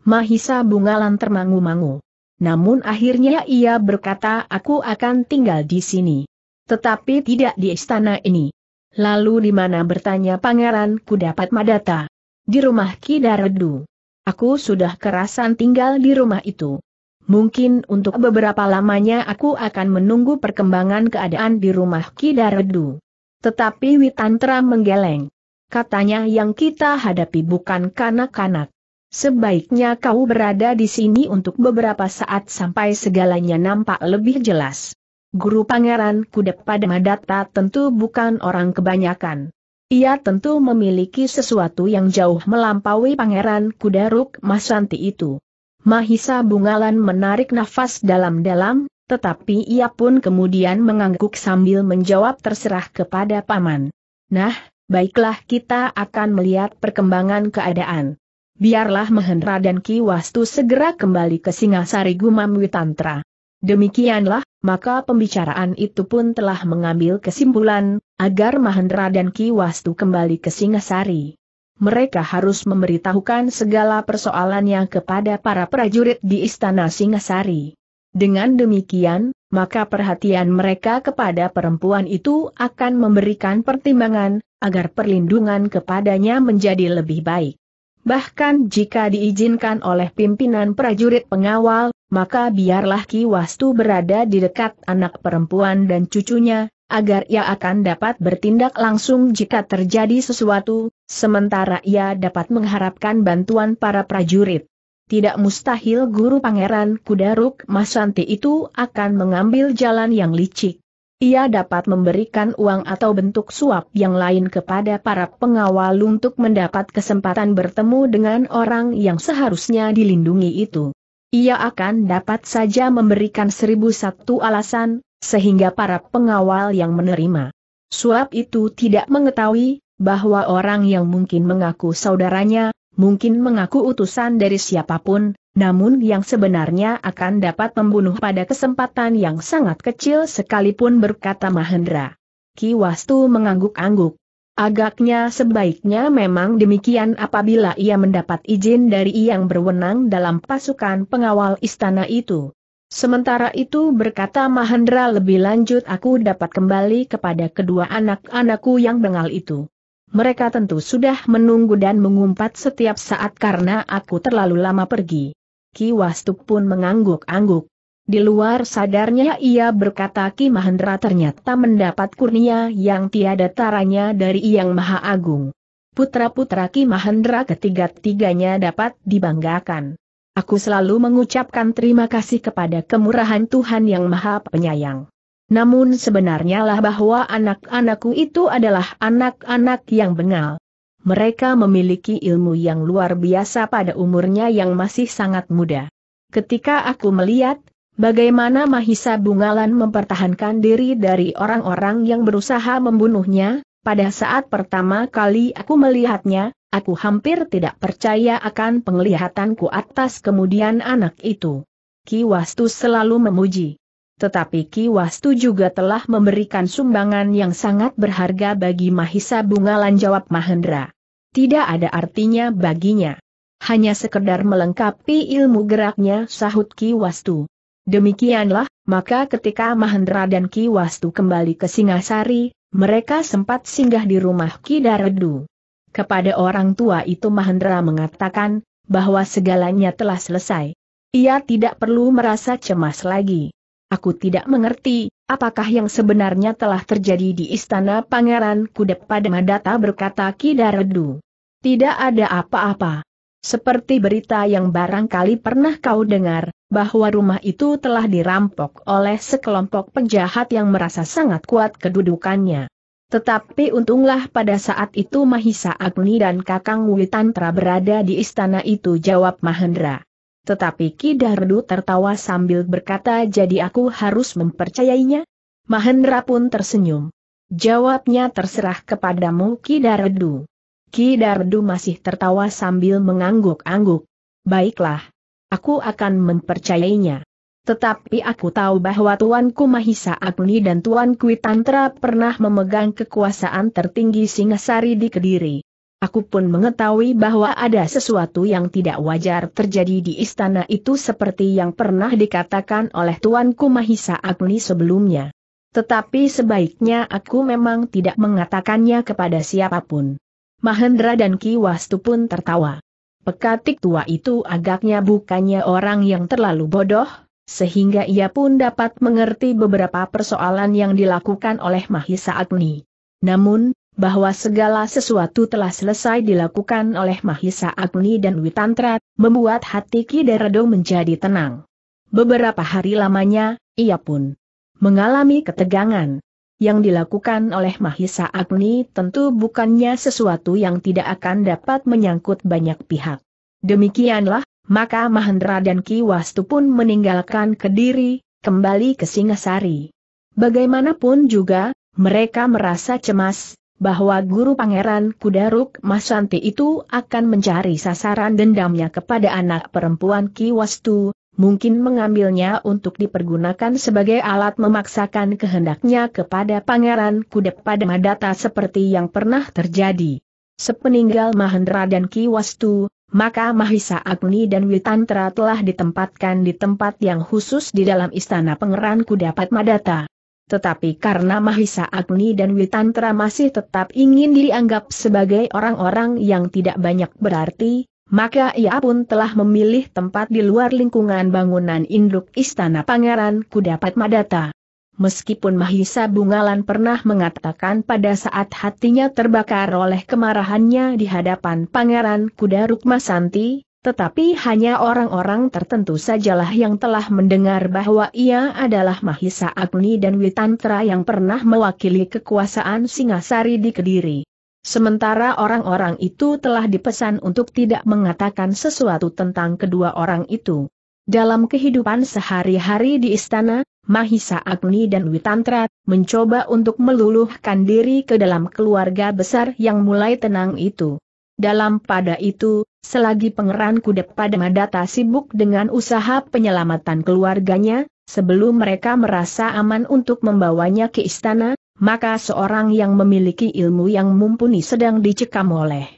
Mahisa bungalan termangu-mangu. Namun akhirnya ia berkata aku akan tinggal di sini. Tetapi tidak di istana ini. Lalu di mana bertanya pangeran ku dapat Madata? Di rumah Kidaredu. Aku sudah kerasan tinggal di rumah itu. Mungkin untuk beberapa lamanya aku akan menunggu perkembangan keadaan di rumah Kidaredu. Tetapi Witantra menggeleng. Katanya yang kita hadapi bukan kanak-kanak. Sebaiknya kau berada di sini untuk beberapa saat sampai segalanya nampak lebih jelas. Guru Pangeran Kudep pada Madata tentu bukan orang kebanyakan. Ia tentu memiliki sesuatu yang jauh melampaui Pangeran Kudaruk Masanti itu. Mahisa Bungalan menarik nafas dalam-dalam, tetapi ia pun kemudian mengangguk sambil menjawab terserah kepada Paman. Nah, baiklah kita akan melihat perkembangan keadaan. Biarlah Mahendra dan Ki Wastu segera kembali ke Singasari Gumam Witantra. Demikianlah maka pembicaraan itu pun telah mengambil kesimpulan, agar Mahendra dan Ki Wastu kembali ke Singasari. Mereka harus memberitahukan segala persoalannya kepada para prajurit di Istana Singasari. Dengan demikian, maka perhatian mereka kepada perempuan itu akan memberikan pertimbangan, agar perlindungan kepadanya menjadi lebih baik. Bahkan jika diizinkan oleh pimpinan prajurit pengawal, maka biarlah Ki Wastu berada di dekat anak perempuan dan cucunya, agar ia akan dapat bertindak langsung jika terjadi sesuatu, sementara ia dapat mengharapkan bantuan para prajurit. Tidak mustahil guru pangeran Kudaruk Masanti itu akan mengambil jalan yang licik. Ia dapat memberikan uang atau bentuk suap yang lain kepada para pengawal untuk mendapat kesempatan bertemu dengan orang yang seharusnya dilindungi itu ia akan dapat saja memberikan seribu satu alasan, sehingga para pengawal yang menerima suap itu tidak mengetahui bahwa orang yang mungkin mengaku saudaranya, mungkin mengaku utusan dari siapapun, namun yang sebenarnya akan dapat membunuh pada kesempatan yang sangat kecil sekalipun berkata Mahendra. Kiwastu mengangguk-angguk. Agaknya sebaiknya memang demikian apabila ia mendapat izin dari yang berwenang dalam pasukan pengawal istana itu. Sementara itu berkata Mahendra lebih lanjut aku dapat kembali kepada kedua anak-anakku yang bengal itu. Mereka tentu sudah menunggu dan mengumpat setiap saat karena aku terlalu lama pergi. Ki Wastuk pun mengangguk-angguk. Di luar sadarnya ia berkata Ki Mahendra ternyata mendapat kurnia yang tiada taranya dari Yang Maha Agung. Putra-putra Ki Mahendra ketiga-tiganya dapat dibanggakan. Aku selalu mengucapkan terima kasih kepada kemurahan Tuhan Yang Maha Penyayang. Namun sebenarnya lah bahwa anak-anakku itu adalah anak-anak yang bengal. Mereka memiliki ilmu yang luar biasa pada umurnya yang masih sangat muda. Ketika aku melihat Bagaimana Mahisa Bungalan mempertahankan diri dari orang-orang yang berusaha membunuhnya, pada saat pertama kali aku melihatnya, aku hampir tidak percaya akan penglihatanku atas kemudian anak itu. Ki Wastu selalu memuji. Tetapi Ki Wastu juga telah memberikan sumbangan yang sangat berharga bagi Mahisa Bungalan jawab Mahendra. Tidak ada artinya baginya. Hanya sekedar melengkapi ilmu geraknya sahut Ki Wastu. Demikianlah, maka ketika Mahendra dan Ki Wastu kembali ke Singasari, mereka sempat singgah di rumah Ki Daredu. Kepada orang tua itu Mahendra mengatakan, bahwa segalanya telah selesai. Ia tidak perlu merasa cemas lagi. Aku tidak mengerti, apakah yang sebenarnya telah terjadi di istana Pangeran Kudep? pada Madata berkata Ki Daredu. Tidak ada apa-apa. Seperti berita yang barangkali pernah kau dengar, bahwa rumah itu telah dirampok oleh sekelompok penjahat yang merasa sangat kuat kedudukannya. Tetapi untunglah pada saat itu Mahisa Agni dan Kakang Witantra berada di istana itu jawab Mahendra. Tetapi Redu tertawa sambil berkata jadi aku harus mempercayainya? Mahendra pun tersenyum. Jawabnya terserah kepadamu Redu. Ki Dardu masih tertawa sambil mengangguk-angguk. Baiklah. Aku akan mempercayainya. Tetapi aku tahu bahwa Tuanku Mahisa Agni dan Tuanku Tantra pernah memegang kekuasaan tertinggi Singasari di Kediri. Aku pun mengetahui bahwa ada sesuatu yang tidak wajar terjadi di istana itu seperti yang pernah dikatakan oleh Tuanku Mahisa Agni sebelumnya. Tetapi sebaiknya aku memang tidak mengatakannya kepada siapapun. Mahendra dan Ki Wastu pun tertawa. Pekatik tua itu agaknya bukannya orang yang terlalu bodoh, sehingga ia pun dapat mengerti beberapa persoalan yang dilakukan oleh Mahisa Agni. Namun, bahwa segala sesuatu telah selesai dilakukan oleh Mahisa Agni dan Witantra, membuat hati Ki Kidaredo menjadi tenang. Beberapa hari lamanya, ia pun mengalami ketegangan, yang dilakukan oleh Mahisa Agni tentu bukannya sesuatu yang tidak akan dapat menyangkut banyak pihak. Demikianlah, maka Mahendra dan Ki Wastu pun meninggalkan Kediri, kembali ke Singasari. Bagaimanapun juga, mereka merasa cemas, bahwa guru pangeran Kudaruk Masanti itu akan mencari sasaran dendamnya kepada anak perempuan Ki Wastu, mungkin mengambilnya untuk dipergunakan sebagai alat memaksakan kehendaknya kepada Pangeran Kudep pada Madata seperti yang pernah terjadi. Sepeninggal Mahendra dan Ki Wastu, maka Mahisa Agni dan Witantra telah ditempatkan di tempat yang khusus di dalam istana pangeran Kudapat Madata. Tetapi karena Mahisa Agni dan Witantra masih tetap ingin dianggap sebagai orang-orang yang tidak banyak berarti, maka ia pun telah memilih tempat di luar lingkungan bangunan induk Istana Pangeran Kudapat madata. Meskipun Mahisa Bungalan pernah mengatakan pada saat hatinya terbakar oleh kemarahannya di hadapan Pangeran Kuda Rukmasanti, tetapi hanya orang-orang tertentu sajalah yang telah mendengar bahwa ia adalah Mahisa Agni dan Witantra yang pernah mewakili kekuasaan Singasari di Kediri. Sementara orang-orang itu telah dipesan untuk tidak mengatakan sesuatu tentang kedua orang itu. Dalam kehidupan sehari-hari di istana, Mahisa Agni dan Witantra mencoba untuk meluluhkan diri ke dalam keluarga besar yang mulai tenang itu. Dalam pada itu, selagi pengeran kuda pada Madata sibuk dengan usaha penyelamatan keluarganya, sebelum mereka merasa aman untuk membawanya ke istana, maka seorang yang memiliki ilmu yang mumpuni sedang dicekam oleh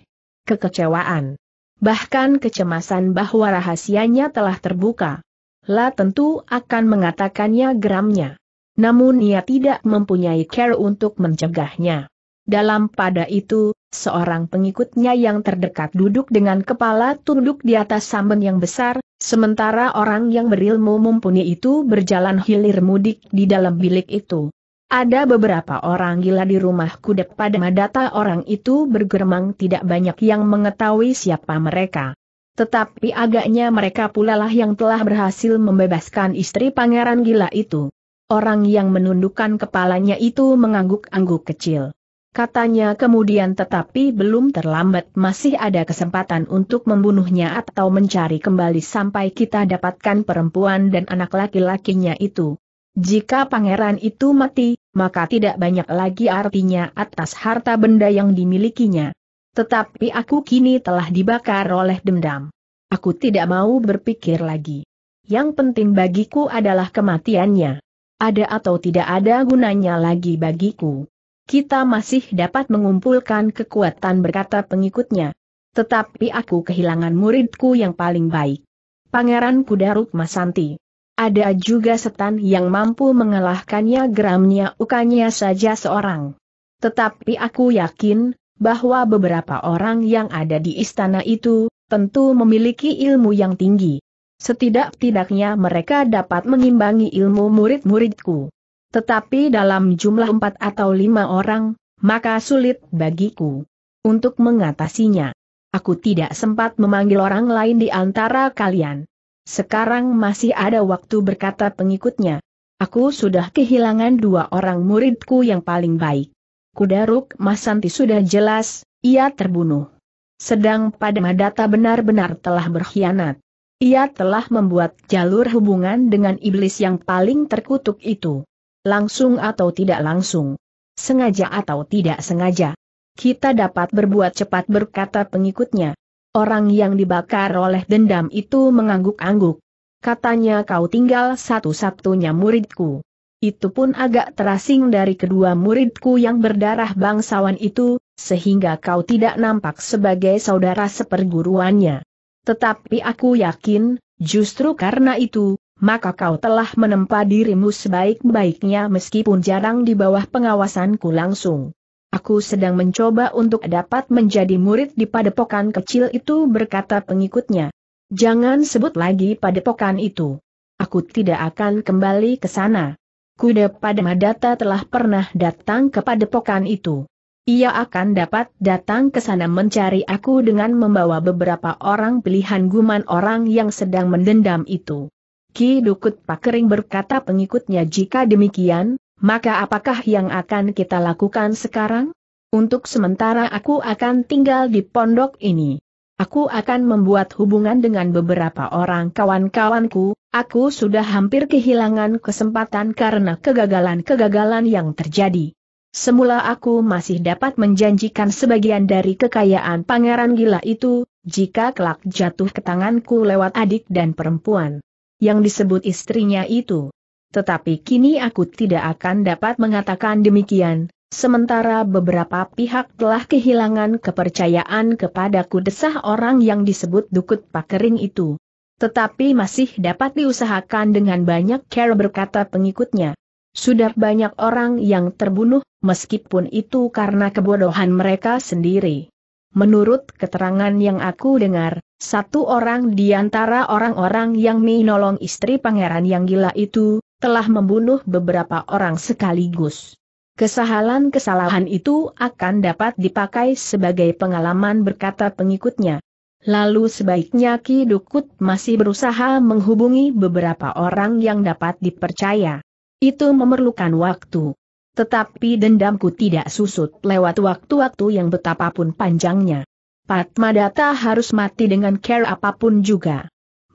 kekecewaan. Bahkan kecemasan bahwa rahasianya telah terbuka. La tentu akan mengatakannya geramnya. Namun ia tidak mempunyai care untuk mencegahnya. Dalam pada itu, seorang pengikutnya yang terdekat duduk dengan kepala tunduk di atas samben yang besar, sementara orang yang berilmu mumpuni itu berjalan hilir mudik di dalam bilik itu. Ada beberapa orang gila di rumahku pada data orang itu bergeremang tidak banyak yang mengetahui siapa mereka. Tetapi agaknya mereka pula lah yang telah berhasil membebaskan istri pangeran gila itu. Orang yang menundukkan kepalanya itu mengangguk-angguk kecil. Katanya kemudian tetapi belum terlambat masih ada kesempatan untuk membunuhnya atau mencari kembali sampai kita dapatkan perempuan dan anak laki-lakinya itu. Jika pangeran itu mati, maka tidak banyak lagi artinya atas harta benda yang dimilikinya. Tetapi aku kini telah dibakar oleh dendam. Aku tidak mau berpikir lagi. Yang penting bagiku adalah kematiannya. Ada atau tidak ada gunanya lagi bagiku. Kita masih dapat mengumpulkan kekuatan berkata pengikutnya. Tetapi aku kehilangan muridku yang paling baik. Pangeran Kudaruk Masanti. Ada juga setan yang mampu mengalahkannya geramnya ukannya saja seorang. Tetapi aku yakin, bahwa beberapa orang yang ada di istana itu, tentu memiliki ilmu yang tinggi. Setidak-tidaknya mereka dapat mengimbangi ilmu murid-muridku. Tetapi dalam jumlah empat atau lima orang, maka sulit bagiku untuk mengatasinya. Aku tidak sempat memanggil orang lain di antara kalian. Sekarang masih ada waktu berkata pengikutnya. Aku sudah kehilangan dua orang muridku yang paling baik. Kudaruk Masanti sudah jelas, ia terbunuh. Sedang pada Madata benar-benar telah berkhianat. Ia telah membuat jalur hubungan dengan iblis yang paling terkutuk itu. Langsung atau tidak langsung. Sengaja atau tidak sengaja. Kita dapat berbuat cepat berkata pengikutnya. Orang yang dibakar oleh dendam itu mengangguk-angguk. Katanya kau tinggal satu-satunya muridku. Itu pun agak terasing dari kedua muridku yang berdarah bangsawan itu, sehingga kau tidak nampak sebagai saudara seperguruannya. Tetapi aku yakin, justru karena itu, maka kau telah menempa dirimu sebaik-baiknya meskipun jarang di bawah pengawasanku langsung. Aku sedang mencoba untuk dapat menjadi murid di padepokan kecil itu berkata pengikutnya. Jangan sebut lagi padepokan itu. Aku tidak akan kembali ke sana. Kuda Madata telah pernah datang ke padepokan itu. Ia akan dapat datang ke sana mencari aku dengan membawa beberapa orang pilihan guman orang yang sedang mendendam itu. Ki Dukut Pakering berkata pengikutnya jika demikian, maka apakah yang akan kita lakukan sekarang? Untuk sementara aku akan tinggal di pondok ini. Aku akan membuat hubungan dengan beberapa orang kawan-kawanku, aku sudah hampir kehilangan kesempatan karena kegagalan-kegagalan yang terjadi. Semula aku masih dapat menjanjikan sebagian dari kekayaan pangeran gila itu, jika kelak jatuh ke tanganku lewat adik dan perempuan yang disebut istrinya itu tetapi kini aku tidak akan dapat mengatakan demikian, sementara beberapa pihak telah kehilangan kepercayaan kepadaku desah orang yang disebut dukut pakering itu. Tetapi masih dapat diusahakan dengan banyak care berkata pengikutnya. Sudah banyak orang yang terbunuh, meskipun itu karena kebodohan mereka sendiri. Menurut keterangan yang aku dengar, satu orang di antara orang-orang yang menolong istri pangeran yang gila itu, telah membunuh beberapa orang sekaligus. Kesalahan-kesalahan itu akan dapat dipakai sebagai pengalaman berkata pengikutnya. Lalu sebaiknya Ki Dukut masih berusaha menghubungi beberapa orang yang dapat dipercaya. Itu memerlukan waktu. Tetapi dendamku tidak susut lewat waktu-waktu yang betapapun panjangnya. Patmadata harus mati dengan care apapun juga.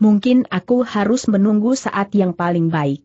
Mungkin aku harus menunggu saat yang paling baik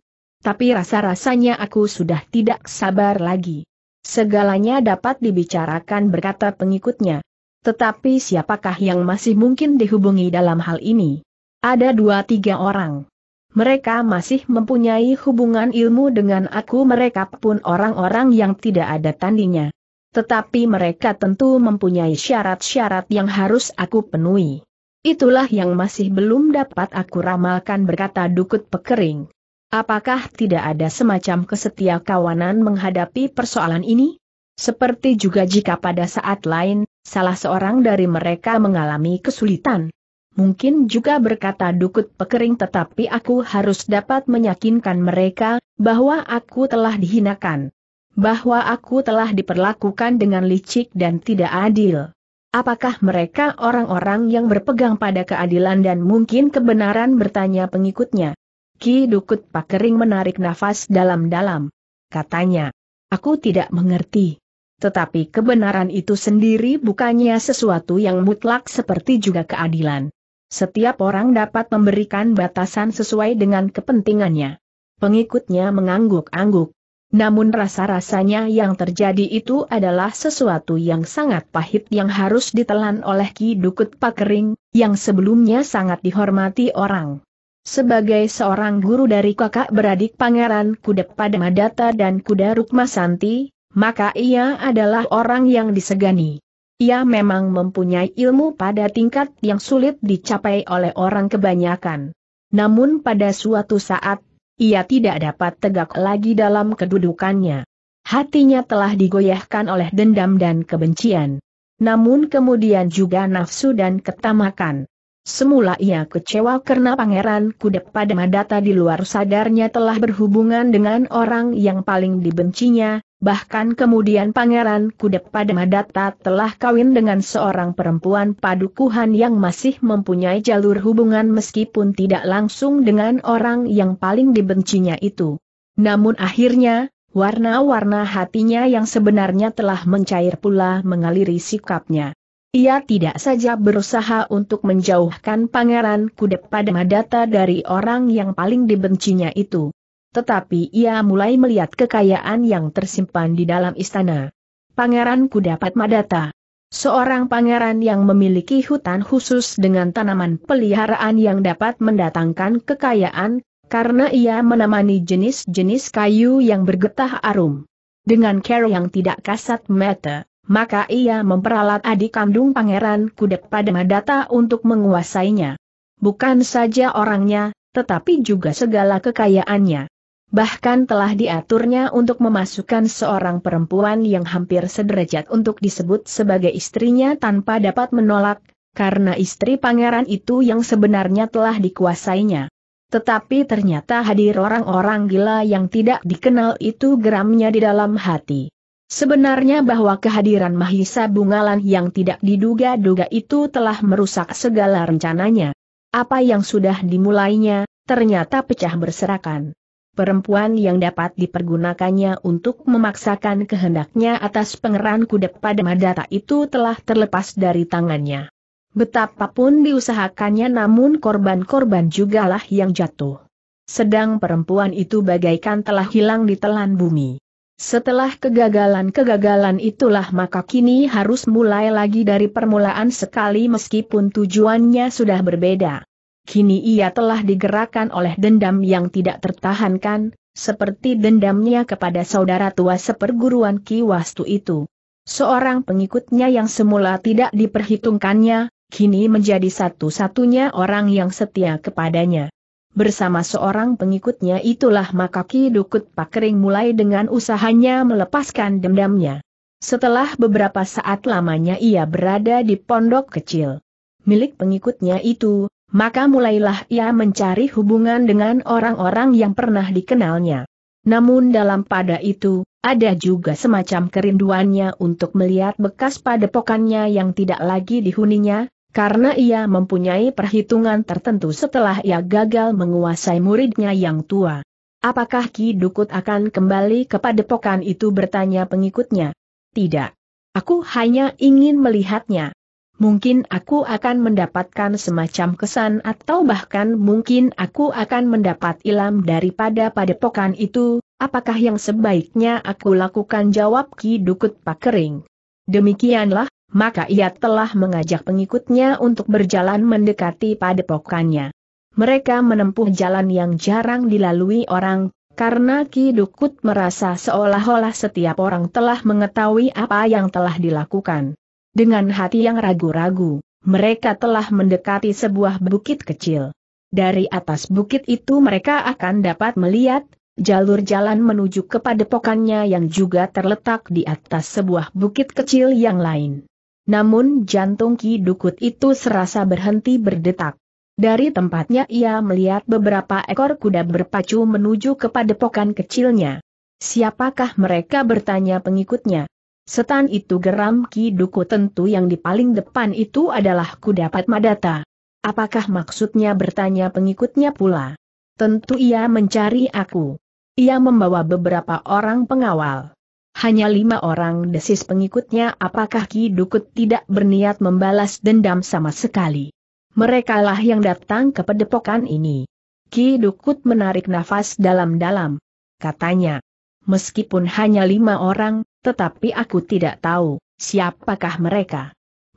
tapi rasa-rasanya aku sudah tidak sabar lagi. Segalanya dapat dibicarakan berkata pengikutnya. Tetapi siapakah yang masih mungkin dihubungi dalam hal ini? Ada dua tiga orang. Mereka masih mempunyai hubungan ilmu dengan aku mereka pun orang-orang yang tidak ada tandinya. Tetapi mereka tentu mempunyai syarat-syarat yang harus aku penuhi. Itulah yang masih belum dapat aku ramalkan berkata Dukut Pekering. Apakah tidak ada semacam kesetia kawanan menghadapi persoalan ini? Seperti juga jika pada saat lain, salah seorang dari mereka mengalami kesulitan. Mungkin juga berkata dukut pekering tetapi aku harus dapat meyakinkan mereka, bahwa aku telah dihinakan. Bahwa aku telah diperlakukan dengan licik dan tidak adil. Apakah mereka orang-orang yang berpegang pada keadilan dan mungkin kebenaran bertanya pengikutnya? Ki Dukut Pakering menarik nafas dalam-dalam. Katanya, aku tidak mengerti. Tetapi kebenaran itu sendiri bukannya sesuatu yang mutlak seperti juga keadilan. Setiap orang dapat memberikan batasan sesuai dengan kepentingannya. Pengikutnya mengangguk-angguk. Namun rasa-rasanya yang terjadi itu adalah sesuatu yang sangat pahit yang harus ditelan oleh Ki Dukut Pakering, yang sebelumnya sangat dihormati orang. Sebagai seorang guru dari kakak beradik Pangeran Kuda Madata dan Kuda Rukmasanti, maka ia adalah orang yang disegani. Ia memang mempunyai ilmu pada tingkat yang sulit dicapai oleh orang kebanyakan. Namun pada suatu saat, ia tidak dapat tegak lagi dalam kedudukannya. Hatinya telah digoyahkan oleh dendam dan kebencian. Namun kemudian juga nafsu dan ketamakan. Semula ia kecewa karena pangeran kuda pada Madata di luar sadarnya telah berhubungan dengan orang yang paling dibencinya, bahkan kemudian pangeran kuda pada Madata telah kawin dengan seorang perempuan padukuhan yang masih mempunyai jalur hubungan meskipun tidak langsung dengan orang yang paling dibencinya itu. Namun akhirnya, warna-warna hatinya yang sebenarnya telah mencair pula mengaliri sikapnya. Ia tidak saja berusaha untuk menjauhkan Pangeran Kudep pada Madata dari orang yang paling dibencinya itu. Tetapi ia mulai melihat kekayaan yang tersimpan di dalam istana. Pangeran Kudapat Madata Seorang pangeran yang memiliki hutan khusus dengan tanaman peliharaan yang dapat mendatangkan kekayaan, karena ia menemani jenis-jenis kayu yang bergetah arum. Dengan care yang tidak kasat mata, maka ia memperalat adik kandung pangeran Kudek pada Madata untuk menguasainya. Bukan saja orangnya, tetapi juga segala kekayaannya. Bahkan telah diaturnya untuk memasukkan seorang perempuan yang hampir sederajat untuk disebut sebagai istrinya tanpa dapat menolak, karena istri pangeran itu yang sebenarnya telah dikuasainya. Tetapi ternyata hadir orang-orang gila yang tidak dikenal itu geramnya di dalam hati. Sebenarnya bahwa kehadiran Mahisa Bungalan yang tidak diduga-duga itu telah merusak segala rencananya. Apa yang sudah dimulainya, ternyata pecah berserakan. Perempuan yang dapat dipergunakannya untuk memaksakan kehendaknya atas pengeran kudep pada Madata itu telah terlepas dari tangannya. Betapapun diusahakannya namun korban-korban jugalah yang jatuh. Sedang perempuan itu bagaikan telah hilang di telan bumi. Setelah kegagalan-kegagalan itulah maka kini harus mulai lagi dari permulaan sekali meskipun tujuannya sudah berbeda. Kini ia telah digerakkan oleh dendam yang tidak tertahankan, seperti dendamnya kepada saudara tua seperguruan Ki Wastu itu. Seorang pengikutnya yang semula tidak diperhitungkannya, kini menjadi satu-satunya orang yang setia kepadanya. Bersama seorang pengikutnya itulah maka Ki Dukut Pakering mulai dengan usahanya melepaskan dendamnya. Setelah beberapa saat lamanya ia berada di pondok kecil milik pengikutnya itu, maka mulailah ia mencari hubungan dengan orang-orang yang pernah dikenalnya. Namun dalam pada itu, ada juga semacam kerinduannya untuk melihat bekas padepokannya yang tidak lagi dihuninya, karena ia mempunyai perhitungan tertentu setelah ia gagal menguasai muridnya yang tua. Apakah Ki Dukut akan kembali kepada padepokan itu bertanya pengikutnya? Tidak. Aku hanya ingin melihatnya. Mungkin aku akan mendapatkan semacam kesan atau bahkan mungkin aku akan mendapat ilam daripada padepokan itu, apakah yang sebaiknya aku lakukan jawab Ki Dukut Pakering. Demikianlah maka ia telah mengajak pengikutnya untuk berjalan mendekati padepokannya. Mereka menempuh jalan yang jarang dilalui orang, karena Ki Dukut merasa seolah-olah setiap orang telah mengetahui apa yang telah dilakukan. Dengan hati yang ragu-ragu, mereka telah mendekati sebuah bukit kecil. Dari atas bukit itu mereka akan dapat melihat, jalur jalan menuju kepada padepokannya yang juga terletak di atas sebuah bukit kecil yang lain. Namun jantung Ki Dukut itu serasa berhenti berdetak. Dari tempatnya ia melihat beberapa ekor kuda berpacu menuju ke padepokan kecilnya. Siapakah mereka bertanya pengikutnya? Setan itu geram Ki Dukut tentu yang di paling depan itu adalah kuda Padmadata. Apakah maksudnya bertanya pengikutnya pula? Tentu ia mencari aku. Ia membawa beberapa orang pengawal hanya lima orang desis pengikutnya apakah Ki Dukut tidak berniat membalas dendam sama sekali. Merekalah yang datang ke pedepokan ini. Ki Dukut menarik nafas dalam-dalam. Katanya, meskipun hanya lima orang, tetapi aku tidak tahu siapakah mereka.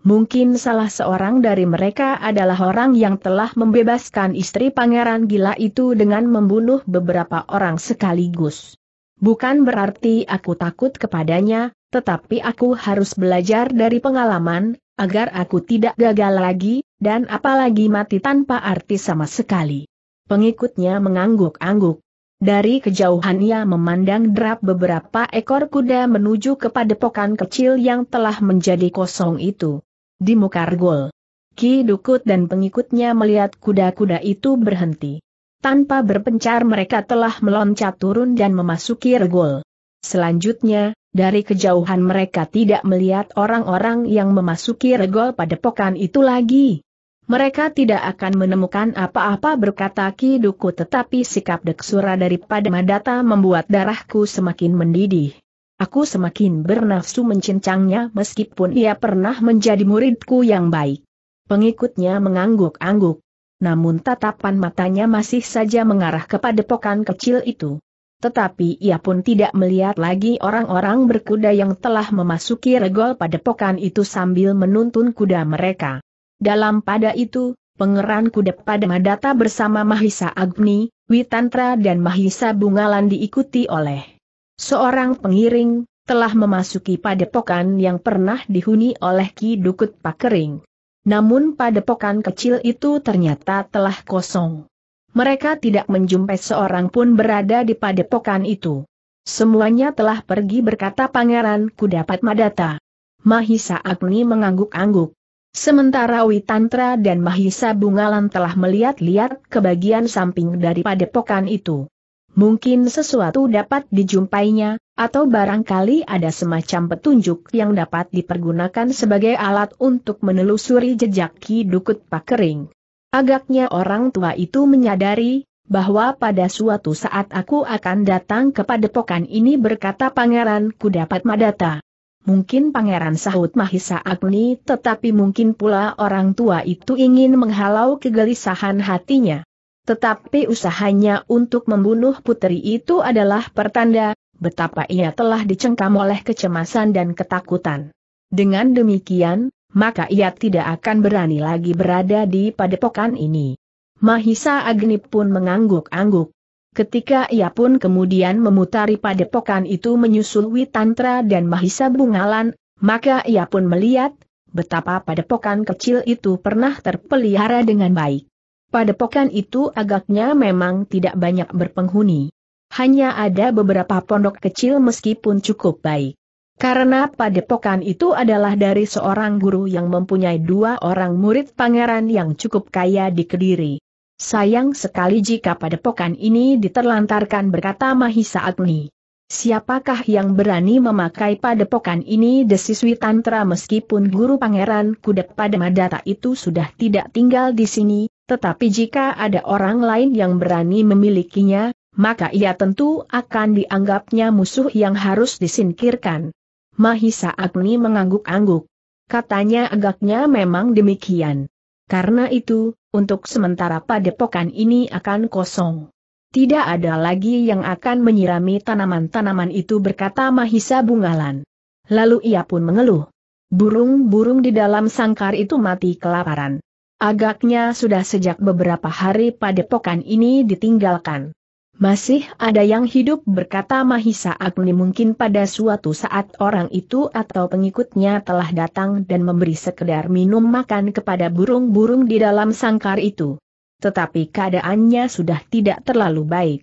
Mungkin salah seorang dari mereka adalah orang yang telah membebaskan istri pangeran gila itu dengan membunuh beberapa orang sekaligus. Bukan berarti aku takut kepadanya, tetapi aku harus belajar dari pengalaman, agar aku tidak gagal lagi, dan apalagi mati tanpa arti sama sekali. Pengikutnya mengangguk-angguk. Dari kejauhan ia memandang derap beberapa ekor kuda menuju kepada pokan kecil yang telah menjadi kosong itu. Di Mukargol. Ki Dukut dan pengikutnya melihat kuda-kuda itu berhenti. Tanpa berpencar mereka telah meloncat turun dan memasuki regol. Selanjutnya, dari kejauhan mereka tidak melihat orang-orang yang memasuki regol pada pokan itu lagi. Mereka tidak akan menemukan apa-apa berkata Ki Duku. tetapi sikap deksura daripada Madata membuat darahku semakin mendidih. Aku semakin bernafsu mencincangnya meskipun ia pernah menjadi muridku yang baik. Pengikutnya mengangguk-angguk namun tatapan matanya masih saja mengarah kepada pokan kecil itu. Tetapi ia pun tidak melihat lagi orang-orang berkuda yang telah memasuki regol pada pokan itu sambil menuntun kuda mereka. Dalam pada itu, pengeran kuda pada Madata bersama Mahisa Agni, Witantra dan Mahisa Bungalan diikuti oleh seorang pengiring, telah memasuki padepokan yang pernah dihuni oleh Ki Dukut Pakering. Namun padepokan kecil itu ternyata telah kosong. Mereka tidak menjumpai seorang pun berada di padepokan itu. Semuanya telah pergi berkata pangeran ku dapat madata. Mahisa Agni mengangguk-angguk. Sementara Witantra dan Mahisa Bungalan telah melihat-lihat ke bagian samping dari padepokan itu. Mungkin sesuatu dapat dijumpainya, atau barangkali ada semacam petunjuk yang dapat dipergunakan sebagai alat untuk menelusuri jejak Ki Dukut Pakering. Agaknya orang tua itu menyadari, bahwa pada suatu saat aku akan datang kepada padepokan ini berkata Pangeran Kudapat Madata. Mungkin Pangeran Sahut Mahisa Agni tetapi mungkin pula orang tua itu ingin menghalau kegelisahan hatinya. Tetapi usahanya untuk membunuh putri itu adalah pertanda, betapa ia telah dicengkam oleh kecemasan dan ketakutan. Dengan demikian, maka ia tidak akan berani lagi berada di padepokan ini. Mahisa Agni pun mengangguk-angguk. Ketika ia pun kemudian memutari padepokan itu menyusul Witantra dan Mahisa Bungalan, maka ia pun melihat betapa padepokan kecil itu pernah terpelihara dengan baik. Padepokan itu agaknya memang tidak banyak berpenghuni. Hanya ada beberapa pondok kecil meskipun cukup baik. Karena padepokan itu adalah dari seorang guru yang mempunyai dua orang murid pangeran yang cukup kaya di Kediri. Sayang sekali jika padepokan ini diterlantarkan berkata Mahisa Agni. Siapakah yang berani memakai padepokan ini desiswi Tantra meskipun guru pangeran pada madata itu sudah tidak tinggal di sini, tetapi jika ada orang lain yang berani memilikinya, maka ia tentu akan dianggapnya musuh yang harus disingkirkan. Mahisa Agni mengangguk-angguk. Katanya agaknya memang demikian. Karena itu, untuk sementara padepokan ini akan kosong. Tidak ada lagi yang akan menyirami tanaman-tanaman itu berkata Mahisa Bungalan. Lalu ia pun mengeluh. Burung-burung di dalam sangkar itu mati kelaparan. Agaknya sudah sejak beberapa hari padepokan ini ditinggalkan. Masih ada yang hidup berkata Mahisa Agni mungkin pada suatu saat orang itu atau pengikutnya telah datang dan memberi sekedar minum makan kepada burung-burung di dalam sangkar itu. Tetapi keadaannya sudah tidak terlalu baik.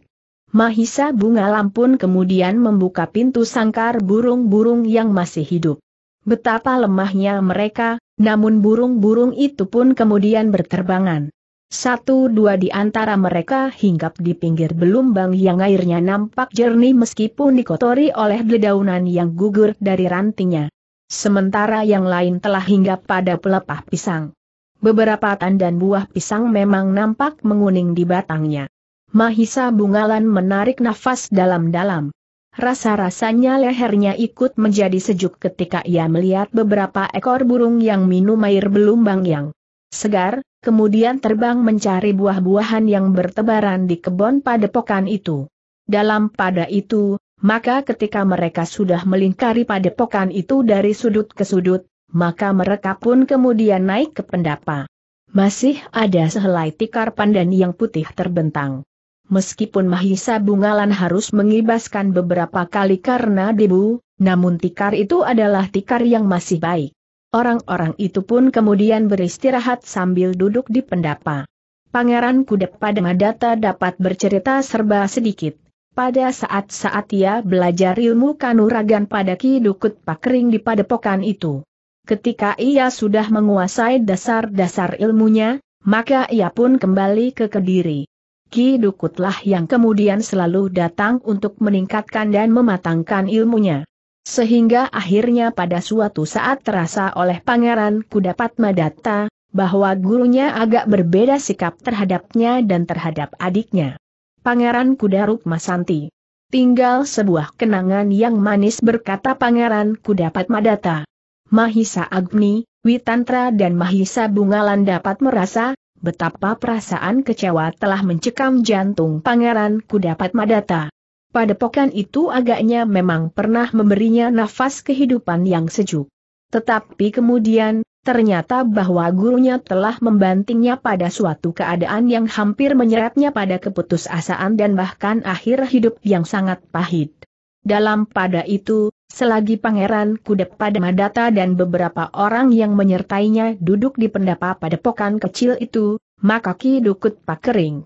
Mahisa bunga lampun kemudian membuka pintu sangkar burung-burung yang masih hidup. Betapa lemahnya mereka, namun burung-burung itu pun kemudian berterbangan. Satu dua di antara mereka hinggap di pinggir belumbang yang airnya nampak jernih meskipun dikotori oleh dedaunan yang gugur dari rantingnya. Sementara yang lain telah hinggap pada pelepah pisang. Beberapa tandan buah pisang memang nampak menguning di batangnya. Mahisa Bungalan menarik nafas dalam-dalam. Rasa-rasanya lehernya ikut menjadi sejuk ketika ia melihat beberapa ekor burung yang minum air belumbang yang segar, kemudian terbang mencari buah-buahan yang bertebaran di kebun padepokan itu. Dalam pada itu, maka ketika mereka sudah melingkari padepokan itu dari sudut ke sudut, maka mereka pun kemudian naik ke pendapa. Masih ada sehelai tikar pandan yang putih terbentang. Meskipun Mahisa Bungalan harus mengibaskan beberapa kali karena debu, namun tikar itu adalah tikar yang masih baik. Orang-orang itu pun kemudian beristirahat sambil duduk di pendapa. Pangeran Kudep pada Madata dapat bercerita serba sedikit. Pada saat-saat ia belajar ilmu kanuragan pada Ki Dukut Pakering di padepokan itu. Ketika ia sudah menguasai dasar-dasar ilmunya, maka ia pun kembali ke Kediri. Ki Dukutlah yang kemudian selalu datang untuk meningkatkan dan mematangkan ilmunya. Sehingga akhirnya pada suatu saat terasa oleh Pangeran Kudapat Madata, bahwa gurunya agak berbeda sikap terhadapnya dan terhadap adiknya. Pangeran Kuda Masanti. Tinggal sebuah kenangan yang manis berkata Pangeran Kudapat Madata. Mahisa Agni, Witantra dan Mahisa Bungalan dapat merasa, betapa perasaan kecewa telah mencekam jantung Pangeran Kudapat Madata padepokan itu agaknya memang pernah memberinya nafas kehidupan yang sejuk. Tetapi kemudian, ternyata bahwa gurunya telah membantingnya pada suatu keadaan yang hampir menyeretnya pada keputusasaan dan bahkan akhir hidup yang sangat pahit. Dalam pada itu, Selagi Pangeran Kudep pada Madata dan beberapa orang yang menyertainya duduk di pendapa padepokan kecil itu, maka Ki Dukut Pakering,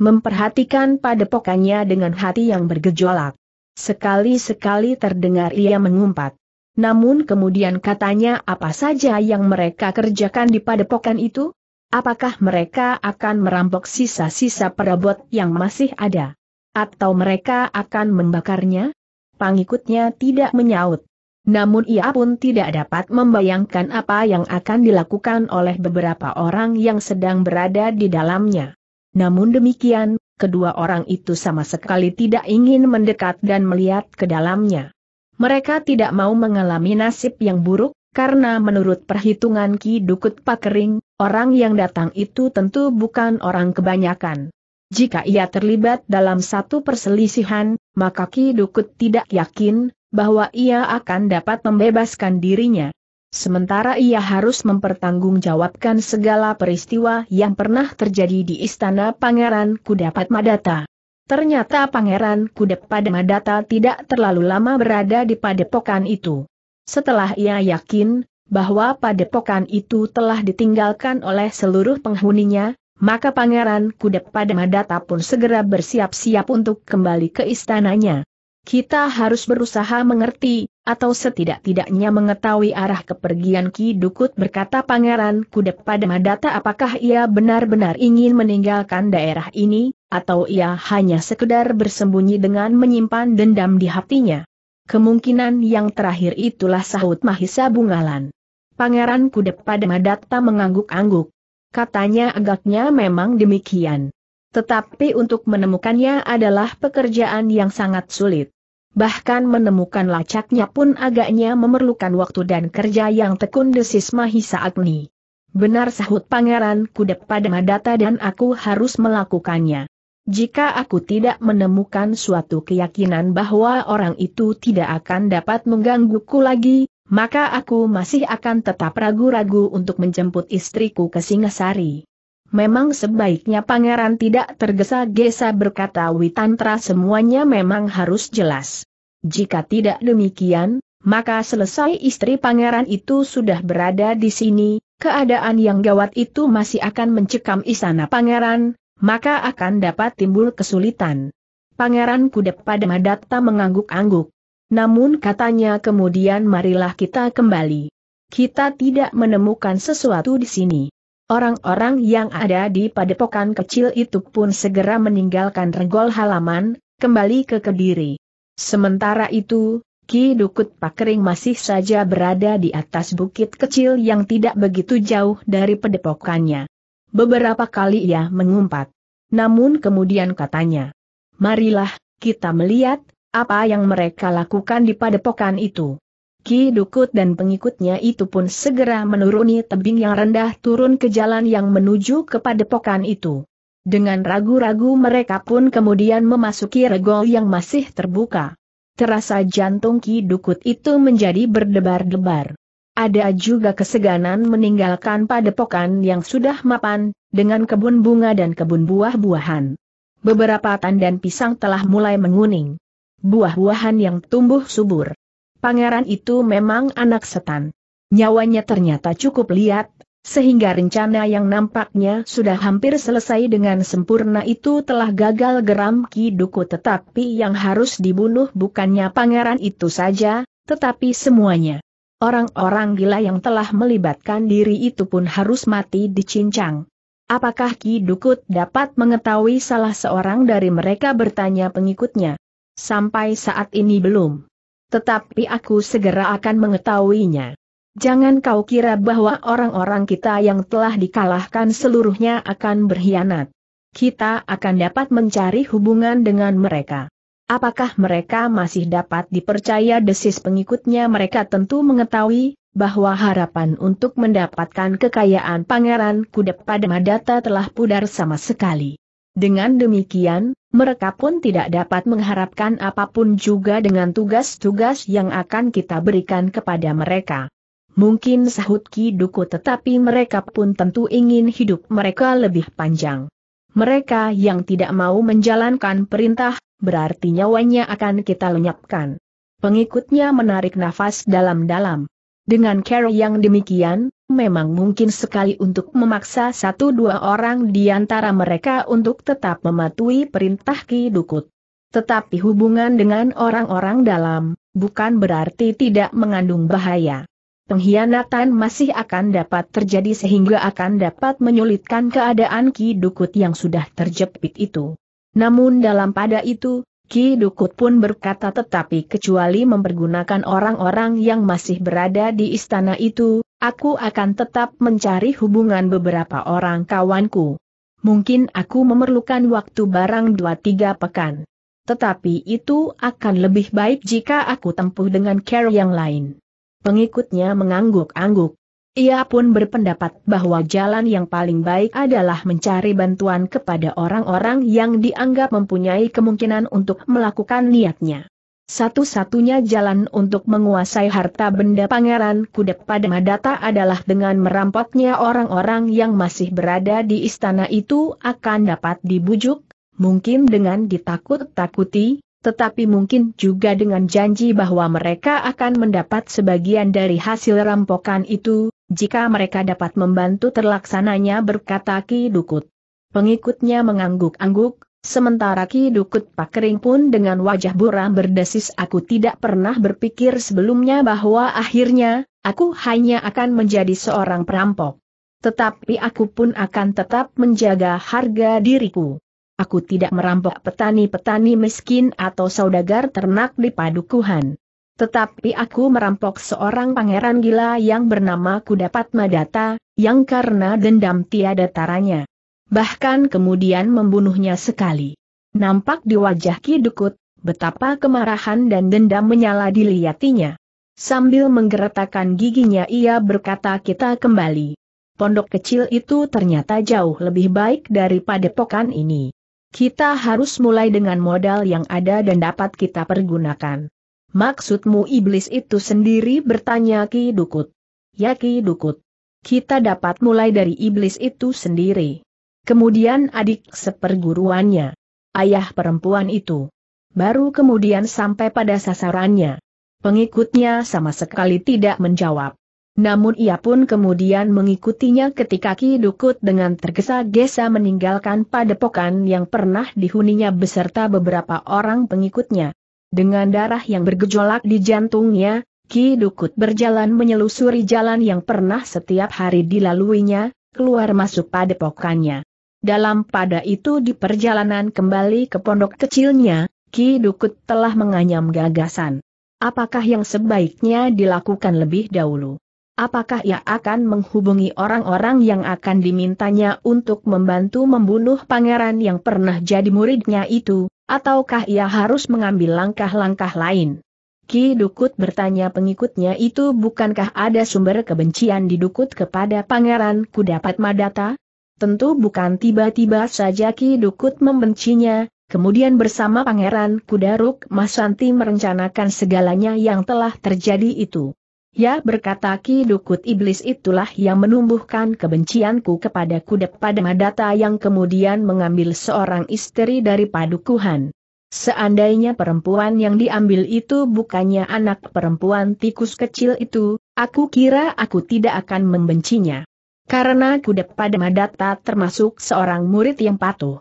memperhatikan padepokannya dengan hati yang bergejolak. Sekali-sekali terdengar ia mengumpat. Namun kemudian katanya apa saja yang mereka kerjakan di padepokan itu? Apakah mereka akan merampok sisa-sisa perabot yang masih ada? Atau mereka akan membakarnya? Pangikutnya tidak menyaut. Namun ia pun tidak dapat membayangkan apa yang akan dilakukan oleh beberapa orang yang sedang berada di dalamnya. Namun demikian, kedua orang itu sama sekali tidak ingin mendekat dan melihat ke dalamnya. Mereka tidak mau mengalami nasib yang buruk, karena menurut perhitungan Ki Dukut Pakering, orang yang datang itu tentu bukan orang kebanyakan. Jika ia terlibat dalam satu perselisihan, maka Ki Dukut tidak yakin bahwa ia akan dapat membebaskan dirinya. Sementara ia harus mempertanggungjawabkan segala peristiwa yang pernah terjadi di istana Pangeran Kudapat Madata. Ternyata Pangeran Kudapat Madata tidak terlalu lama berada di padepokan itu. Setelah ia yakin bahwa padepokan itu telah ditinggalkan oleh seluruh penghuninya, maka Pangeran Kudapat Madata pun segera bersiap-siap untuk kembali ke istananya. Kita harus berusaha mengerti, atau setidak-tidaknya mengetahui arah kepergian Ki Dukut berkata Pangeran Kudep pada Madata apakah ia benar-benar ingin meninggalkan daerah ini, atau ia hanya sekedar bersembunyi dengan menyimpan dendam di hatinya. Kemungkinan yang terakhir itulah sahut Mahisa Bungalan. Pangeran Kudep pada Madata mengangguk-angguk. Katanya agaknya memang demikian. Tetapi untuk menemukannya adalah pekerjaan yang sangat sulit. Bahkan menemukan lacaknya pun agaknya memerlukan waktu dan kerja yang tekun desis Mahisa Agni. Benar sahut pangeran Kudep pada Madata dan aku harus melakukannya. Jika aku tidak menemukan suatu keyakinan bahwa orang itu tidak akan dapat menggangguku lagi, maka aku masih akan tetap ragu-ragu untuk menjemput istriku ke Singasari. Memang sebaiknya pangeran tidak tergesa-gesa berkata Witantra semuanya memang harus jelas. Jika tidak demikian, maka selesai istri pangeran itu sudah berada di sini, keadaan yang gawat itu masih akan mencekam istana pangeran, maka akan dapat timbul kesulitan. Pangeran Kudep pada Madatta mengangguk-angguk. Namun katanya kemudian marilah kita kembali. Kita tidak menemukan sesuatu di sini. Orang-orang yang ada di padepokan kecil itu pun segera meninggalkan regol halaman, kembali ke Kediri. Sementara itu, Ki Dukut Pakering masih saja berada di atas bukit kecil yang tidak begitu jauh dari pedepokannya. Beberapa kali ia mengumpat. Namun kemudian katanya, Marilah, kita melihat, apa yang mereka lakukan di padepokan itu. Ki Dukut dan pengikutnya itu pun segera menuruni tebing yang rendah turun ke jalan yang menuju ke padepokan itu. Dengan ragu-ragu mereka pun kemudian memasuki regol yang masih terbuka. Terasa jantung Ki Dukut itu menjadi berdebar-debar. Ada juga keseganan meninggalkan padepokan yang sudah mapan, dengan kebun bunga dan kebun buah-buahan. Beberapa tandan pisang telah mulai menguning. Buah-buahan yang tumbuh subur pangeran itu memang anak setan. Nyawanya ternyata cukup liat, sehingga rencana yang nampaknya sudah hampir selesai dengan sempurna itu telah gagal geram Ki Duku tetapi yang harus dibunuh bukannya pangeran itu saja, tetapi semuanya. Orang-orang gila yang telah melibatkan diri itu pun harus mati dicincang. Apakah Ki Dukut dapat mengetahui salah seorang dari mereka bertanya pengikutnya? Sampai saat ini belum tetapi aku segera akan mengetahuinya. Jangan kau kira bahwa orang-orang kita yang telah dikalahkan seluruhnya akan berkhianat. Kita akan dapat mencari hubungan dengan mereka. Apakah mereka masih dapat dipercaya desis pengikutnya mereka tentu mengetahui bahwa harapan untuk mendapatkan kekayaan Pangeran kudep pada Madata telah pudar sama sekali. Dengan demikian, mereka pun tidak dapat mengharapkan apapun juga dengan tugas-tugas yang akan kita berikan kepada mereka. Mungkin sahut Ki Duku tetapi mereka pun tentu ingin hidup mereka lebih panjang. Mereka yang tidak mau menjalankan perintah, berarti nyawanya akan kita lenyapkan. Pengikutnya menarik nafas dalam-dalam. Dengan cara yang demikian, memang mungkin sekali untuk memaksa satu dua orang di antara mereka untuk tetap mematuhi perintah Ki Dukut. Tetapi hubungan dengan orang-orang dalam, bukan berarti tidak mengandung bahaya. Pengkhianatan masih akan dapat terjadi sehingga akan dapat menyulitkan keadaan Ki Dukut yang sudah terjepit itu. Namun dalam pada itu, Ki Dukut pun berkata tetapi kecuali mempergunakan orang-orang yang masih berada di istana itu, Aku akan tetap mencari hubungan beberapa orang kawanku. Mungkin aku memerlukan waktu barang 2-3 pekan. Tetapi itu akan lebih baik jika aku tempuh dengan care yang lain. Pengikutnya mengangguk-angguk. Ia pun berpendapat bahwa jalan yang paling baik adalah mencari bantuan kepada orang-orang yang dianggap mempunyai kemungkinan untuk melakukan niatnya. Satu-satunya jalan untuk menguasai harta benda pangeran kudep pada Madata adalah dengan merampoknya orang-orang yang masih berada di istana itu akan dapat dibujuk, mungkin dengan ditakut-takuti, tetapi mungkin juga dengan janji bahwa mereka akan mendapat sebagian dari hasil rampokan itu, jika mereka dapat membantu terlaksananya berkata Ki Dukut. Pengikutnya mengangguk-angguk, Sementara Ki Dukut Pakering pun dengan wajah buram berdesis aku tidak pernah berpikir sebelumnya bahwa akhirnya, aku hanya akan menjadi seorang perampok. Tetapi aku pun akan tetap menjaga harga diriku. Aku tidak merampok petani-petani miskin atau saudagar ternak di padukuhan. Tetapi aku merampok seorang pangeran gila yang bernama Kudapat Madata, yang karena dendam tiada taranya bahkan kemudian membunuhnya sekali. Nampak di wajah Ki Dukut betapa kemarahan dan dendam menyala dilihatinya. Sambil menggeretakkan giginya ia berkata kita kembali. Pondok kecil itu ternyata jauh lebih baik daripada pokan ini. Kita harus mulai dengan modal yang ada dan dapat kita pergunakan. Maksudmu iblis itu sendiri bertanya Ki Dukut. Ya Ki Dukut. Kita dapat mulai dari iblis itu sendiri. Kemudian adik seperguruannya. Ayah perempuan itu. Baru kemudian sampai pada sasarannya. Pengikutnya sama sekali tidak menjawab. Namun ia pun kemudian mengikutinya ketika Ki Dukut dengan tergesa-gesa meninggalkan padepokan yang pernah dihuninya beserta beberapa orang pengikutnya. Dengan darah yang bergejolak di jantungnya, Ki Dukut berjalan menyelusuri jalan yang pernah setiap hari dilaluinya, keluar masuk padepokannya. Dalam pada itu di perjalanan kembali ke pondok kecilnya, Ki Dukut telah menganyam gagasan. Apakah yang sebaiknya dilakukan lebih dahulu? Apakah ia akan menghubungi orang-orang yang akan dimintanya untuk membantu membunuh pangeran yang pernah jadi muridnya itu, ataukah ia harus mengambil langkah-langkah lain? Ki Dukut bertanya pengikutnya itu bukankah ada sumber kebencian di Dukut kepada Pangeran Kudapat Madata? Tentu bukan tiba-tiba saja Ki Dukut membencinya, kemudian bersama Pangeran Kudaruk Masanti merencanakan segalanya yang telah terjadi itu. Ya berkata Ki Dukut Iblis itulah yang menumbuhkan kebencianku kepada Kudep pada Madata yang kemudian mengambil seorang istri dari padukuhan. Seandainya perempuan yang diambil itu bukannya anak perempuan tikus kecil itu, aku kira aku tidak akan membencinya. Karena kuda pada Madatta termasuk seorang murid yang patuh.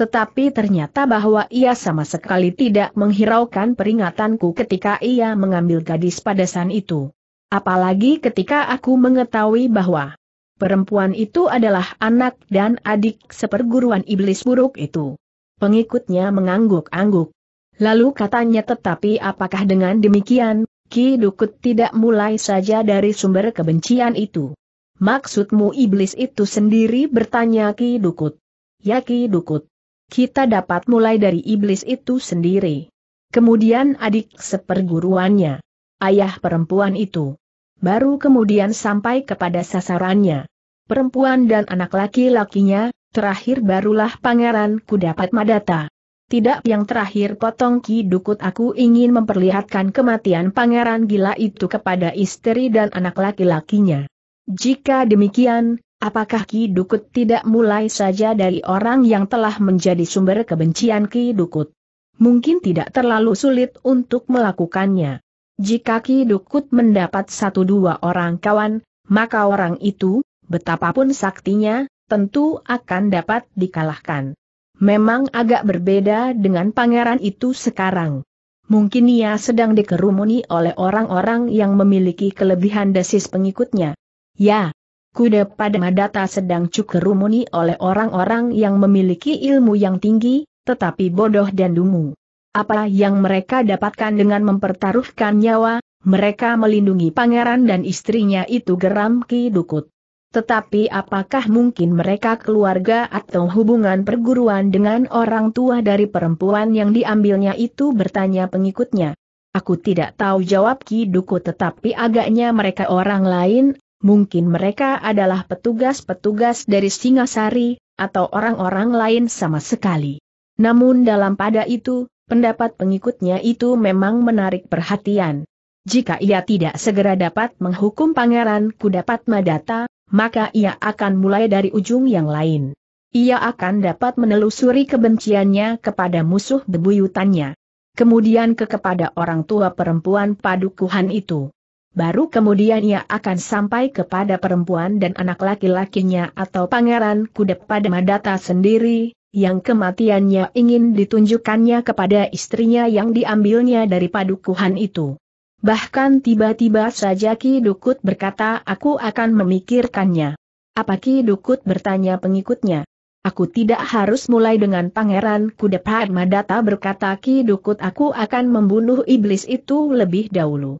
Tetapi ternyata bahwa ia sama sekali tidak menghiraukan peringatanku ketika ia mengambil gadis pada padasan itu. Apalagi ketika aku mengetahui bahwa perempuan itu adalah anak dan adik seperguruan iblis buruk itu. Pengikutnya mengangguk-angguk. Lalu katanya tetapi apakah dengan demikian, Ki Dukut tidak mulai saja dari sumber kebencian itu. Maksudmu iblis itu sendiri bertanya Ki Dukut. Ya Ki Dukut. Kita dapat mulai dari iblis itu sendiri. Kemudian adik seperguruannya. Ayah perempuan itu. Baru kemudian sampai kepada sasarannya. Perempuan dan anak laki-lakinya, terakhir barulah pangeran ku dapat madata. Tidak yang terakhir potong Ki Dukut aku ingin memperlihatkan kematian pangeran gila itu kepada istri dan anak laki-lakinya. Jika demikian, apakah Ki Dukut tidak mulai saja dari orang yang telah menjadi sumber kebencian Ki Dukut? Mungkin tidak terlalu sulit untuk melakukannya. Jika Ki Dukut mendapat satu dua orang kawan, maka orang itu, betapapun saktinya, tentu akan dapat dikalahkan. Memang agak berbeda dengan pangeran itu sekarang. Mungkin ia sedang dikerumuni oleh orang-orang yang memiliki kelebihan desis pengikutnya. Ya, kuda pada Madata sedang cukerumuni oleh orang-orang yang memiliki ilmu yang tinggi, tetapi bodoh dan dungu. Apa yang mereka dapatkan dengan mempertaruhkan nyawa, mereka melindungi pangeran dan istrinya itu geram Ki Dukut. Tetapi apakah mungkin mereka keluarga atau hubungan perguruan dengan orang tua dari perempuan yang diambilnya itu bertanya pengikutnya. Aku tidak tahu jawab Ki Dukut. tetapi agaknya mereka orang lain, Mungkin mereka adalah petugas-petugas dari Singasari, atau orang-orang lain sama sekali. Namun dalam pada itu, pendapat pengikutnya itu memang menarik perhatian. Jika ia tidak segera dapat menghukum pangeran Kudapat Madata, maka ia akan mulai dari ujung yang lain. Ia akan dapat menelusuri kebenciannya kepada musuh bebuyutannya. Kemudian ke kepada orang tua perempuan padukuhan itu baru kemudian ia akan sampai kepada perempuan dan anak laki-lakinya atau pangeran kuda pada Madata sendiri, yang kematiannya ingin ditunjukkannya kepada istrinya yang diambilnya dari padukuhan itu. Bahkan tiba-tiba saja Ki Dukut berkata aku akan memikirkannya. Apa Ki Dukut bertanya pengikutnya? Aku tidak harus mulai dengan pangeran kuda Madata berkata Ki Dukut aku akan membunuh iblis itu lebih dahulu.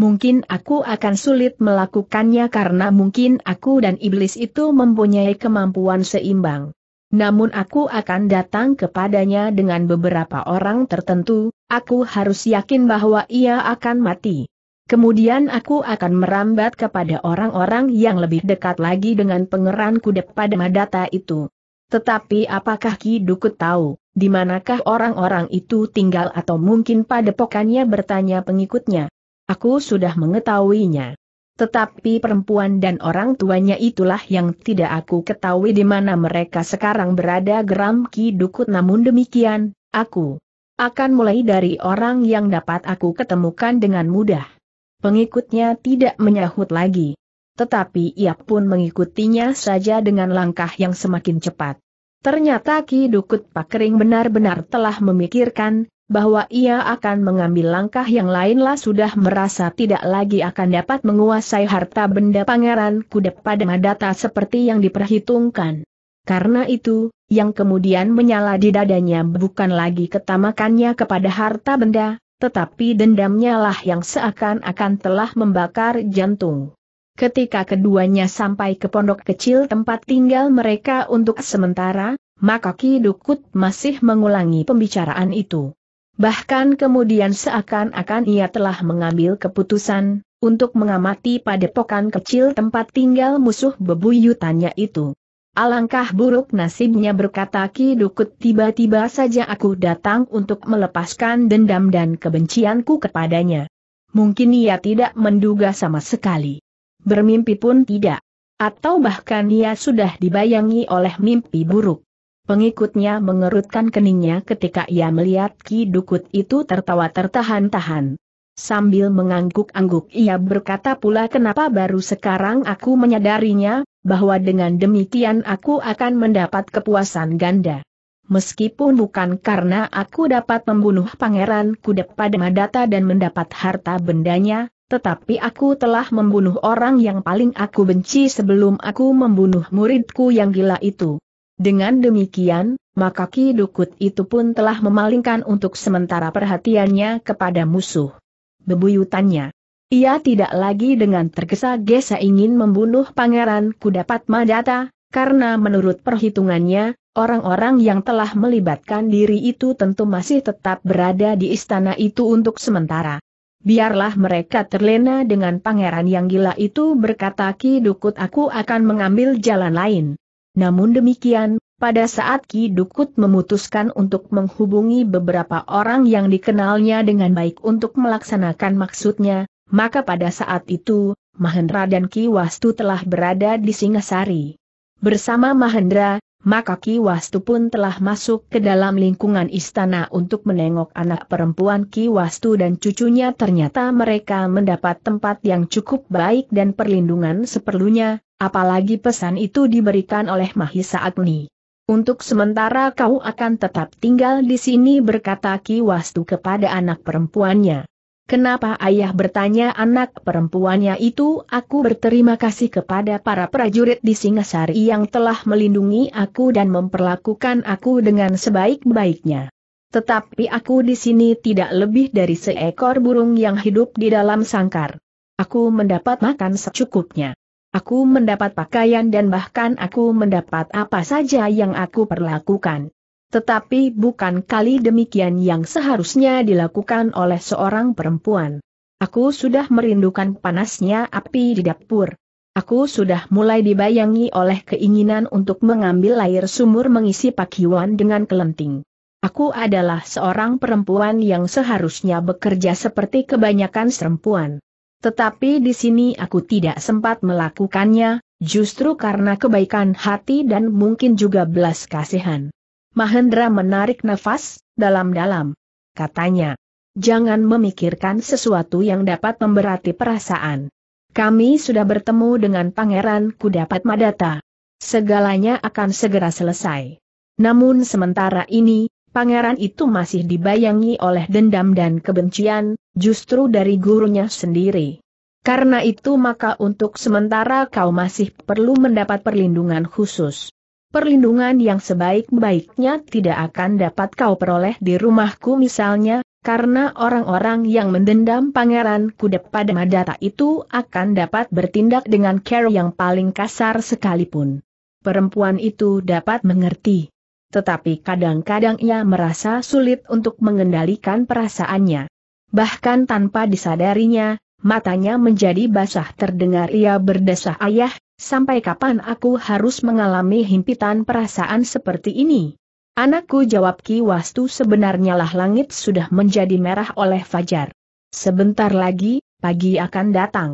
Mungkin aku akan sulit melakukannya karena mungkin aku dan iblis itu mempunyai kemampuan seimbang. Namun aku akan datang kepadanya dengan beberapa orang tertentu, aku harus yakin bahwa ia akan mati. Kemudian aku akan merambat kepada orang-orang yang lebih dekat lagi dengan pengeran kudep pada madata itu. Tetapi apakah Ki Dukut tahu, di manakah orang-orang itu tinggal atau mungkin pada pokannya bertanya pengikutnya. Aku sudah mengetahuinya. Tetapi perempuan dan orang tuanya itulah yang tidak aku ketahui di mana mereka sekarang berada geram Ki Dukut namun demikian, aku akan mulai dari orang yang dapat aku ketemukan dengan mudah. Pengikutnya tidak menyahut lagi. Tetapi ia pun mengikutinya saja dengan langkah yang semakin cepat. Ternyata Ki Dukut Pakering benar-benar telah memikirkan, bahwa ia akan mengambil langkah yang lainlah sudah merasa tidak lagi akan dapat menguasai harta benda pangeran kudep pada Madata seperti yang diperhitungkan. Karena itu, yang kemudian menyala di dadanya bukan lagi ketamakannya kepada harta benda, tetapi dendamnya lah yang seakan-akan telah membakar jantung. Ketika keduanya sampai ke pondok kecil tempat tinggal mereka untuk sementara, maka Ki Dukut masih mengulangi pembicaraan itu. Bahkan kemudian seakan-akan ia telah mengambil keputusan untuk mengamati padepokan kecil tempat tinggal musuh bebuyutannya itu. Alangkah buruk nasibnya berkata Ki Dukut tiba-tiba saja aku datang untuk melepaskan dendam dan kebencianku kepadanya. Mungkin ia tidak menduga sama sekali. Bermimpi pun tidak. Atau bahkan ia sudah dibayangi oleh mimpi buruk. Pengikutnya mengerutkan keningnya ketika ia melihat Ki Dukut itu tertawa tertahan-tahan. Sambil mengangguk-angguk ia berkata pula kenapa baru sekarang aku menyadarinya, bahwa dengan demikian aku akan mendapat kepuasan ganda. Meskipun bukan karena aku dapat membunuh pangeran kudep pada Madata dan mendapat harta bendanya, tetapi aku telah membunuh orang yang paling aku benci sebelum aku membunuh muridku yang gila itu. Dengan demikian, maka Ki Dukut itu pun telah memalingkan untuk sementara perhatiannya kepada musuh. Bebuyutannya. Ia tidak lagi dengan tergesa-gesa ingin membunuh Pangeran Kudapat Madata, karena menurut perhitungannya, orang-orang yang telah melibatkan diri itu tentu masih tetap berada di istana itu untuk sementara. Biarlah mereka terlena dengan pangeran yang gila itu berkata Ki Dukut aku akan mengambil jalan lain. Namun demikian, pada saat Ki Dukut memutuskan untuk menghubungi beberapa orang yang dikenalnya dengan baik untuk melaksanakan maksudnya, maka pada saat itu, Mahendra dan Ki Wastu telah berada di Singasari. Bersama Mahendra, maka Ki Wastu pun telah masuk ke dalam lingkungan istana untuk menengok anak perempuan Ki Wastu dan cucunya ternyata mereka mendapat tempat yang cukup baik dan perlindungan seperlunya, apalagi pesan itu diberikan oleh Mahisa Agni. Untuk sementara kau akan tetap tinggal di sini berkata Ki Wastu kepada anak perempuannya. Kenapa ayah bertanya anak perempuannya itu aku berterima kasih kepada para prajurit di Singasari yang telah melindungi aku dan memperlakukan aku dengan sebaik-baiknya. Tetapi aku di sini tidak lebih dari seekor burung yang hidup di dalam sangkar. Aku mendapat makan secukupnya. Aku mendapat pakaian dan bahkan aku mendapat apa saja yang aku perlakukan. Tetapi bukan kali demikian yang seharusnya dilakukan oleh seorang perempuan. Aku sudah merindukan panasnya api di dapur. Aku sudah mulai dibayangi oleh keinginan untuk mengambil air sumur mengisi pakiwan dengan kelenting. Aku adalah seorang perempuan yang seharusnya bekerja seperti kebanyakan serempuan. Tetapi di sini aku tidak sempat melakukannya, justru karena kebaikan hati dan mungkin juga belas kasihan. Mahendra menarik nafas, dalam-dalam. Katanya, jangan memikirkan sesuatu yang dapat memberati perasaan. Kami sudah bertemu dengan Pangeran Kudapat Madata. Segalanya akan segera selesai. Namun sementara ini, pangeran itu masih dibayangi oleh dendam dan kebencian, justru dari gurunya sendiri. Karena itu maka untuk sementara kau masih perlu mendapat perlindungan khusus. Perlindungan yang sebaik-baiknya tidak akan dapat kau peroleh di rumahku misalnya, karena orang-orang yang mendendam pangeran kudep pada Madata itu akan dapat bertindak dengan care yang paling kasar sekalipun. Perempuan itu dapat mengerti. Tetapi kadang-kadang ia merasa sulit untuk mengendalikan perasaannya. Bahkan tanpa disadarinya, matanya menjadi basah terdengar ia berdesah ayah, Sampai kapan aku harus mengalami himpitan perasaan seperti ini? Anakku jawab Ki Wastu sebenarnya lah langit sudah menjadi merah oleh fajar. Sebentar lagi, pagi akan datang.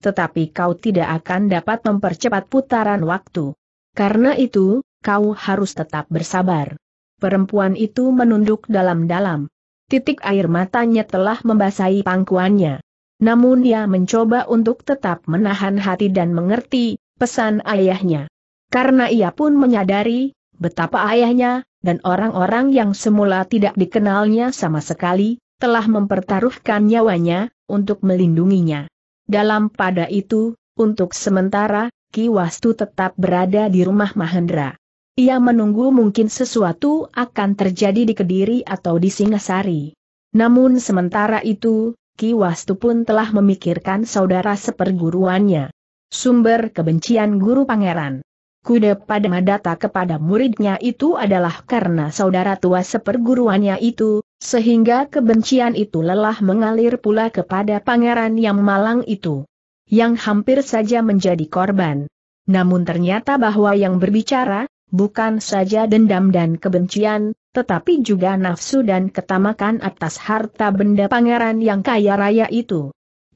Tetapi kau tidak akan dapat mempercepat putaran waktu. Karena itu, kau harus tetap bersabar. Perempuan itu menunduk dalam-dalam. Titik air matanya telah membasahi pangkuannya. Namun ia mencoba untuk tetap menahan hati dan mengerti, pesan ayahnya. Karena ia pun menyadari, betapa ayahnya, dan orang-orang yang semula tidak dikenalnya sama sekali, telah mempertaruhkan nyawanya, untuk melindunginya. Dalam pada itu, untuk sementara, Ki Wastu tetap berada di rumah Mahendra. Ia menunggu mungkin sesuatu akan terjadi di Kediri atau di Singasari. Namun sementara itu, Ki Wastu pun telah memikirkan saudara seperguruannya. Sumber kebencian guru pangeran. Kuda pada Madata kepada muridnya itu adalah karena saudara tua seperguruannya itu, sehingga kebencian itu lelah mengalir pula kepada pangeran yang malang itu. Yang hampir saja menjadi korban. Namun ternyata bahwa yang berbicara, bukan saja dendam dan kebencian, tetapi juga nafsu dan ketamakan atas harta benda pangeran yang kaya raya itu.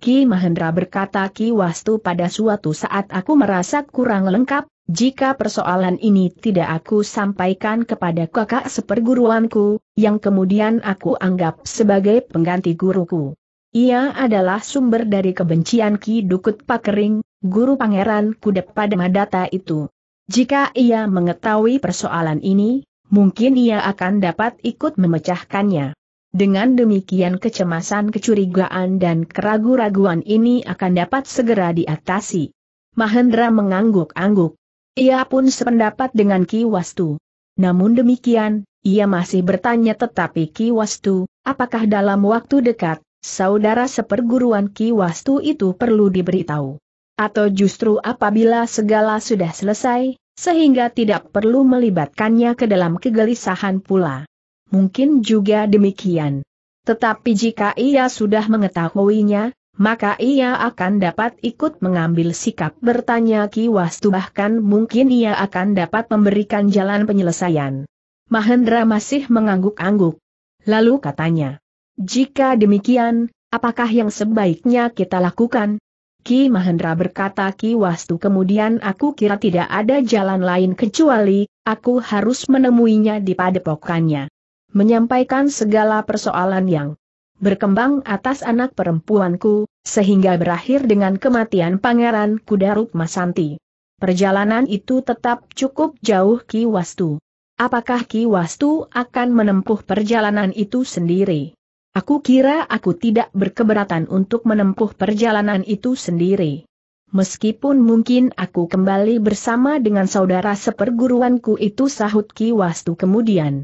Ki Mahendra berkata Ki Wastu pada suatu saat aku merasa kurang lengkap, jika persoalan ini tidak aku sampaikan kepada kakak seperguruanku, yang kemudian aku anggap sebagai pengganti guruku. Ia adalah sumber dari kebencian Ki Dukut Pakering, guru pangeran kudep pada Madata itu. Jika ia mengetahui persoalan ini, mungkin ia akan dapat ikut memecahkannya. Dengan demikian kecemasan kecurigaan dan keraguan raguan ini akan dapat segera diatasi. Mahendra mengangguk-angguk. Ia pun sependapat dengan Ki Wastu. Namun demikian, ia masih bertanya tetapi Ki Wastu, apakah dalam waktu dekat, saudara seperguruan Ki Wastu itu perlu diberitahu? Atau justru apabila segala sudah selesai, sehingga tidak perlu melibatkannya ke dalam kegelisahan pula mungkin juga demikian. Tetapi jika ia sudah mengetahuinya, maka ia akan dapat ikut mengambil sikap bertanya Ki Wastu bahkan mungkin ia akan dapat memberikan jalan penyelesaian. Mahendra masih mengangguk-angguk. Lalu katanya, jika demikian, apakah yang sebaiknya kita lakukan? Ki Mahendra berkata Ki Wastu kemudian aku kira tidak ada jalan lain kecuali, aku harus menemuinya di padepokannya menyampaikan segala persoalan yang berkembang atas anak perempuanku, sehingga berakhir dengan kematian Pangeran Kudarup Masanti. Perjalanan itu tetap cukup jauh Ki Wastu. Apakah Ki Wastu akan menempuh perjalanan itu sendiri? Aku kira aku tidak berkeberatan untuk menempuh perjalanan itu sendiri. Meskipun mungkin aku kembali bersama dengan saudara seperguruanku itu sahut Ki Wastu kemudian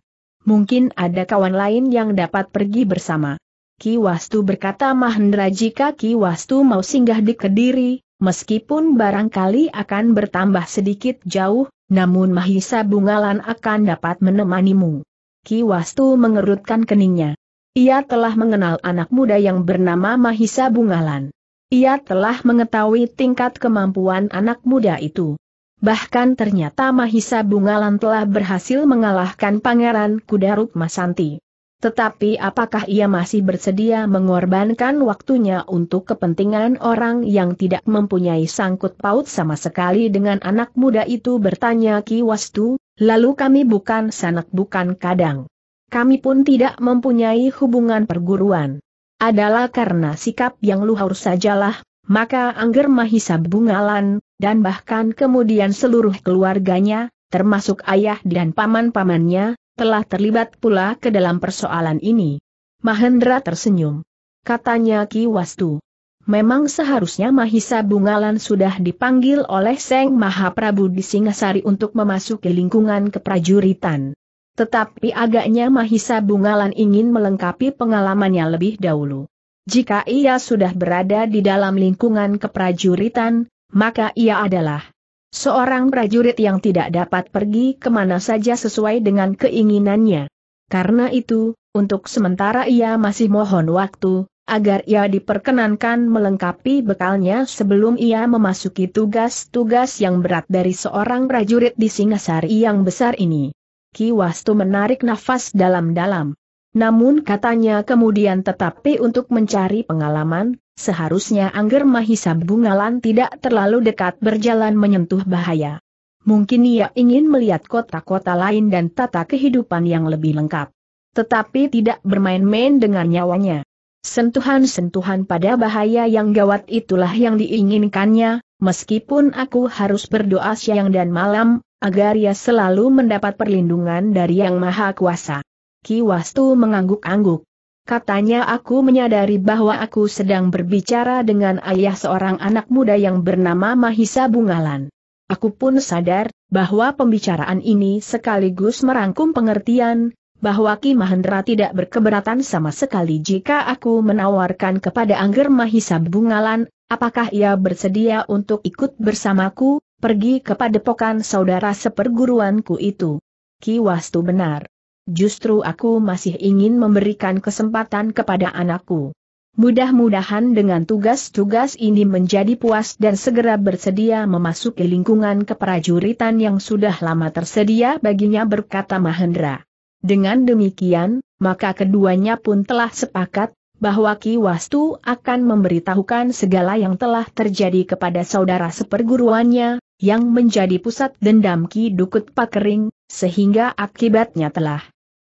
mungkin ada kawan lain yang dapat pergi bersama. Ki Wastu berkata Mahendra jika Ki Wastu mau singgah di Kediri, meskipun barangkali akan bertambah sedikit jauh, namun Mahisa Bungalan akan dapat menemanimu. Ki Wastu mengerutkan keningnya. Ia telah mengenal anak muda yang bernama Mahisa Bungalan. Ia telah mengetahui tingkat kemampuan anak muda itu. Bahkan ternyata Mahisa Bungalan telah berhasil mengalahkan Pangeran Kudarup Masanti. Tetapi apakah ia masih bersedia mengorbankan waktunya untuk kepentingan orang yang tidak mempunyai sangkut paut sama sekali dengan anak muda itu bertanya Ki Wastu, lalu kami bukan sanak bukan kadang. Kami pun tidak mempunyai hubungan perguruan. Adalah karena sikap yang luhur sajalah, maka Angger Mahisa Bungalan, dan bahkan kemudian seluruh keluarganya, termasuk ayah dan paman-pamannya, telah terlibat pula ke dalam persoalan ini. Mahendra tersenyum. Katanya Ki Wastu. Memang seharusnya Mahisa Bungalan sudah dipanggil oleh Seng Mahaprabu di Singasari untuk memasuki lingkungan keprajuritan. Tetapi agaknya Mahisa Bungalan ingin melengkapi pengalamannya lebih dahulu. Jika ia sudah berada di dalam lingkungan keprajuritan, maka ia adalah seorang prajurit yang tidak dapat pergi kemana saja sesuai dengan keinginannya. Karena itu, untuk sementara ia masih mohon waktu, agar ia diperkenankan melengkapi bekalnya sebelum ia memasuki tugas-tugas yang berat dari seorang prajurit di Singasari yang besar ini. Ki Wastu menarik nafas dalam-dalam. Namun katanya kemudian tetapi untuk mencari pengalaman, seharusnya Angger Mahisa Bungalan tidak terlalu dekat berjalan menyentuh bahaya. Mungkin ia ingin melihat kota-kota lain dan tata kehidupan yang lebih lengkap. Tetapi tidak bermain-main dengan nyawanya. Sentuhan-sentuhan pada bahaya yang gawat itulah yang diinginkannya, meskipun aku harus berdoa siang dan malam, agar ia selalu mendapat perlindungan dari Yang Maha Kuasa. Ki Wastu mengangguk-angguk. Katanya aku menyadari bahwa aku sedang berbicara dengan ayah seorang anak muda yang bernama Mahisa Bungalan. Aku pun sadar, bahwa pembicaraan ini sekaligus merangkum pengertian, bahwa Ki Mahendra tidak berkeberatan sama sekali jika aku menawarkan kepada Angger Mahisa Bungalan, apakah ia bersedia untuk ikut bersamaku, pergi kepada pokan saudara seperguruanku itu. Ki Wastu benar. Justru aku masih ingin memberikan kesempatan kepada anakku. Mudah-mudahan dengan tugas-tugas ini menjadi puas dan segera bersedia memasuki lingkungan keprajuritan yang sudah lama tersedia baginya berkata Mahendra. Dengan demikian, maka keduanya pun telah sepakat, bahwa Ki Wastu akan memberitahukan segala yang telah terjadi kepada saudara seperguruannya, yang menjadi pusat dendam Ki Dukut Pakering, sehingga akibatnya telah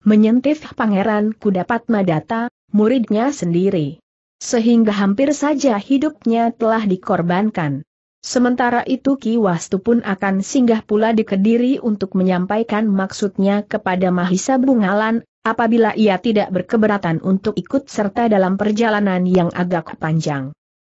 menyentif Pangeran Kudapat Madata, muridnya sendiri. Sehingga hampir saja hidupnya telah dikorbankan. Sementara itu Ki Wastu pun akan singgah pula di Kediri untuk menyampaikan maksudnya kepada Mahisa Bungalan, apabila ia tidak berkeberatan untuk ikut serta dalam perjalanan yang agak panjang.